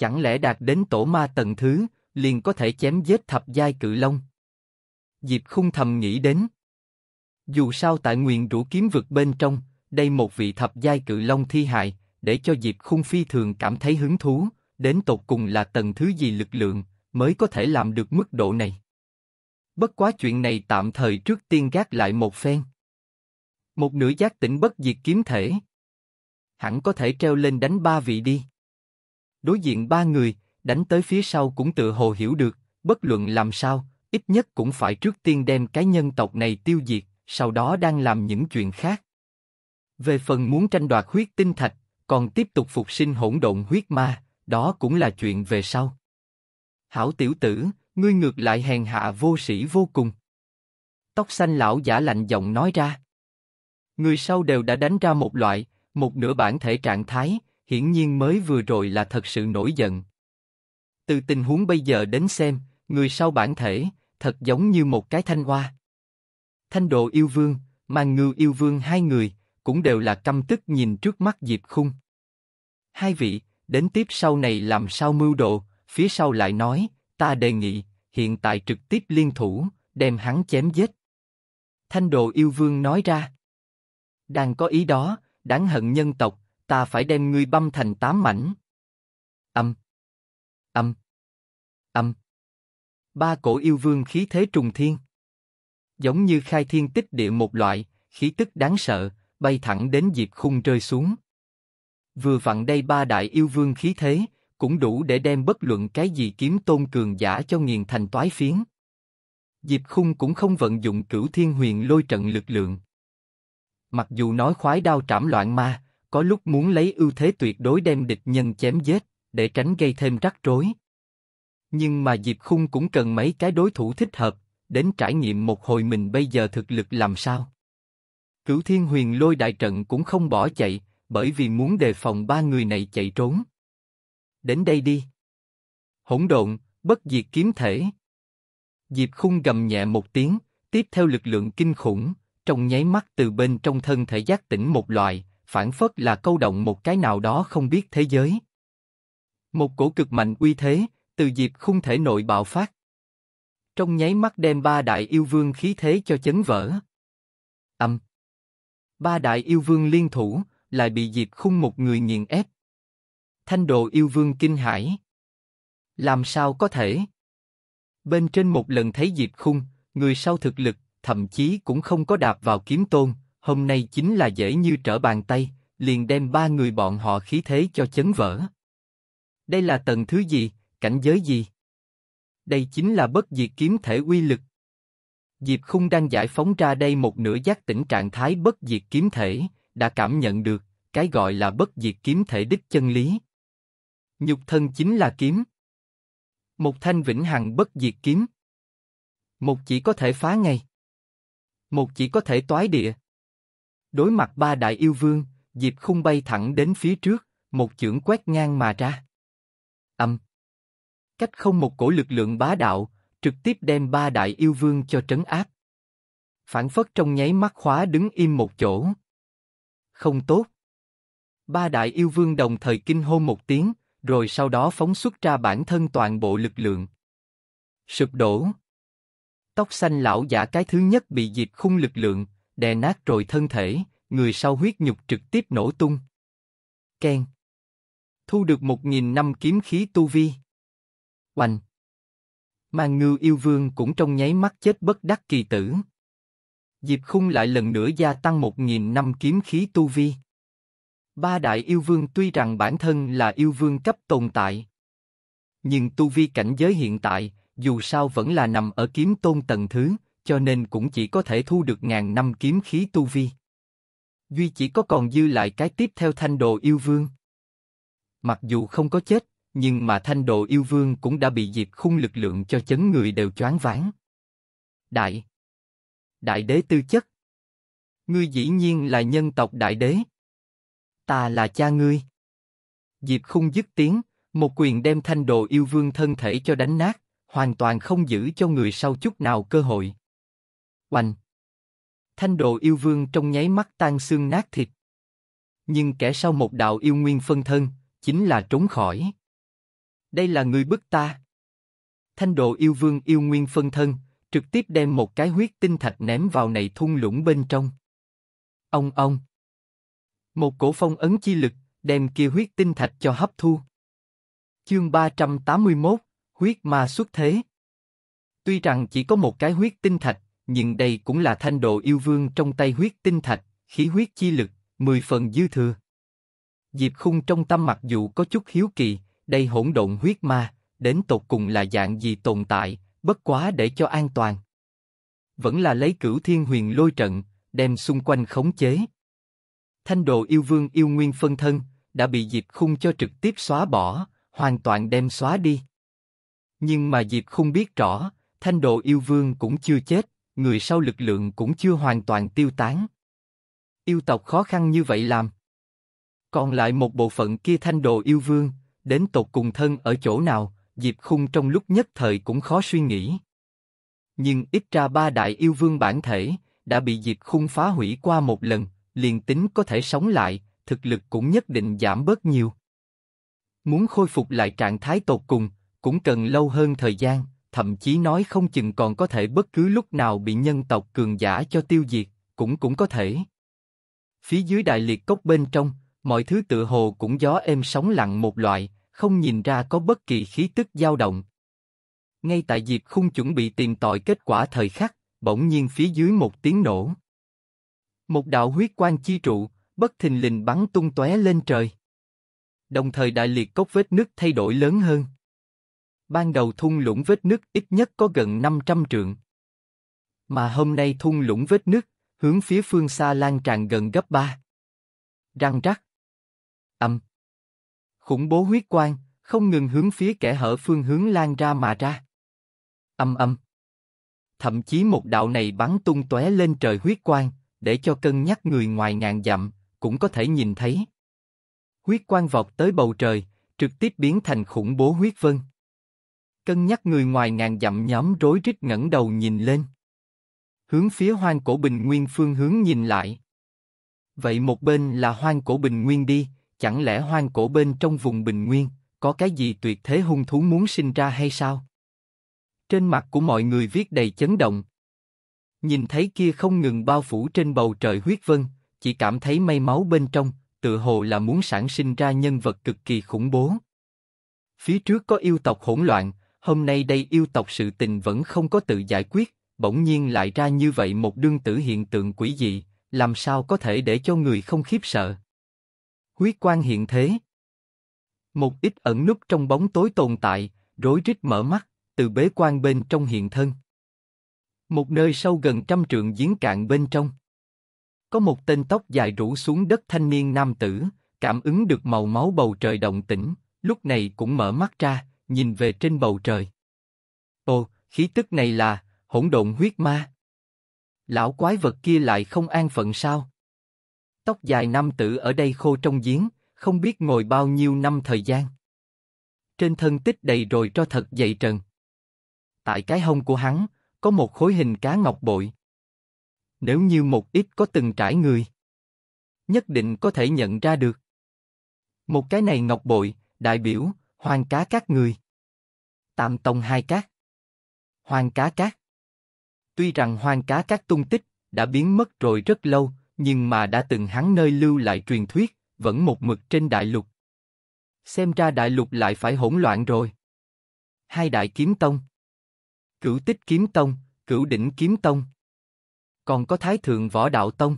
Chẳng lẽ đạt đến tổ ma tầng thứ, liền có thể chém giết thập giai cự long? Diệp khung thầm nghĩ đến. Dù sao tại nguyện rũ kiếm vực bên trong, đây một vị thập giai cự long thi hại, để cho Diệp Khung phi thường cảm thấy hứng thú, đến tột cùng là tầng thứ gì lực lượng mới có thể làm được mức độ này. Bất quá chuyện này tạm thời trước tiên gác lại một phen. Một nửa giác tỉnh bất diệt kiếm thể. Hẳn có thể treo lên đánh ba vị đi. Đối diện ba người, đánh tới phía sau cũng tự hồ hiểu được, bất luận làm sao, ít nhất cũng phải trước tiên đem cái nhân tộc này tiêu diệt, sau đó đang làm những chuyện khác. Về phần muốn tranh đoạt huyết tinh thạch, còn tiếp tục phục sinh hỗn độn huyết ma, đó cũng là chuyện về sau. Hảo tiểu tử, ngươi ngược lại hèn hạ vô sĩ vô cùng. Tóc xanh lão giả lạnh giọng nói ra. Người sau đều đã đánh ra một loại, một nửa bản thể trạng thái, hiển nhiên mới vừa rồi là thật sự nổi giận. Từ tình huống bây giờ đến xem, người sau bản thể, thật giống như một cái thanh hoa. Thanh độ yêu vương, mang ngư yêu vương hai người, cũng đều là căm tức nhìn trước mắt Diệp Khung. Hai vị, đến tiếp sau này làm sao mưu độ, phía sau lại nói, ta đề nghị, hiện tại trực tiếp liên thủ, đem hắn chém giết. Thanh độ yêu vương nói ra. Đang có ý đó, đáng hận nhân tộc, ta phải đem ngươi băm thành tám mảnh. Âm, âm, âm. Ba cổ yêu vương khí thế trùng thiên, giống như khai thiên tích địa một loại, khí tức đáng sợ, bay thẳng đến Diệp Khung rơi xuống. Vừa vặn đây ba đại yêu vương khí thế, cũng đủ để đem bất luận cái gì kiếm tôn cường giả cho nghiền thành toái phiến. Diệp Khung cũng không vận dụng cửu thiên huyền lôi trận lực lượng. Mặc dù nói khoái đao trảm loạn ma, có lúc muốn lấy ưu thế tuyệt đối đem địch nhân chém giết, để tránh gây thêm rắc rối. Nhưng mà Diệp Khung cũng cần mấy cái đối thủ thích hợp, đến trải nghiệm một hồi mình bây giờ thực lực làm sao. Cửu Thiên Huyền lôi đại trận cũng không bỏ chạy, bởi vì muốn đề phòng ba người này chạy trốn. Đến đây đi. Hỗn độn, bất diệt kiếm thể. Diệp Khung gầm nhẹ một tiếng, tiếp theo lực lượng kinh khủng, trong nháy mắt từ bên trong thân thể giác tỉnh một loại, phản phất là câu động một cái nào đó không biết thế giới. Một cổ cực mạnh uy thế, từ dịp không thể nội bạo phát. Trong nháy mắt đem ba đại yêu vương khí thế cho chấn vỡ. Âm. Ba đại yêu vương liên thủ, lại bị diệp khung một người nghiền ép. Thanh đồ yêu vương kinh hãi. Làm sao có thể? Bên trên một lần thấy diệp khung, người sau thực lực, thậm chí cũng không có đạp vào kiếm tôn, hôm nay chính là dễ như trở bàn tay, liền đem ba người bọn họ khí thế cho chấn vỡ. Đây là tầng thứ gì, cảnh giới gì? Đây chính là bất diệt kiếm thể uy lực. Diệp Khung đang giải phóng ra đây một nửa giác tỉnh trạng thái bất diệt kiếm thể, đã cảm nhận được cái gọi là bất diệt kiếm thể đích chân lý. Nhục thân chính là kiếm, một thanh vĩnh hằng bất diệt kiếm, một chỉ có thể phá ngay, một chỉ có thể toái địa. Đối mặt ba đại yêu vương, Diệp khung bay thẳng đến phía trước, một chưởng quét ngang mà ra. Âm. Cách không một cổ lực lượng bá đạo, trực tiếp đem ba đại yêu vương cho trấn áp. Phản phất trong nháy mắt khóa đứng im một chỗ. Không tốt. Ba đại yêu vương đồng thời kinh hô một tiếng, rồi sau đó phóng xuất ra bản thân toàn bộ lực lượng. Sụp đổ. Tóc xanh lão giả cái thứ nhất bị diệt khung lực lượng, đè nát rồi thân thể, người sau huyết nhục trực tiếp nổ tung. Ken. Thu được một nghìn năm kiếm khí tu vi. Oanh. Mang ngư yêu vương cũng trong nháy mắt chết bất đắc kỳ tử. Diệp khung lại lần nữa gia tăng một nghìn năm kiếm khí tu vi. Ba đại yêu vương tuy rằng bản thân là yêu vương cấp tồn tại. Nhưng tu vi cảnh giới hiện tại, dù sao vẫn là nằm ở kiếm tôn tầng thứ, cho nên cũng chỉ có thể thu được ngàn năm kiếm khí tu vi. Duy chỉ có còn dư lại cái tiếp theo thanh đồ yêu vương. Mặc dù không có chết, nhưng mà thanh đồ yêu vương cũng đã bị diệt khung lực lượng cho chấn người đều choáng váng. Đại Đại đế tư chất Ngươi dĩ nhiên là nhân tộc đại đế. Ta là cha ngươi. Diệp khung dứt tiếng, một quyền đem thanh đồ yêu vương thân thể cho đánh nát, hoàn toàn không giữ cho người sau chút nào cơ hội. Oanh! Thanh đồ yêu vương trong nháy mắt tan xương nát thịt. Nhưng kẻ sau một đạo yêu nguyên phân thân, chính là trốn khỏi. Đây là người bức ta. Thanh đồ yêu vương yêu nguyên phân thân, trực tiếp đem một cái huyết tinh thạch ném vào này thung lũng bên trong. Ông ông! Một cổ phong ấn chi lực, đem kia huyết tinh thạch cho hấp thu. Chương 381, huyết ma xuất thế. Tuy rằng chỉ có một cái huyết tinh thạch, nhưng đây cũng là thanh độ yêu vương trong tay huyết tinh thạch, khí huyết chi lực, mười phần dư thừa. Diệp Khung trong tâm mặc dù có chút hiếu kỳ, đây hỗn độn huyết ma, đến tột cùng là dạng gì tồn tại, bất quá để cho an toàn. Vẫn là lấy cửu thiên huyền lôi trận, đem xung quanh khống chế. Thanh độ yêu vương yêu nguyên phân thân, đã bị Diệp Khung cho trực tiếp xóa bỏ, hoàn toàn đem xóa đi. Nhưng mà Diệp Khung biết rõ, thanh độ yêu vương cũng chưa chết, người sau lực lượng cũng chưa hoàn toàn tiêu tán. Yêu tộc khó khăn như vậy làm. Còn lại một bộ phận kia thanh đồ yêu vương, đến tột cùng thân ở chỗ nào, Diệp Khung trong lúc nhất thời cũng khó suy nghĩ. Nhưng ít ra ba đại yêu vương bản thể, đã bị Diệp Khung phá hủy qua một lần, liền tính có thể sống lại, thực lực cũng nhất định giảm bớt nhiều. Muốn khôi phục lại trạng thái tột cùng, cũng cần lâu hơn thời gian, thậm chí nói không chừng còn có thể bất cứ lúc nào bị nhân tộc cường giả cho tiêu diệt, cũng cũng có thể. Phía dưới đại liệt cốc bên trong, mọi thứ tựa hồ cũng gió êm sóng lặng một loại, không nhìn ra có bất kỳ khí tức dao động. Ngay tại dịp khung chuẩn bị tìm tòi kết quả thời khắc, bỗng nhiên phía dưới một tiếng nổ. Một đạo huyết quang chi trụ, bất thình lình bắn tung tóe lên trời. Đồng thời đại liệt cốc vết nứt thay đổi lớn hơn ban đầu thung lũng vết nứt ít nhất có gần 500 trượng. Mà hôm nay thung lũng vết nứt, hướng phía phương xa lan tràn gần gấp ba. Răng rắc. Âm. Khủng bố huyết quang, không ngừng hướng phía kẻ hở phương hướng lan ra mà ra. Âm âm. Thậm chí một đạo này bắn tung tóe lên trời huyết quang, để cho cân nhắc người ngoài ngàn dặm, cũng có thể nhìn thấy. Huyết quang vọt tới bầu trời, trực tiếp biến thành khủng bố huyết vân cân nhắc người ngoài ngàn dặm nhóm rối rít ngẩng đầu nhìn lên. Hướng phía hoang cổ bình nguyên phương hướng nhìn lại. Vậy một bên là hoang cổ bình nguyên đi, chẳng lẽ hoang cổ bên trong vùng bình nguyên, có cái gì tuyệt thế hung thú muốn sinh ra hay sao? Trên mặt của mọi người viết đầy chấn động. Nhìn thấy kia không ngừng bao phủ trên bầu trời huyết vân, chỉ cảm thấy mây máu bên trong, tự hồ là muốn sản sinh ra nhân vật cực kỳ khủng bố. Phía trước có yêu tộc hỗn loạn, hôm nay đây yêu tộc sự tình vẫn không có tự giải quyết, bỗng nhiên lại ra như vậy một đương tử hiện tượng quỷ dị, làm sao có thể để cho người không khiếp sợ. Huyết quan hiện thế. Một ít ẩn núp trong bóng tối tồn tại, rối rít mở mắt, từ bế quan bên trong hiện thân. Một nơi sâu gần trăm trượng giếng cạn bên trong. Có một tên tóc dài rủ xuống đất thanh niên nam tử, cảm ứng được màu máu bầu trời động tĩnh, lúc này cũng mở mắt ra, nhìn về trên bầu trời. ô, khí tức này là hỗn độn huyết ma. Lão quái vật kia lại không an phận sao? Tóc dài nam tử ở đây khô trong giếng, không biết ngồi bao nhiêu năm thời gian. Trên thân tích đầy rồi cho thật dậy trần. Tại cái hông của hắn, có một khối hình cá ngọc bội. Nếu như một ít có từng trải người, nhất định có thể nhận ra được. Một cái này ngọc bội, đại biểu, Hoàng cá các người. Tạm tông hai cát. Hoàng cá các. Tuy rằng hoàng cá các tung tích đã biến mất rồi rất lâu, nhưng mà đã từng hắn nơi lưu lại truyền thuyết, vẫn một mực trên đại lục. Xem ra đại lục lại phải hỗn loạn rồi. Hai đại kiếm tông. Cửu tích kiếm tông, cửu đỉnh kiếm tông. Còn có thái thượng võ đạo tông.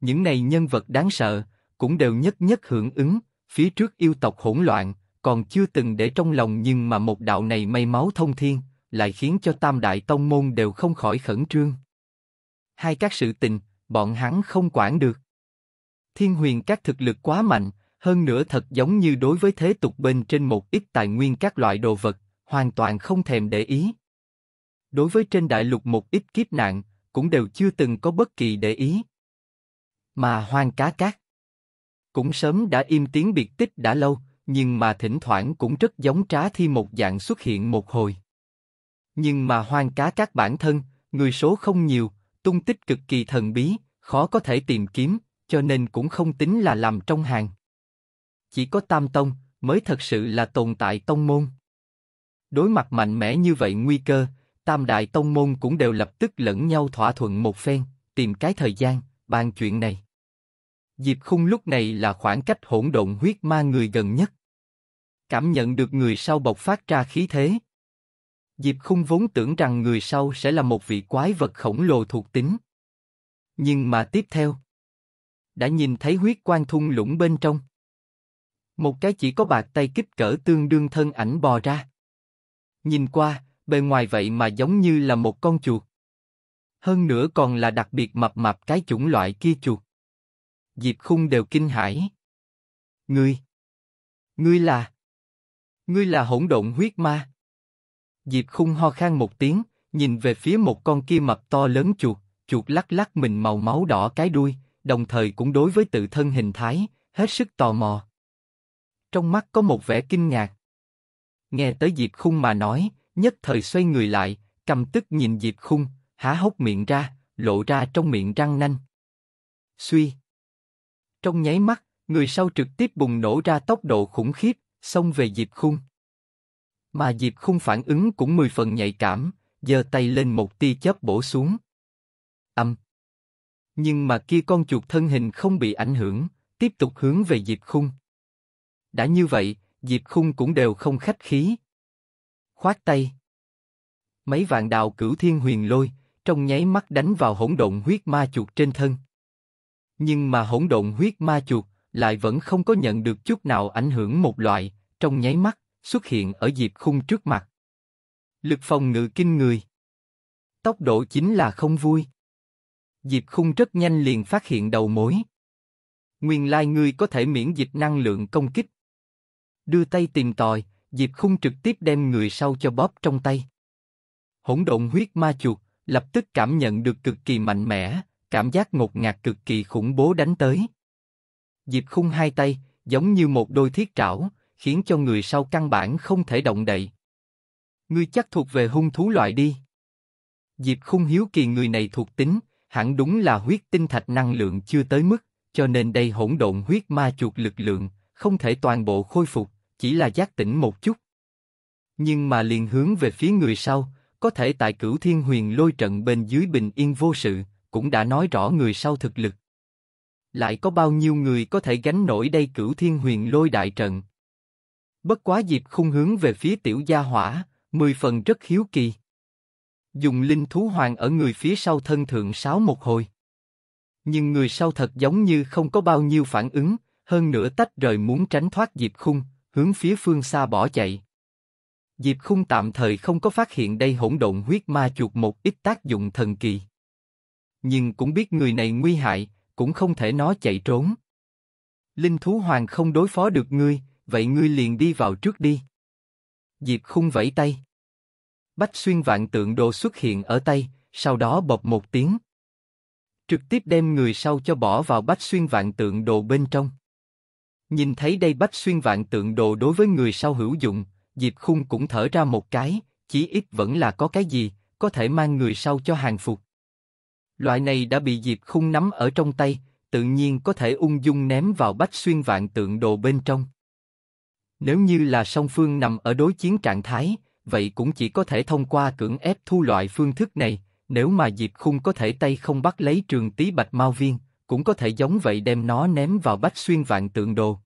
Những này nhân vật đáng sợ, cũng đều nhất nhất hưởng ứng, phía trước yêu tộc hỗn loạn, còn chưa từng để trong lòng nhưng mà một đạo này mây máu thông thiên, lại khiến cho tam đại tông môn đều không khỏi khẩn trương. Hai các sự tình, bọn hắn không quản được. Thiên huyền các thực lực quá mạnh, hơn nữa thật giống như đối với thế tục bên trên một ít tài nguyên các loại đồ vật, hoàn toàn không thèm để ý. Đối với trên đại lục một ít kiếp nạn, cũng đều chưa từng có bất kỳ để ý. Mà hoang cá cát cũng sớm đã im tiếng biệt tích đã lâu, nhưng mà thỉnh thoảng cũng rất giống trá thi một dạng xuất hiện một hồi. Nhưng mà hoang cá các bản thân, người số không nhiều, tung tích cực kỳ thần bí, khó có thể tìm kiếm, cho nên cũng không tính là làm trong hàng. Chỉ có Tam Tông mới thật sự là tồn tại tông môn. Đối mặt mạnh mẽ như vậy nguy cơ, Tam Đại Tông môn cũng đều lập tức lẫn nhau thỏa thuận một phen, tìm cái thời gian, bàn chuyện này. Diệp Khung lúc này là khoảng cách hỗn độn huyết ma người gần nhất cảm nhận được người sau bộc phát ra khí thế. Diệp Khung vốn tưởng rằng người sau sẽ là một vị quái vật khổng lồ thuộc tính. Nhưng mà tiếp theo, đã nhìn thấy huyết quang thung lũng bên trong. Một cái chỉ có bạc tay kích cỡ tương đương thân ảnh bò ra. Nhìn qua, bề ngoài vậy mà giống như là một con chuột. Hơn nữa còn là đặc biệt mập mạp cái chủng loại kia chuột. Diệp Khung đều kinh hãi. Ngươi, ngươi là Ngươi là hỗn độn huyết ma. Diệp khung ho khan một tiếng, nhìn về phía một con kia mập to lớn chuột, chuột lắc lắc mình màu máu đỏ cái đuôi, đồng thời cũng đối với tự thân hình thái, hết sức tò mò. Trong mắt có một vẻ kinh ngạc. Nghe tới Diệp khung mà nói, nhất thời xoay người lại, cầm tức nhìn Diệp khung, há hốc miệng ra, lộ ra trong miệng răng nanh. Suy. Trong nháy mắt, người sau trực tiếp bùng nổ ra tốc độ khủng khiếp, xông về Diệp Khung. Mà Diệp Khung phản ứng cũng mười phần nhạy cảm, giơ tay lên một tia chớp bổ xuống. Âm. Nhưng mà kia con chuột thân hình không bị ảnh hưởng, tiếp tục hướng về Diệp Khung. Đã như vậy, Diệp Khung cũng đều không khách khí. Khoát tay. Mấy vạn đào cửu thiên huyền lôi, trong nháy mắt đánh vào hỗn độn huyết ma chuột trên thân. Nhưng mà hỗn độn huyết ma chuột lại vẫn không có nhận được chút nào ảnh hưởng một loại, trong nháy mắt, xuất hiện ở Diệp Khung trước mặt. Lực phòng ngự kinh người. Tốc độ chính là không vui. Diệp Khung rất nhanh liền phát hiện đầu mối. Nguyên lai ngươi có thể miễn dịch năng lượng công kích. Đưa tay tìm tòi, Diệp Khung trực tiếp đem người sau cho bóp trong tay. Hỗn độn huyết ma chuột, lập tức cảm nhận được cực kỳ mạnh mẽ, cảm giác ngột ngạt cực kỳ khủng bố đánh tới. Diệp Khung hai tay, giống như một đôi thiết trảo, khiến cho người sau căn bản không thể động đậy. Ngươi chắc thuộc về hung thú loại đi. Diệp Khung hiếu kỳ người này thuộc tính, hẳn đúng là huyết tinh thạch năng lượng chưa tới mức, cho nên đây hỗn độn huyết ma chuột lực lượng, không thể toàn bộ khôi phục, chỉ là giác tỉnh một chút. Nhưng mà liền hướng về phía người sau, có thể tại cửu thiên huyền lôi trận bên dưới bình yên vô sự, cũng đã nói rõ người sau thực lực lại có bao nhiêu người có thể gánh nổi đây cửu thiên huyền lôi đại trận. Bất quá Diệp Khung hướng về phía tiểu gia hỏa, mười phần rất hiếu kỳ. Dùng linh thú hoàng ở người phía sau thân thượng sáo một hồi. Nhưng người sau thật giống như không có bao nhiêu phản ứng, hơn nữa tách rời muốn tránh thoát Diệp Khung, hướng phía phương xa bỏ chạy. Diệp Khung tạm thời không có phát hiện đây hỗn độn huyết ma chuột một ít tác dụng thần kỳ. Nhưng cũng biết người này nguy hại, cũng không thể nó chạy trốn. Linh thú hoàng không đối phó được ngươi, vậy ngươi liền đi vào trước đi. Diệp khung vẫy tay. Bách xuyên vạn tượng đồ xuất hiện ở tay, sau đó bộc một tiếng. Trực tiếp đem người sau cho bỏ vào bách xuyên vạn tượng đồ bên trong. Nhìn thấy đây bách xuyên vạn tượng đồ đối với người sau hữu dụng, Diệp khung cũng thở ra một cái, chỉ ít vẫn là có cái gì, có thể mang người sau cho hàng phục. Loại này đã bị Diệp Khung nắm ở trong tay, tự nhiên có thể ung dung ném vào bách xuyên vạn tượng đồ bên trong. Nếu như là song phương nằm ở đối chiến trạng thái, vậy cũng chỉ có thể thông qua cưỡng ép thu loại phương thức này. Nếu mà Diệp Khung có thể tay không bắt lấy trường tý bạch mao viên, cũng có thể giống vậy đem nó ném vào bách xuyên vạn tượng đồ.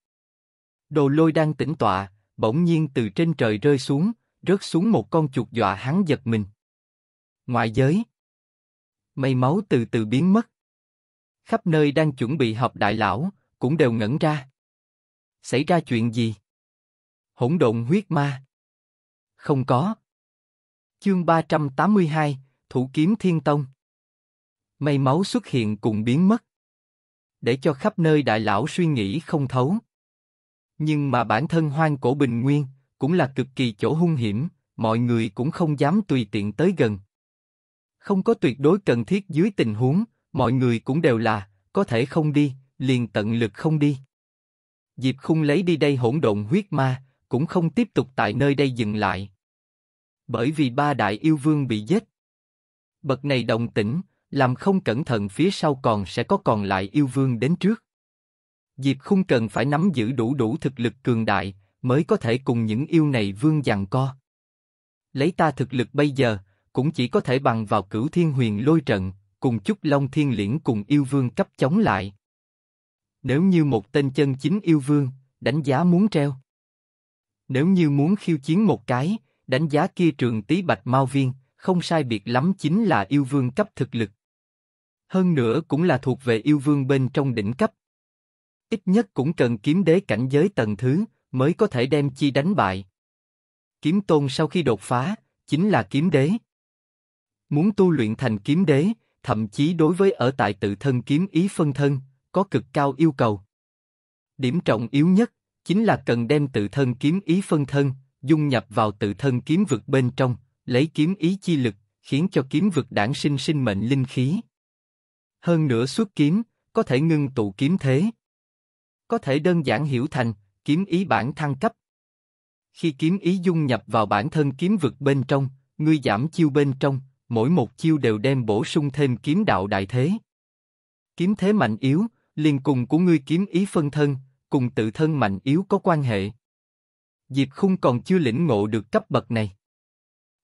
Đồ lôi đang tĩnh tọa, bỗng nhiên từ trên trời rơi xuống, rớt xuống một con chuột dọa hắn giật mình. Ngoại giới mây máu từ từ biến mất. Khắp nơi đang chuẩn bị họp đại lão, cũng đều ngẩn ra. Xảy ra chuyện gì? Hỗn độn huyết ma. Không có. Chương 382, Thủ kiếm Thiên Tông. Mây máu xuất hiện cùng biến mất. Để cho khắp nơi đại lão suy nghĩ không thấu. Nhưng mà bản thân hoang cổ bình nguyên, cũng là cực kỳ chỗ hung hiểm, mọi người cũng không dám tùy tiện tới gần, không có tuyệt đối cần thiết dưới tình huống, mọi người cũng đều là, có thể không đi, liền tận lực không đi. Diệp Khung lấy đi đây hỗn độn huyết ma, cũng không tiếp tục tại nơi đây dừng lại. Bởi vì ba đại yêu vương bị giết. Bậc này đồng tĩnh, làm không cẩn thận phía sau còn sẽ có còn lại yêu vương đến trước. Diệp Khung cần phải nắm giữ đủ đủ thực lực cường đại, mới có thể cùng những yêu này vương giằng co. Lấy ta thực lực bây giờ, cũng chỉ có thể bằng vào cửu thiên huyền lôi trận, cùng chút long thiên liễn cùng yêu vương cấp chống lại. Nếu như một tên chân chính yêu vương, đánh giá muốn treo. Nếu như muốn khiêu chiến một cái, đánh giá kia trường tý bạch mau viên, không sai biệt lắm chính là yêu vương cấp thực lực. Hơn nữa cũng là thuộc về yêu vương bên trong đỉnh cấp. Ít nhất cũng cần kiếm đế cảnh giới tầng thứ, mới có thể đem chi đánh bại. Kiếm tôn sau khi đột phá, chính là kiếm đế, Muốn tu luyện thành kiếm đế, thậm chí đối với ở tại tự thân kiếm ý phân thân, có cực cao yêu cầu. Điểm trọng yếu nhất chính là cần đem tự thân kiếm ý phân thân dung nhập vào tự thân kiếm vực bên trong, lấy kiếm ý chi lực khiến cho kiếm vực đản sinh sinh mệnh linh khí. Hơn nữa xuất kiếm có thể ngưng tụ kiếm thế, có thể đơn giản hiểu thành kiếm ý bản thăng cấp. Khi kiếm ý dung nhập vào bản thân kiếm vực bên trong, ngươi giảm chiêu bên trong, mỗi một chiêu đều đem bổ sung thêm kiếm đạo đại thế. Kiếm thế mạnh yếu, liền cùng của ngươi kiếm ý phân thân, cùng tự thân mạnh yếu có quan hệ. Diệp Khung còn chưa lĩnh ngộ được cấp bậc này.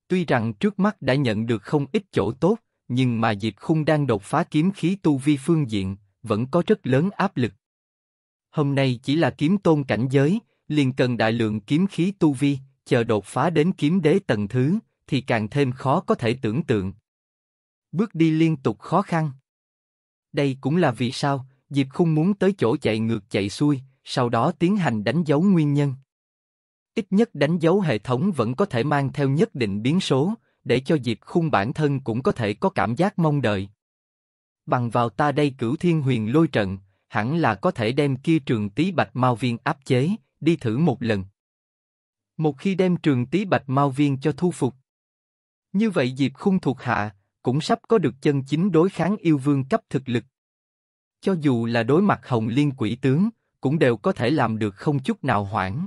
Tuy rằng trước mắt đã nhận được không ít chỗ tốt, nhưng mà Diệp Khung đang đột phá kiếm khí tu vi phương diện, vẫn có rất lớn áp lực. Hôm nay chỉ là kiếm tôn cảnh giới, liền cần đại lượng kiếm khí tu vi, chờ đột phá đến kiếm đế tầng thứ, thì càng thêm khó có thể tưởng tượng. Bước đi liên tục khó khăn. Đây cũng là vì sao Diệp không muốn tới chỗ chạy ngược chạy xuôi, sau đó tiến hành đánh dấu nguyên nhân. Ít nhất đánh dấu hệ thống vẫn có thể mang theo nhất định biến số, để cho Diệp khung bản thân cũng có thể có cảm giác mong đợi. Bằng vào ta đây cửu thiên huyền lôi trận, hẳn là có thể đem kia trường tí bạch mao viên áp chế, đi thử một lần. Một khi đem trường tí bạch mao viên cho thu phục, như vậy Diệp Khung thuộc hạ, cũng sắp có được chân chính đối kháng yêu vương cấp thực lực. Cho dù là đối mặt Hồng Liên quỷ tướng, cũng đều có thể làm được không chút nào hoảng.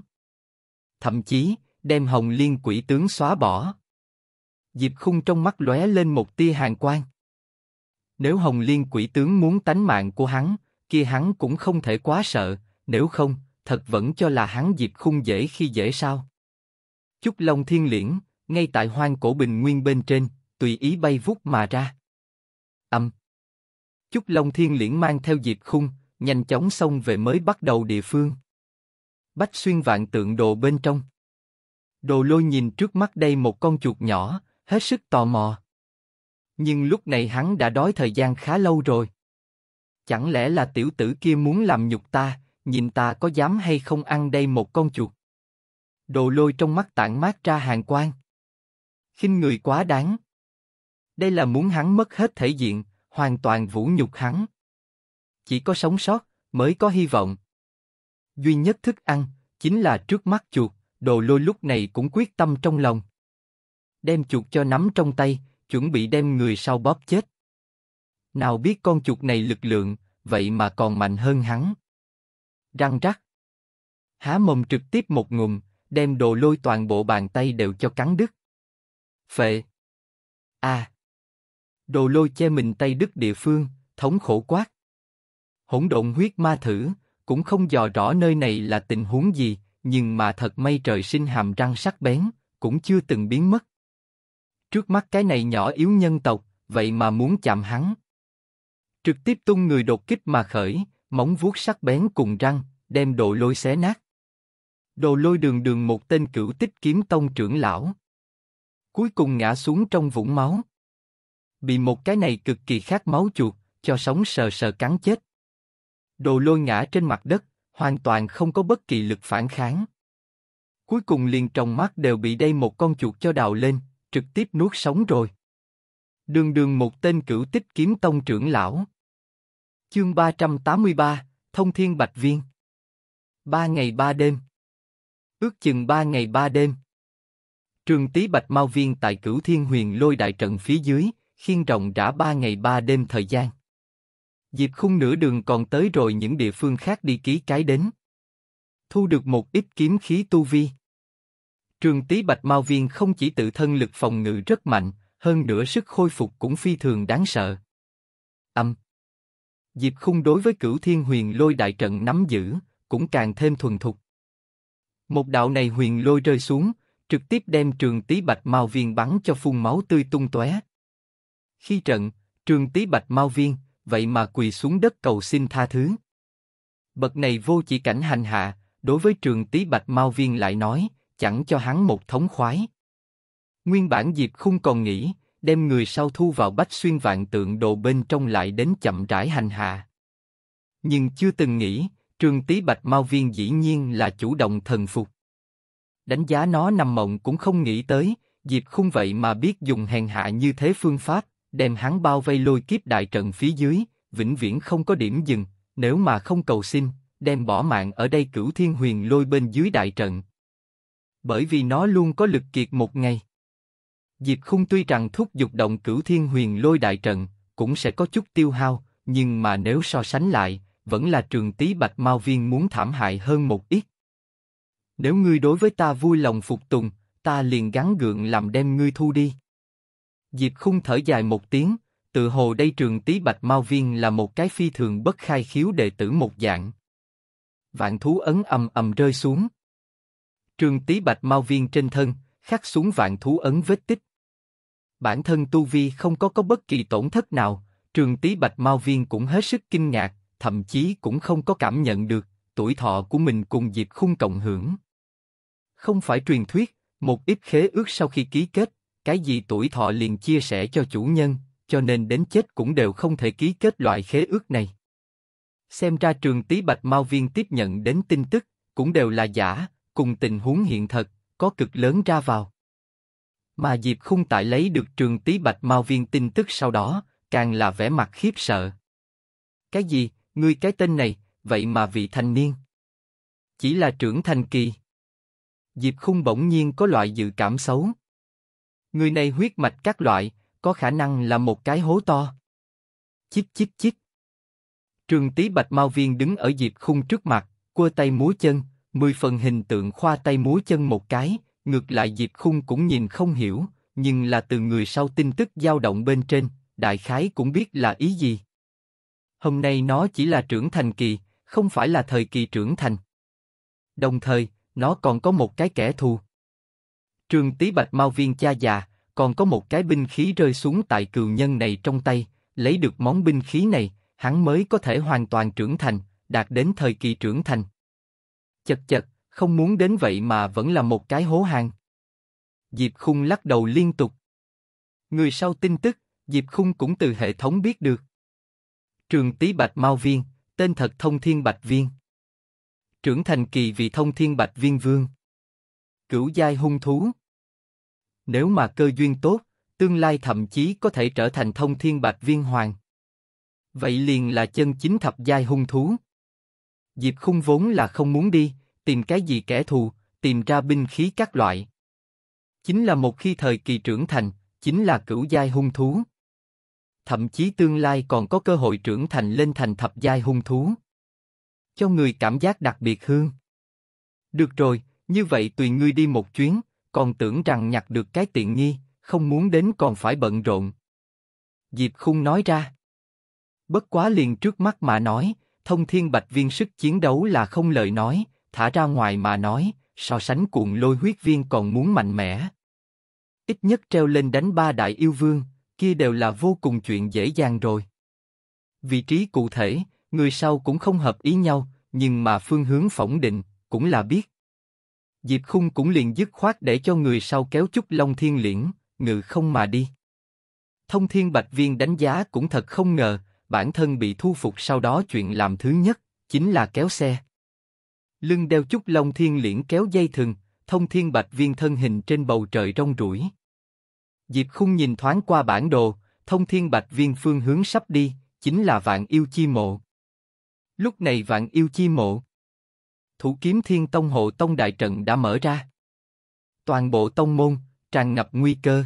Thậm chí, đem Hồng Liên quỷ tướng xóa bỏ. Diệp Khung trong mắt lóe lên một tia hàn quang. Nếu Hồng Liên quỷ tướng muốn tánh mạng của hắn, kia hắn cũng không thể quá sợ, nếu không, thật vẫn cho là hắn Diệp Khung dễ khi dễ sao. Chúc Long Thiên Liễn, ngay tại hoang cổ bình nguyên bên trên, tùy ý bay vút mà ra. Âm. Chúc Long Thiên Liễn mang theo diệp khung, nhanh chóng xông về mới bắt đầu địa phương. Bách xuyên vạn tượng đồ bên trong. Đồ lôi nhìn trước mắt đây một con chuột nhỏ, hết sức tò mò. Nhưng lúc này hắn đã đói thời gian khá lâu rồi. Chẳng lẽ là tiểu tử kia muốn làm nhục ta, nhìn ta có dám hay không ăn đây một con chuột? Đồ lôi trong mắt tản mát ra hàng quang khinh người quá đáng. Đây là muốn hắn mất hết thể diện, hoàn toàn vũ nhục hắn. Chỉ có sống sót mới có hy vọng. Duy nhất thức ăn chính là trước mắt chuột, đồ lôi lúc này cũng quyết tâm trong lòng. Đem chuột cho nắm trong tay, chuẩn bị đem người sau bóp chết. Nào biết con chuột này lực lượng, vậy mà còn mạnh hơn hắn. Răng rắc. Há mồm trực tiếp một ngụm, đem đồ lôi toàn bộ bàn tay đều cho cắn đứt. Phệ. À. Đồ lôi che mình tay đức địa phương, thống khổ quát. Hỗn độn huyết ma thử, cũng không dò rõ nơi này là tình huống gì, nhưng mà thật may trời sinh hàm răng sắc bén, cũng chưa từng biến mất. Trước mắt cái này nhỏ yếu nhân tộc, vậy mà muốn chạm hắn. Trực tiếp tung người đột kích mà khởi, móng vuốt sắc bén cùng răng, đem đồ lôi xé nát. Đồ lôi đường đường một tên cửu tích kiếm tông trưởng lão cuối cùng ngã xuống trong vũng máu. Bị một cái này cực kỳ khát máu chuột, cho sống sờ sờ cắn chết. Đồ lôi ngã trên mặt đất, hoàn toàn không có bất kỳ lực phản kháng. Cuối cùng liền trong mắt đều bị đây một con chuột cho đào lên, trực tiếp nuốt sống rồi. Đường đường một tên cửu tích kiếm tông trưởng lão. Chương 383, Thông Thiên Bạch Viên Ba ngày ba đêm Ước chừng ba ngày ba đêm, Trường Tý Bạch Mao Viên tại Cửu Thiên Huyền Lôi Đại Trận phía dưới, khiên rộng rã ba ngày ba đêm thời gian. Dịp khung nửa đường còn tới rồi những địa phương khác đi ký cái đến. Thu được một ít kiếm khí tu vi. Trường Tý Bạch Mao Viên không chỉ tự thân lực phòng ngự rất mạnh, hơn nữa sức khôi phục cũng phi thường đáng sợ. Âm. Diệp khung đối với cửu thiên huyền lôi đại trận nắm giữ, cũng càng thêm thuần thục. Một đạo này huyền lôi rơi xuống, trực tiếp đem trường tí bạch mao viên bắn cho phun máu tươi tung tóe. Khi trận, trường tí bạch mao viên, vậy mà quỳ xuống đất cầu xin tha thứ. Bậc này vô chỉ cảnh hành hạ, đối với trường tí bạch mao viên lại nói, chẳng cho hắn một thống khoái. Nguyên bản Diệp không còn nghĩ, đem người sau thu vào bách xuyên vạn tượng đồ bên trong lại đến chậm rãi hành hạ. Nhưng chưa từng nghĩ, trường tí bạch mao viên dĩ nhiên là chủ động thần phục đánh giá nó nằm mộng cũng không nghĩ tới, Diệp Khung vậy mà biết dùng hèn hạ như thế phương pháp, đem hắn bao vây lôi kiếp đại trận phía dưới, vĩnh viễn không có điểm dừng, nếu mà không cầu xin, đem bỏ mạng ở đây cửu thiên huyền lôi bên dưới đại trận. Bởi vì nó luôn có lực kiệt một ngày. Diệp Khung tuy rằng thúc giục động cửu thiên huyền lôi đại trận, cũng sẽ có chút tiêu hao, nhưng mà nếu so sánh lại, vẫn là trường tí bạch mao viên muốn thảm hại hơn một ít. Nếu ngươi đối với ta vui lòng phục tùng, ta liền gắn gượng làm đem ngươi thu đi. Diệp Khung thở dài một tiếng, tự hồ đây trường tý bạch mao viên là một cái phi thường bất khai khiếu đệ tử một dạng. Vạn thú ấn ầm ầm rơi xuống. Trường tý bạch mao viên trên thân khắc xuống vạn thú ấn vết tích. Bản thân tu vi không có có bất kỳ tổn thất nào, trường tý bạch mao viên cũng hết sức kinh ngạc, thậm chí cũng không có cảm nhận được tuổi thọ của mình cùng Diệp Khung cộng hưởng. Không phải truyền thuyết, một ít khế ước sau khi ký kết, cái gì tuổi thọ liền chia sẻ cho chủ nhân, cho nên đến chết cũng đều không thể ký kết loại khế ước này. Xem ra trường tí bạch mau viên tiếp nhận đến tin tức, cũng đều là giả, cùng tình huống hiện thật, có cực lớn ra vào. Mà Diệp Khung tại lấy được trường tí bạch mau viên tin tức sau đó, càng là vẻ mặt khiếp sợ. Cái gì, ngươi cái tên này, vậy mà vị thanh niên. Chỉ là trưởng thành kỳ. Diệp Khung bỗng nhiên có loại dự cảm xấu. Người này huyết mạch các loại, có khả năng là một cái hố to. chích chích chích Trường tí Bạch mau Viên đứng ở Diệp Khung trước mặt, quơ tay múa chân, mười phần hình tượng khoa tay múa chân một cái, ngược lại Diệp Khung cũng nhìn không hiểu, nhưng là từ người sau tin tức dao động bên trên, đại khái cũng biết là ý gì. Hôm nay nó chỉ là trưởng thành kỳ, không phải là thời kỳ trưởng thành. Đồng thời, nó còn có một cái kẻ thù. Trường Tý Bạch Mao Viên cha già, còn có một cái binh khí rơi xuống tại cừu nhân này trong tay, lấy được món binh khí này, hắn mới có thể hoàn toàn trưởng thành, đạt đến thời kỳ trưởng thành. Chật chật, không muốn đến vậy mà vẫn là một cái hố hàng. Diệp Khung lắc đầu liên tục. Người sau tin tức, Diệp Khung cũng từ hệ thống biết được. Trường Tý Bạch Mao Viên, tên thật Thông Thiên Bạch Viên. Trưởng thành kỳ vì thông thiên bạch viên vương. Cửu giai hung thú. Nếu mà cơ duyên tốt, tương lai thậm chí có thể trở thành thông thiên bạch viên hoàng. Vậy liền là chân chính thập giai hung thú. Diệp khung vốn là không muốn đi, tìm cái gì kẻ thù, tìm ra binh khí các loại. Chính là một khi thời kỳ trưởng thành, chính là cửu giai hung thú. Thậm chí tương lai còn có cơ hội trưởng thành lên thành thập giai hung thú cho người cảm giác đặc biệt hương. Được rồi, như vậy tùy ngươi đi một chuyến, còn tưởng rằng nhặt được cái tiện nghi, không muốn đến còn phải bận rộn. Diệp Khung nói ra. Bất quá liền trước mắt mà nói, thông thiên bạch viên sức chiến đấu là không lời nói, thả ra ngoài mà nói, so sánh cuộn lôi huyết viên còn muốn mạnh mẽ. Ít nhất treo lên đánh ba đại yêu vương, kia đều là vô cùng chuyện dễ dàng rồi. Vị trí cụ thể, người sau cũng không hợp ý nhau, nhưng mà phương hướng phỏng định cũng là biết. Diệp Khung cũng liền dứt khoát để cho người sau kéo chút Long Thiên Liễn, ngự không mà đi. Thông Thiên Bạch Viên đánh giá cũng thật không ngờ, bản thân bị thu phục sau đó chuyện làm thứ nhất chính là kéo xe. Lưng đeo chút Long Thiên Liễn kéo dây thừng, Thông Thiên Bạch Viên thân hình trên bầu trời rong ruổi. Diệp Khung nhìn thoáng qua bản đồ, Thông Thiên Bạch Viên phương hướng sắp đi chính là Vạn Yêu Chi Mộ. Lúc này vạn yêu chi mộ. Thủ kiếm thiên tông hộ tông đại trận đã mở ra. Toàn bộ tông môn, tràn ngập nguy cơ.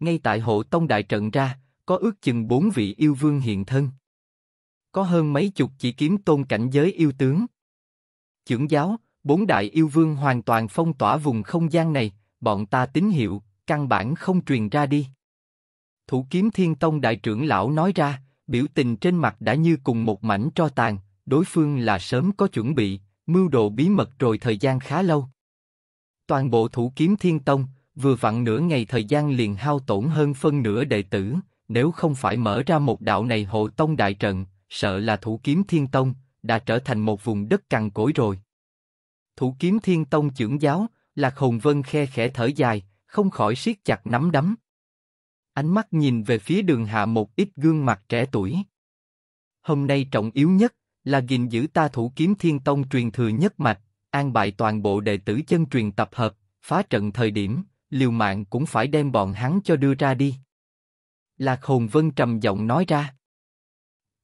Ngay tại hộ tông đại trận ra, có ước chừng bốn vị yêu vương hiện thân. Có hơn mấy chục chỉ kiếm tôn cảnh giới yêu tướng. Chưởng giáo, bốn đại yêu vương hoàn toàn phong tỏa vùng không gian này, bọn ta tín hiệu, căn bản không truyền ra đi. Thủ kiếm thiên tông đại trưởng lão nói ra, biểu tình trên mặt đã như cùng một mảnh tro tàn, đối phương là sớm có chuẩn bị, mưu đồ bí mật rồi thời gian khá lâu. Toàn bộ thủ kiếm thiên tông, vừa vặn nửa ngày thời gian liền hao tổn hơn phân nửa đệ tử, nếu không phải mở ra một đạo này hộ tông đại trận, sợ là thủ kiếm thiên tông, đã trở thành một vùng đất cằn cỗi rồi. Thủ kiếm thiên tông trưởng giáo, Lạc Hồng Vân khe khẽ thở dài, không khỏi siết chặt nắm đấm ánh mắt nhìn về phía đường hạ một ít gương mặt trẻ tuổi. Hôm nay trọng yếu nhất là gìn giữ ta thủ kiếm thiên tông truyền thừa nhất mạch, an bài toàn bộ đệ tử chân truyền tập hợp, phá trận thời điểm, liều mạng cũng phải đem bọn hắn cho đưa ra đi. Lạc Hồn Vân trầm giọng nói ra.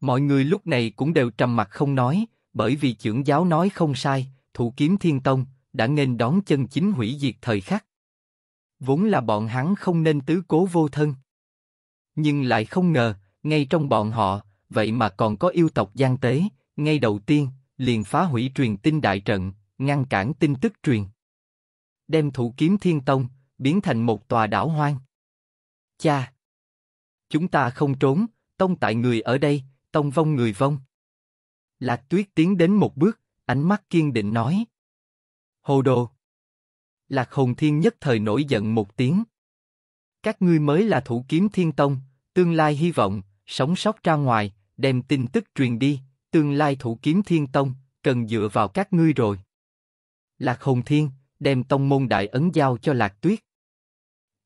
Mọi người lúc này cũng đều trầm mặt không nói, bởi vì trưởng giáo nói không sai, thủ kiếm thiên tông đã nên đón chân chính hủy diệt thời khắc. Vốn là bọn hắn không nên tứ cố vô thân. Nhưng lại không ngờ, ngay trong bọn họ, vậy mà còn có yêu tộc gian tế, ngay đầu tiên, liền phá hủy truyền tin đại trận, ngăn cản tin tức truyền. Đem thủ kiếm thiên tông, biến thành một tòa đảo hoang. Cha! Chúng ta không trốn, tông tại người ở đây, tông vong người vong. Lạc tuyết tiến đến một bước, ánh mắt kiên định nói. Hồ đồ! Lạc hồn thiên nhất thời nổi giận một tiếng, các ngươi mới là thủ kiếm thiên tông, tương lai hy vọng, sống sót ra ngoài, đem tin tức truyền đi, tương lai thủ kiếm thiên tông, cần dựa vào các ngươi rồi. Lạc Hồng Thiên, đem tông môn đại ấn giao cho Lạc Tuyết.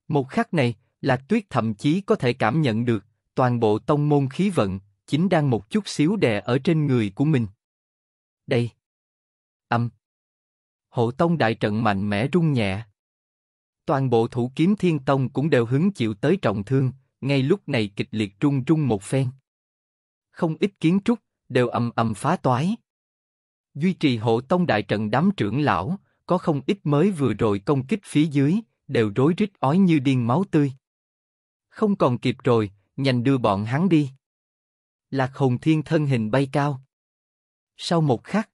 Một khắc này, Lạc Tuyết thậm chí có thể cảm nhận được, toàn bộ tông môn khí vận, chính đang một chút xíu đè ở trên người của mình. Đây. Âm. Hộ tông đại trận mạnh mẽ rung nhẹ. Toàn bộ thủ kiếm thiên tông cũng đều hứng chịu tới trọng thương, ngay lúc này kịch liệt trung trung một phen. Không ít kiến trúc, đều ầm ầm phá toái. Duy trì hộ tông đại trận đám trưởng lão, có không ít mới vừa rồi công kích phía dưới, đều rối rít ói như điên máu tươi. Không còn kịp rồi, nhanh đưa bọn hắn đi. Lạc hồn thiên thân hình bay cao. Sau một khắc,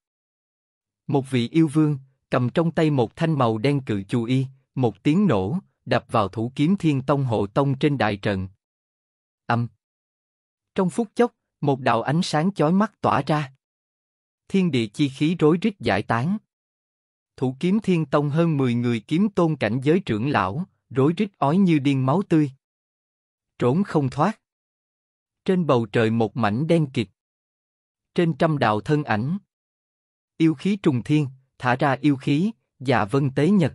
một vị yêu vương, cầm trong tay một thanh màu đen cự chu y, một tiếng nổ, đập vào thủ kiếm thiên tông hộ tông trên đại trận. Âm. Trong phút chốc, một đạo ánh sáng chói mắt tỏa ra. Thiên địa chi khí rối rít giải tán. Thủ kiếm thiên tông hơn 10 người kiếm tôn cảnh giới trưởng lão, rối rít ói như điên máu tươi. Trốn không thoát. Trên bầu trời một mảnh đen kịt. Trên trăm đạo thân ảnh. Yêu khí trùng thiên, thả ra yêu khí, già dạ vân tế nhật.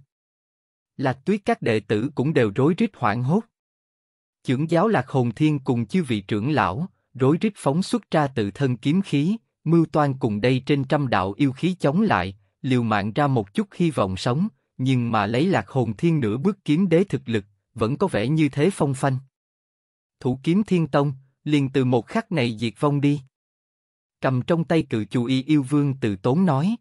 Lạc tuyết các đệ tử cũng đều rối rít hoảng hốt. Chưởng giáo lạc hồn thiên cùng chư vị trưởng lão, rối rít phóng xuất ra tự thân kiếm khí, mưu toan cùng đây trên trăm đạo yêu khí chống lại, liều mạng ra một chút hy vọng sống, nhưng mà lấy lạc hồn thiên nửa bước kiếm đế thực lực, vẫn có vẻ như thế phong phanh. Thủ kiếm thiên tông, liền từ một khắc này diệt vong đi. Cầm trong tay cự chú y yêu vương từ tốn nói.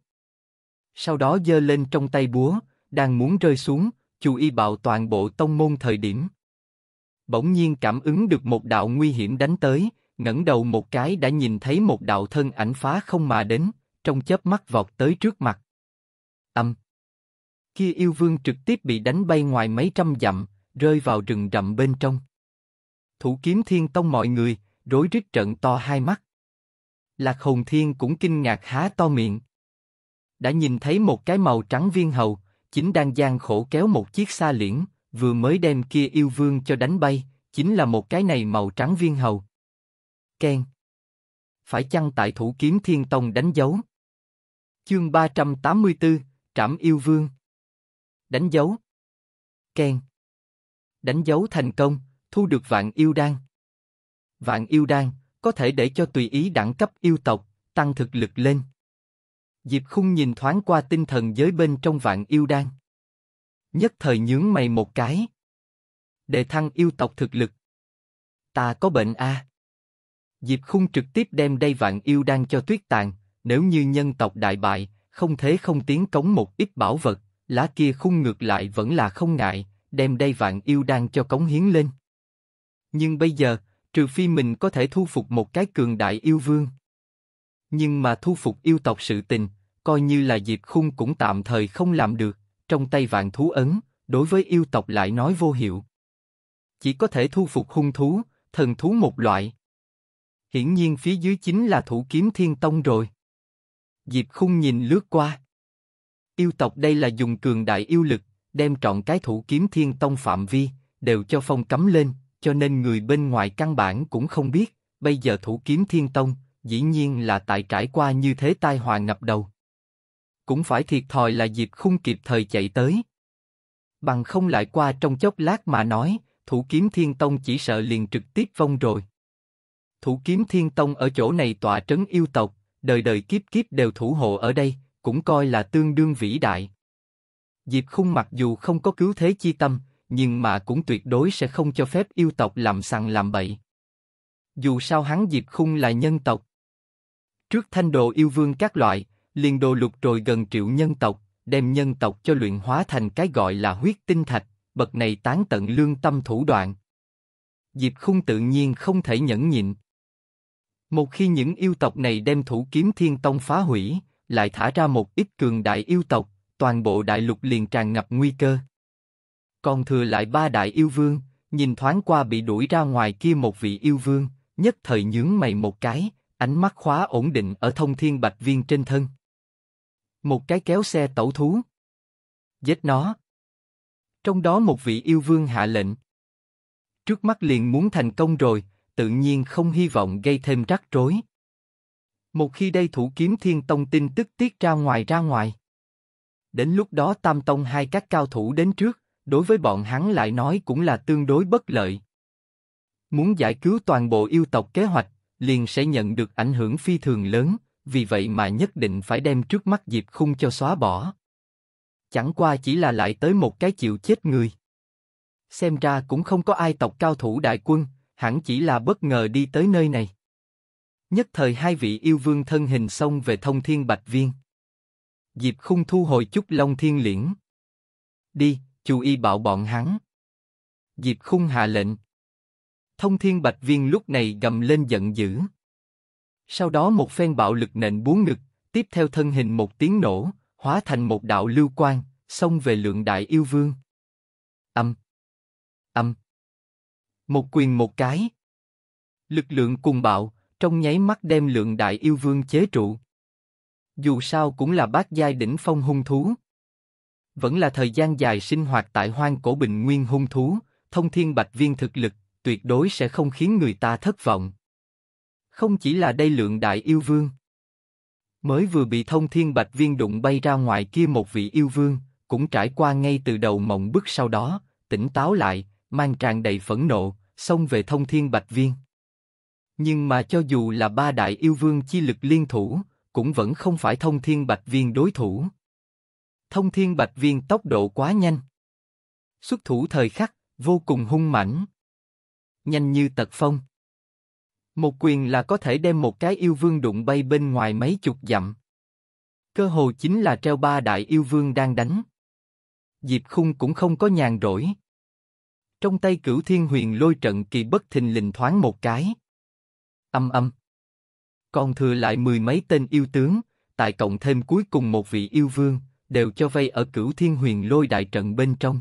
Sau đó giơ lên trong tay búa, đang muốn rơi xuống, Chu Y bạo toàn bộ tông môn thời điểm. Bỗng nhiên cảm ứng được một đạo nguy hiểm đánh tới, ngẩng đầu một cái đã nhìn thấy một đạo thân ảnh phá không mà đến, trong chớp mắt vọt tới trước mặt. Âm. Kia yêu vương trực tiếp bị đánh bay ngoài mấy trăm dặm, rơi vào rừng rậm bên trong. Thủ kiếm thiên tông mọi người, rối rít trận to hai mắt. Lạc Hồng Thiên cũng kinh ngạc há to miệng. Đã nhìn thấy một cái màu trắng viên hầu, chính đang gian khổ kéo một chiếc xa liễn, vừa mới đem kia yêu vương cho đánh bay, chính là một cái này màu trắng viên hầu. Ken. Phải chăng tại thủ kiếm thiên tông đánh dấu? Chương 384, Trảm yêu vương. Đánh dấu. Ken. Đánh dấu thành công, thu được vạn yêu đan. Vạn yêu đan, có thể để cho tùy ý đẳng cấp yêu tộc, tăng thực lực lên. Diệp Khung nhìn thoáng qua tinh thần giới bên trong vạn yêu đan, nhất thời nhướng mày một cái. Đệ thăng yêu tộc thực lực, ta có bệnh a. Diệp Khung trực tiếp đem đây vạn yêu đan cho Tuyết Tàn, nếu như nhân tộc đại bại, không thế không tiến cống một ít bảo vật, lá kia khung ngược lại vẫn là không ngại, đem đây vạn yêu đan cho cống hiến lên. Nhưng bây giờ, trừ phi mình có thể thu phục một cái cường đại yêu vương. Nhưng mà thu phục yêu tộc sự tình, coi như là Diệp Khung cũng tạm thời không làm được, trong tay vạn thú ấn, đối với yêu tộc lại nói vô hiệu. Chỉ có thể thu phục hung thú, thần thú một loại. Hiển nhiên phía dưới chính là thủ kiếm thiên tông rồi. Diệp Khung nhìn lướt qua. Yêu tộc đây là dùng cường đại yêu lực, đem trọn cái thủ kiếm thiên tông phạm vi, đều cho phong cấm lên, cho nên người bên ngoài căn bản cũng không biết, bây giờ thủ kiếm thiên tông, dĩ nhiên là tại trải qua như thế tai họa ngập đầu. Cũng phải thiệt thòi là Diệp không kịp thời chạy tới. Bằng không lại qua trong chốc lát mà nói, thủ kiếm thiên tông chỉ sợ liền trực tiếp vong rồi. Thủ kiếm thiên tông ở chỗ này tọa trấn yêu tộc, đời đời kiếp kiếp đều thủ hộ ở đây, cũng coi là tương đương vĩ đại. Diệp khung mặc dù không có cứu thế chi tâm, nhưng mà cũng tuyệt đối sẽ không cho phép yêu tộc làm sằng làm bậy. Dù sao hắn Diệp khung là nhân tộc, Trước thanh đồ yêu vương các loại, liền đồ lục rồi gần triệu nhân tộc, đem nhân tộc cho luyện hóa thành cái gọi là huyết tinh thạch, bậc này tán tận lương tâm thủ đoạn. Diệp khung tự nhiên không thể nhẫn nhịn. Một khi những yêu tộc này đem thủ kiếm thiên tông phá hủy, lại thả ra một ít cường đại yêu tộc, toàn bộ đại lục liền tràn ngập nguy cơ. Còn thừa lại ba đại yêu vương, nhìn thoáng qua bị đuổi ra ngoài kia một vị yêu vương, nhất thời nhướng mày một cái, ánh mắt khóa ổn định ở thông thiên bạch viên trên thân. Một cái kéo xe tẩu thú. Giết nó. Trong đó một vị yêu vương hạ lệnh. Trước mắt liền muốn thành công rồi, tự nhiên không hy vọng gây thêm rắc rối. Một khi đây thủ kiếm thiên tông tin tức tiết ra ngoài ra ngoài. Đến lúc đó tam tông hai các cao thủ đến trước, đối với bọn hắn lại nói cũng là tương đối bất lợi. Muốn giải cứu toàn bộ yêu tộc kế hoạch, liền sẽ nhận được ảnh hưởng phi thường lớn, vì vậy mà nhất định phải đem trước mắt Diệp Khung cho xóa bỏ. Chẳng qua chỉ là lại tới một cái chịu chết người. Xem ra cũng không có ai tộc cao thủ đại quân, hẳn chỉ là bất ngờ đi tới nơi này. Nhất thời hai vị yêu vương thân hình xông về thông thiên bạch viên. Diệp Khung thu hồi chút long thiên liễn. Đi, chú y bảo bọn hắn. Diệp Khung hạ lệnh, Thông Thiên Bạch Viên lúc này gầm lên giận dữ. Sau đó một phen bạo lực nện búa ngực, tiếp theo thân hình một tiếng nổ, hóa thành một đạo lưu quang, xông về lượng đại yêu vương. Âm. Âm. Một quyền một cái. Lực lượng cùng bạo, trong nháy mắt đem lượng đại yêu vương chế trụ. Dù sao cũng là bát giai đỉnh phong hung thú. Vẫn là thời gian dài sinh hoạt tại hoang cổ bình nguyên hung thú, thông thiên bạch viên thực lực tuyệt đối sẽ không khiến người ta thất vọng. Không chỉ là đây lượng đại yêu vương. Mới vừa bị thông thiên bạch viên đụng bay ra ngoài kia một vị yêu vương, cũng trải qua ngay từ đầu mộng bức sau đó, tỉnh táo lại, mang tràn đầy phẫn nộ, xông về thông thiên bạch viên. Nhưng mà cho dù là ba đại yêu vương chi lực liên thủ, cũng vẫn không phải thông thiên bạch viên đối thủ. Thông thiên bạch viên tốc độ quá nhanh. Xuất thủ thời khắc, vô cùng hung mãnh nhanh như tật phong. Một quyền là có thể đem một cái yêu vương đụng bay bên ngoài mấy chục dặm. Cơ hồ chính là treo ba đại yêu vương đang đánh. Diệp Khung cũng không có nhàn rỗi. Trong tay cửu thiên huyền lôi trận kỳ bất thình lình thoáng một cái. Âm âm. Còn thừa lại mười mấy tên yêu tướng, tại cộng thêm cuối cùng một vị yêu vương, đều cho vây ở cửu thiên huyền lôi đại trận bên trong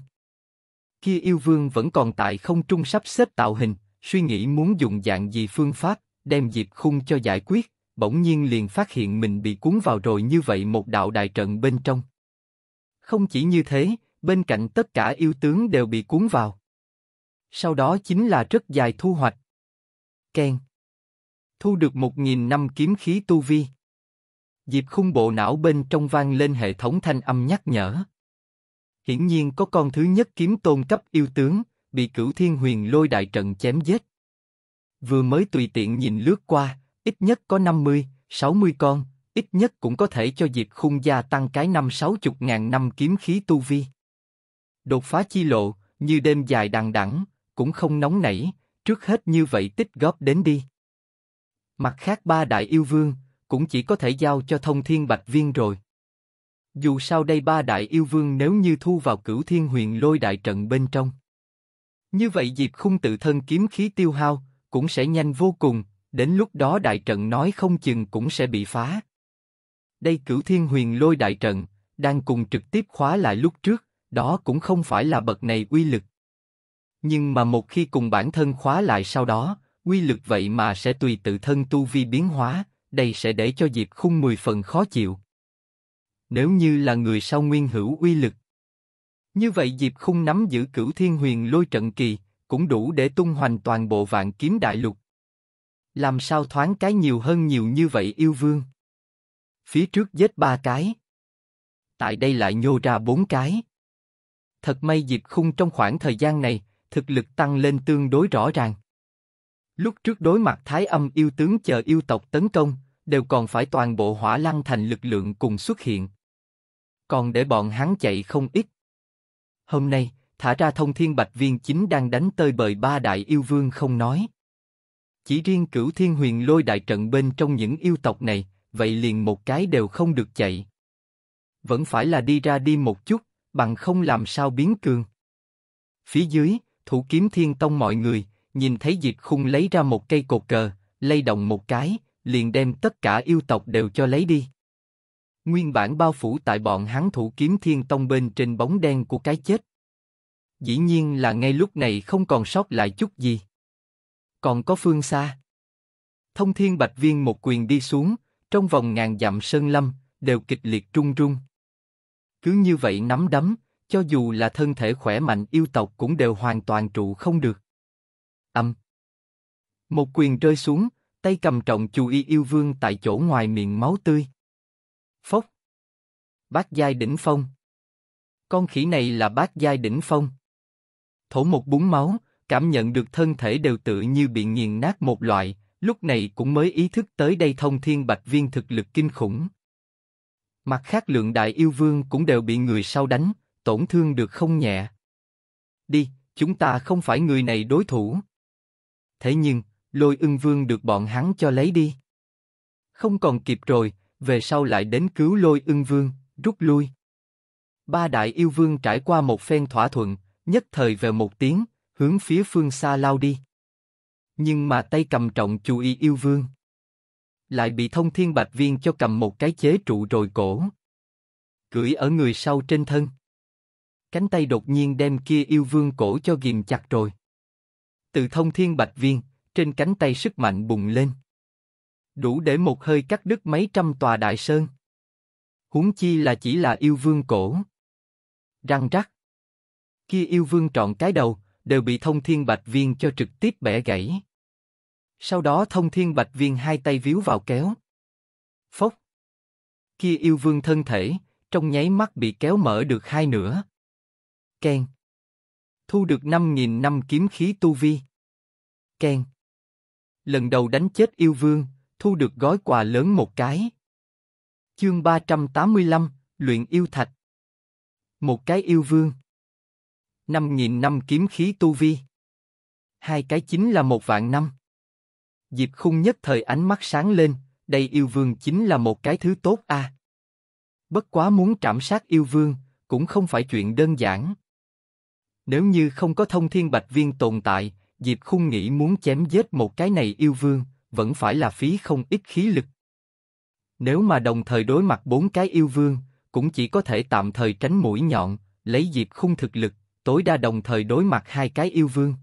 kia yêu vương vẫn còn tại không trung sắp xếp tạo hình, suy nghĩ muốn dùng dạng gì phương pháp, đem dịp khung cho giải quyết, bỗng nhiên liền phát hiện mình bị cuốn vào rồi như vậy một đạo đại trận bên trong. Không chỉ như thế, bên cạnh tất cả yêu tướng đều bị cuốn vào. Sau đó chính là rất dài thu hoạch. Ken Thu được một nghìn năm kiếm khí tu vi. dịp khung bộ não bên trong vang lên hệ thống thanh âm nhắc nhở hiển nhiên có con thứ nhất kiếm tôn cấp yêu tướng, bị cửu thiên huyền lôi đại trận chém giết. Vừa mới tùy tiện nhìn lướt qua, ít nhất có 50, 60 con, ít nhất cũng có thể cho diệt Khung gia tăng cái năm sáu chục ngàn năm kiếm khí tu vi. Đột phá chi lộ, như đêm dài đằng đẵng, cũng không nóng nảy, trước hết như vậy tích góp đến đi. Mặt khác ba đại yêu vương, cũng chỉ có thể giao cho thông thiên bạch viên rồi. Dù sao đây ba đại yêu vương nếu như thu vào cửu thiên huyền lôi đại trận bên trong. Như vậy dịp khung tự thân kiếm khí tiêu hao, cũng sẽ nhanh vô cùng, đến lúc đó đại trận nói không chừng cũng sẽ bị phá. Đây cửu thiên huyền lôi đại trận, đang cùng trực tiếp khóa lại lúc trước, đó cũng không phải là bậc này uy lực. Nhưng mà một khi cùng bản thân khóa lại sau đó, uy lực vậy mà sẽ tùy tự thân tu vi biến hóa, đây sẽ để cho Diệp Khung mười phần khó chịu. Nếu như là người sau nguyên hữu uy lực, như vậy Diệp Khung nắm giữ cửu thiên huyền lôi trận kỳ cũng đủ để tung hoành toàn bộ vạn kiếm đại lục. Làm sao thoáng cái nhiều hơn nhiều như vậy yêu vương? Phía trước giết ba cái, tại đây lại nhô ra bốn cái. Thật may Diệp Khung trong khoảng thời gian này thực lực tăng lên tương đối rõ ràng. Lúc trước đối mặt Thái Âm yêu tướng chờ yêu tộc tấn công, đều còn phải toàn bộ hỏa lăng thành lực lượng cùng xuất hiện, còn để bọn hắn chạy không ít. Hôm nay, thả ra thông thiên bạch viên chính đang đánh tơi bời ba đại yêu vương không nói. Chỉ riêng cửu thiên huyền lôi đại trận bên trong những yêu tộc này, vậy liền một cái đều không được chạy. Vẫn phải là đi ra đi một chút, bằng không làm sao biến cường. Phía dưới, thủ kiếm thiên tông mọi người, nhìn thấy diệt khung lấy ra một cây cột cờ, lay động một cái, liền đem tất cả yêu tộc đều cho lấy đi. Nguyên bản bao phủ tại bọn hắn thủ kiếm thiên tông bên trên bóng đen của cái chết. Dĩ nhiên là ngay lúc này không còn sót lại chút gì. Còn có phương xa. Thông thiên bạch viên một quyền đi xuống, trong vòng ngàn dặm sơn lâm, đều kịch liệt trung rung. Cứ như vậy nắm đấm, cho dù là thân thể khỏe mạnh yêu tộc cũng đều hoàn toàn trụ không được. Âm. Một quyền rơi xuống, tay cầm trọng chú y yêu vương tại chỗ ngoài miệng máu tươi. Phốc. Bát giai đỉnh phong. Con khỉ này là bát giai đỉnh phong. Thổ một búng máu, cảm nhận được thân thể đều tự như bị nghiền nát một loại, lúc này cũng mới ý thức tới đây thông thiên bạch viên thực lực kinh khủng. Mặt khác lượng đại yêu vương cũng đều bị người sau đánh, tổn thương được không nhẹ. Đi, chúng ta không phải người này đối thủ. Thế nhưng, lôi ưng vương được bọn hắn cho lấy đi. Không còn kịp rồi, về sau lại đến cứu lôi ưng vương, rút lui. Ba đại yêu vương trải qua một phen thỏa thuận, nhất thời về một tiếng, hướng phía phương xa lao đi. Nhưng mà tay cầm trọng chú y yêu vương. Lại bị thông thiên bạch viên cho cầm một cái chế trụ rồi cổ. Cưỡi ở người sau trên thân. Cánh tay đột nhiên đem kia yêu vương cổ cho ghim chặt rồi. Từ thông thiên bạch viên, trên cánh tay sức mạnh bùng lên đủ để một hơi cắt đứt mấy trăm tòa đại sơn. Huống chi là chỉ là yêu vương cổ. Răng rắc. Khi yêu vương trọn cái đầu, đều bị thông thiên bạch viên cho trực tiếp bẻ gãy. Sau đó thông thiên bạch viên hai tay víu vào kéo. Phốc. Khi yêu vương thân thể, trong nháy mắt bị kéo mở được hai nửa. Ken. Thu được 5.000 năm kiếm khí tu vi. Ken. Lần đầu đánh chết yêu vương, thu được gói quà lớn một cái. Chương 385, luyện yêu thạch. Một cái yêu vương. Năm nghìn năm kiếm khí tu vi. Hai cái chính là một vạn năm. Diệp Khung nhất thời ánh mắt sáng lên, đây yêu vương chính là một cái thứ tốt a. À. Bất quá muốn trảm sát yêu vương cũng không phải chuyện đơn giản. Nếu như không có thông thiên bạch viên tồn tại, Diệp Khung nghĩ muốn chém giết một cái này yêu vương, vẫn phải là phí không ít khí lực. Nếu mà đồng thời đối mặt bốn cái yêu vương, cũng chỉ có thể tạm thời tránh mũi nhọn, lấy dịp khung thực lực, tối đa đồng thời đối mặt hai cái yêu vương.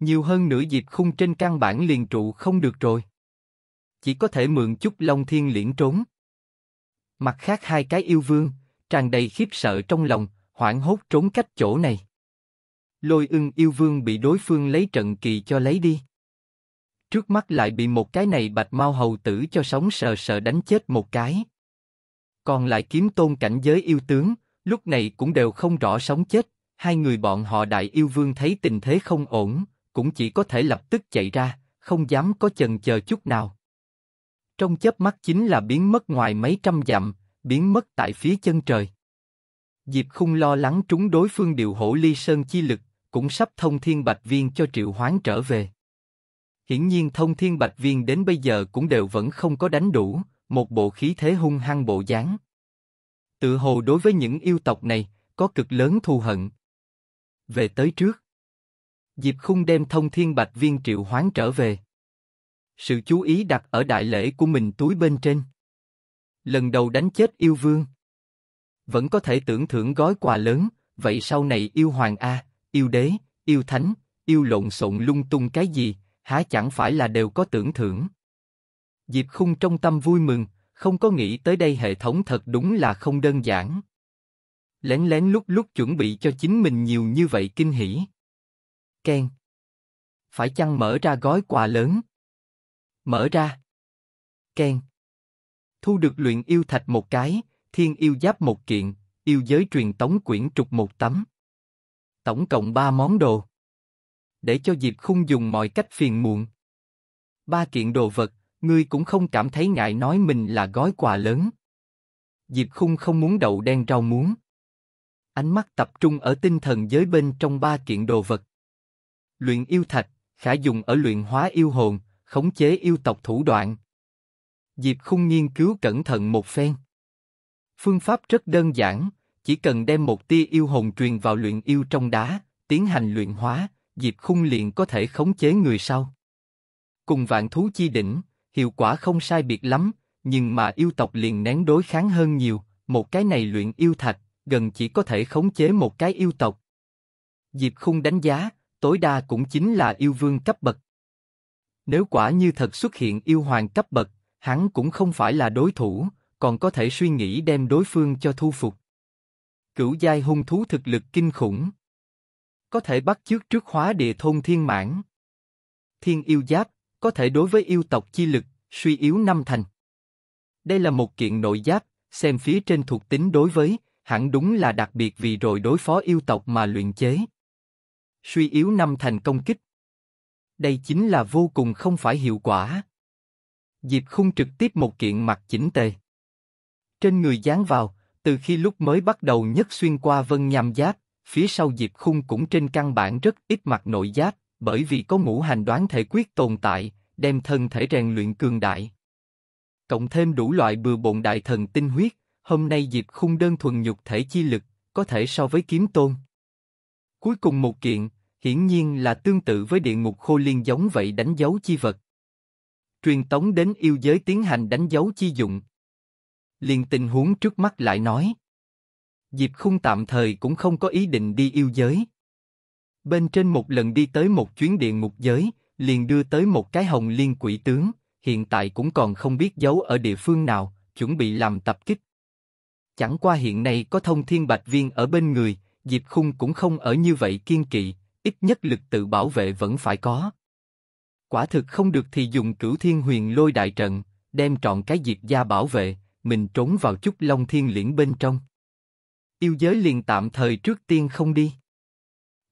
Nhiều hơn nửa dịp khung trên căn bản liền trụ không được rồi. Chỉ có thể mượn chút Long Thiên liễn trốn. Mặt khác hai cái yêu vương, tràn đầy khiếp sợ trong lòng, hoảng hốt trốn cách chỗ này. Lôi ưng yêu vương bị đối phương lấy trận kỳ cho lấy đi trước mắt lại bị một cái này bạch mau hầu tử cho sống sờ sờ đánh chết một cái. Còn lại kiếm tôn cảnh giới yêu tướng, lúc này cũng đều không rõ sống chết, hai người bọn họ đại yêu vương thấy tình thế không ổn, cũng chỉ có thể lập tức chạy ra, không dám có chần chờ chút nào. Trong chớp mắt chính là biến mất ngoài mấy trăm dặm, biến mất tại phía chân trời. Diệp không lo lắng trúng đối phương điều hổ ly sơn chi lực, cũng sắp thông thiên bạch viên cho triệu hoán trở về. Hiển nhiên thông thiên bạch viên đến bây giờ cũng đều vẫn không có đánh đủ, một bộ khí thế hung hăng bộ dáng. Tự hồ đối với những yêu tộc này, có cực lớn thù hận. Về tới trước. Diệp khung đem thông thiên bạch viên triệu hoán trở về. Sự chú ý đặt ở đại lễ của mình túi bên trên. Lần đầu đánh chết yêu vương. Vẫn có thể tưởng thưởng gói quà lớn, vậy sau này yêu hoàng A, yêu đế, yêu thánh, yêu lộn xộn lung tung cái gì, há chẳng phải là đều có tưởng thưởng. Diệp Khung trong tâm vui mừng, không có nghĩ tới đây hệ thống thật đúng là không đơn giản. Lén lén lúc lúc chuẩn bị cho chính mình nhiều như vậy kinh hỉ. Ken. Phải chăng mở ra gói quà lớn? Mở ra. Ken. Thu được luyện yêu thạch một cái, thiên yêu giáp một kiện, yêu giới truyền tống quyển trục một tấm. Tổng cộng ba món đồ để cho Diệp Khung dùng mọi cách phiền muộn. Ba kiện đồ vật, ngươi cũng không cảm thấy ngại nói mình là gói quà lớn. Diệp Khung không muốn đậu đen rau muống. Ánh mắt tập trung ở tinh thần giới bên trong ba kiện đồ vật. Luyện yêu thạch, khả dùng ở luyện hóa yêu hồn, khống chế yêu tộc thủ đoạn. Diệp Khung nghiên cứu cẩn thận một phen. Phương pháp rất đơn giản, chỉ cần đem một tia yêu hồn truyền vào luyện yêu trong đá, tiến hành luyện hóa, Diệp Khung liền có thể khống chế người sau. Cùng vạn thú chi đỉnh, hiệu quả không sai biệt lắm, nhưng mà yêu tộc liền nén đối kháng hơn nhiều, một cái này luyện yêu thạch, gần chỉ có thể khống chế một cái yêu tộc. Diệp Khung đánh giá, tối đa cũng chính là yêu vương cấp bậc. Nếu quả như thật xuất hiện yêu hoàng cấp bậc, hắn cũng không phải là đối thủ, còn có thể suy nghĩ đem đối phương cho thu phục. Cửu giai hung thú thực lực kinh khủng, có thể bắt chước trước hóa địa thôn thiên mãn. Thiên yêu giáp, có thể đối với yêu tộc chi lực, suy yếu năm thành. Đây là một kiện nội giáp, xem phía trên thuộc tính đối với, hẳn đúng là đặc biệt vì rồi đối phó yêu tộc mà luyện chế. Suy yếu năm thành công kích. Đây chính là vô cùng không phải hiệu quả. Diệp Khung trực tiếp một kiện mặt chỉnh tề. Trên người dán vào, từ khi lúc mới bắt đầu nhất xuyên qua vân nham giáp, phía sau Diệp Khung cũng trên căn bản rất ít mặt nội giáp, bởi vì có ngũ hành đoán thể quyết tồn tại, đem thân thể rèn luyện cường đại. Cộng thêm đủ loại bừa bộn đại thần tinh huyết, hôm nay Diệp Khung đơn thuần nhục thể chi lực, có thể so với kiếm tôn. Cuối cùng một kiện, hiển nhiên là tương tự với địa ngục khô liên giống vậy đánh dấu chi vật. Truyền tống đến yêu giới tiến hành đánh dấu chi dụng. Liền tình huống trước mắt lại nói. Diệp Khung tạm thời cũng không có ý định đi yêu giới. Bên trên một lần đi tới một chuyến địa ngục giới, liền đưa tới một cái hồng liên quỷ tướng, hiện tại cũng còn không biết giấu ở địa phương nào, chuẩn bị làm tập kích. Chẳng qua hiện nay có thông thiên bạch viên ở bên người, Diệp Khung cũng không ở như vậy kiên kỵ, ít nhất lực tự bảo vệ vẫn phải có. Quả thực không được thì dùng cửu thiên huyền lôi đại trận, đem trọn cái Diệp gia bảo vệ, mình trốn vào chút long thiên liễn bên trong yêu giới liền tạm thời trước tiên không đi.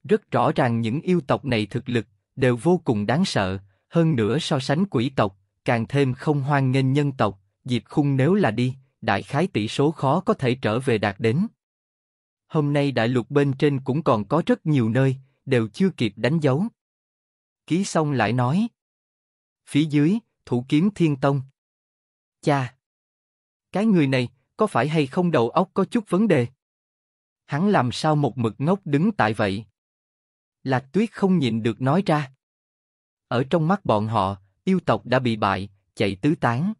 Rất rõ ràng những yêu tộc này thực lực đều vô cùng đáng sợ, hơn nữa so sánh quỷ tộc, càng thêm không hoan nghênh nhân tộc, Diệp Khung nếu là đi, đại khái tỷ số khó có thể trở về đạt đến. Hôm nay đại lục bên trên cũng còn có rất nhiều nơi, đều chưa kịp đánh dấu. Ký xong lại nói. Phía dưới, thủ kiếm thiên tông. Cha! Cái người này, có phải hay không đầu óc có chút vấn đề? hắn làm sao một mực ngốc đứng tại vậy? Lạc Tuyết không nhìn được nói ra. Ở trong mắt bọn họ, yêu tộc đã bị bại, chạy tứ tán.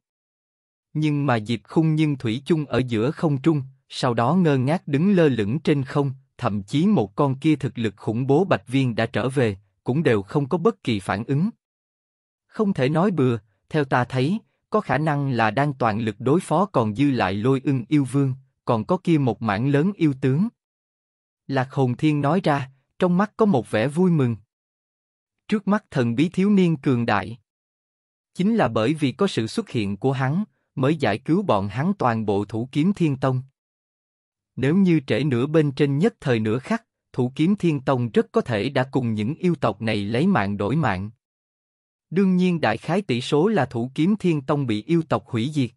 Nhưng mà Diệp Khung nhưng thủy chung ở giữa không trung, sau đó ngơ ngác đứng lơ lửng trên không, thậm chí một con kia thực lực khủng bố bạch viên đã trở về, cũng đều không có bất kỳ phản ứng. Không thể nói bừa, theo ta thấy, có khả năng là đang toàn lực đối phó còn dư lại lôi ưng yêu vương, còn có kia một mảng lớn yêu tướng, Lạc Hồn Thiên nói ra, trong mắt có một vẻ vui mừng. Trước mắt thần bí thiếu niên cường đại. Chính là bởi vì có sự xuất hiện của hắn, mới giải cứu bọn hắn toàn bộ thủ kiếm thiên tông. Nếu như trễ nửa bên trên nhất thời nửa khắc, thủ kiếm thiên tông rất có thể đã cùng những yêu tộc này lấy mạng đổi mạng. Đương nhiên đại khái tỷ số là thủ kiếm thiên tông bị yêu tộc hủy diệt.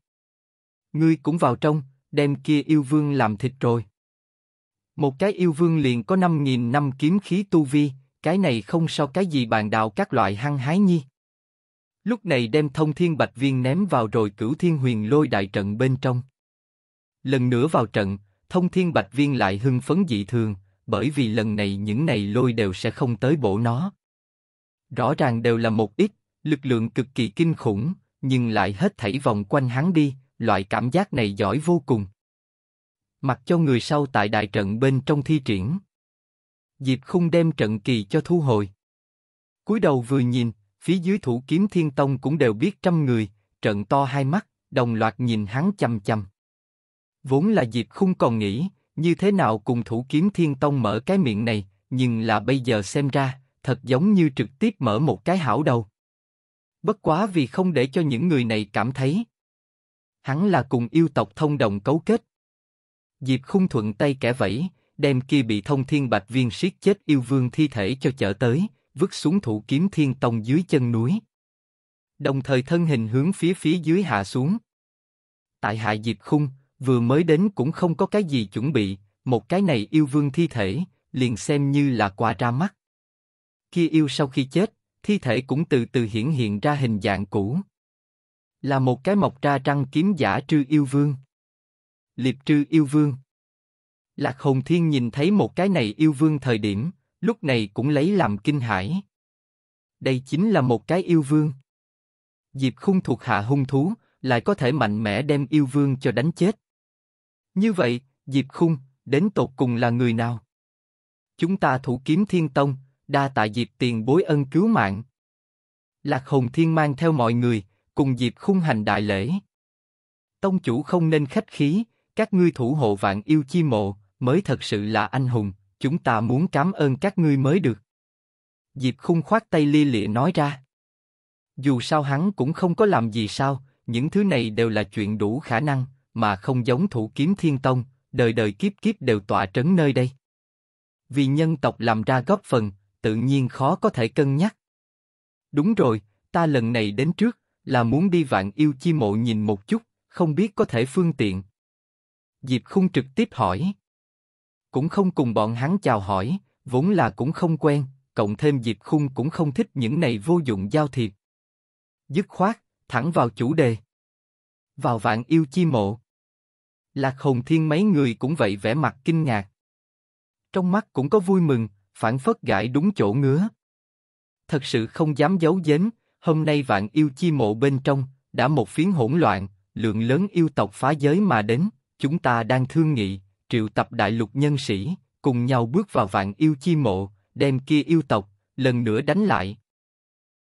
Ngươi cũng vào trong, đem kia yêu vương làm thịt rồi. Một cái yêu vương liền có 5.000 năm kiếm khí tu vi, cái này không so cái gì bàn đạo các loại hăng hái nhi. Lúc này đem thông thiên bạch viên ném vào rồi cửu thiên huyền lôi đại trận bên trong. Lần nữa vào trận, thông thiên bạch viên lại hưng phấn dị thường, bởi vì lần này những này lôi đều sẽ không tới bổ nó. Rõ ràng đều là một ít, lực lượng cực kỳ kinh khủng, nhưng lại hết thảy vòng quanh hắn đi, loại cảm giác này giỏi vô cùng mặc cho người sau tại đại trận bên trong thi triển. Diệp Khung đem trận kỳ cho thu hồi. cúi đầu vừa nhìn, phía dưới thủ kiếm thiên tông cũng đều biết trăm người, trận to hai mắt, đồng loạt nhìn hắn chăm chăm. Vốn là Diệp Khung còn nghĩ, như thế nào cùng thủ kiếm thiên tông mở cái miệng này, nhưng là bây giờ xem ra, thật giống như trực tiếp mở một cái hảo đầu. Bất quá vì không để cho những người này cảm thấy, hắn là cùng yêu tộc thông đồng cấu kết, Diệp khung thuận tay kẻ vẫy, đem kia bị thông thiên bạch viên siết chết yêu vương thi thể cho chở tới, vứt xuống thủ kiếm thiên tông dưới chân núi. Đồng thời thân hình hướng phía phía dưới hạ xuống. Tại hạ Diệp khung, vừa mới đến cũng không có cái gì chuẩn bị, một cái này yêu vương thi thể, liền xem như là quà ra mắt. Kia yêu sau khi chết, thi thể cũng từ từ hiển hiện ra hình dạng cũ. Là một cái mọc ra trăng kiếm giả trư yêu vương liệt trư yêu vương. Lạc Hồng Thiên nhìn thấy một cái này yêu vương thời điểm, lúc này cũng lấy làm kinh hãi. Đây chính là một cái yêu vương. Diệp Khung thuộc hạ hung thú, lại có thể mạnh mẽ đem yêu vương cho đánh chết. Như vậy, Diệp Khung, đến tột cùng là người nào? Chúng ta thủ kiếm thiên tông, đa tạ Diệp tiền bối ân cứu mạng. Lạc Hồng Thiên mang theo mọi người, cùng Diệp Khung hành đại lễ. Tông chủ không nên khách khí, các ngươi thủ hộ vạn yêu chi mộ, mới thật sự là anh hùng, chúng ta muốn cảm ơn các ngươi mới được. Diệp khung khoát tay li lịa nói ra. Dù sao hắn cũng không có làm gì sao, những thứ này đều là chuyện đủ khả năng, mà không giống thủ kiếm thiên tông, đời đời kiếp kiếp đều tọa trấn nơi đây. Vì nhân tộc làm ra góp phần, tự nhiên khó có thể cân nhắc. Đúng rồi, ta lần này đến trước, là muốn đi vạn yêu chi mộ nhìn một chút, không biết có thể phương tiện, Diệp Khung trực tiếp hỏi. Cũng không cùng bọn hắn chào hỏi, vốn là cũng không quen, cộng thêm Diệp Khung cũng không thích những này vô dụng giao thiệp. Dứt khoát, thẳng vào chủ đề. Vào vạn yêu chi mộ. Lạc Hồng Thiên mấy người cũng vậy vẻ mặt kinh ngạc. Trong mắt cũng có vui mừng, phản phất gãi đúng chỗ ngứa. Thật sự không dám giấu giếm, hôm nay vạn yêu chi mộ bên trong, đã một phiến hỗn loạn, lượng lớn yêu tộc phá giới mà đến chúng ta đang thương nghị, triệu tập đại lục nhân sĩ, cùng nhau bước vào vạn yêu chi mộ, đem kia yêu tộc, lần nữa đánh lại.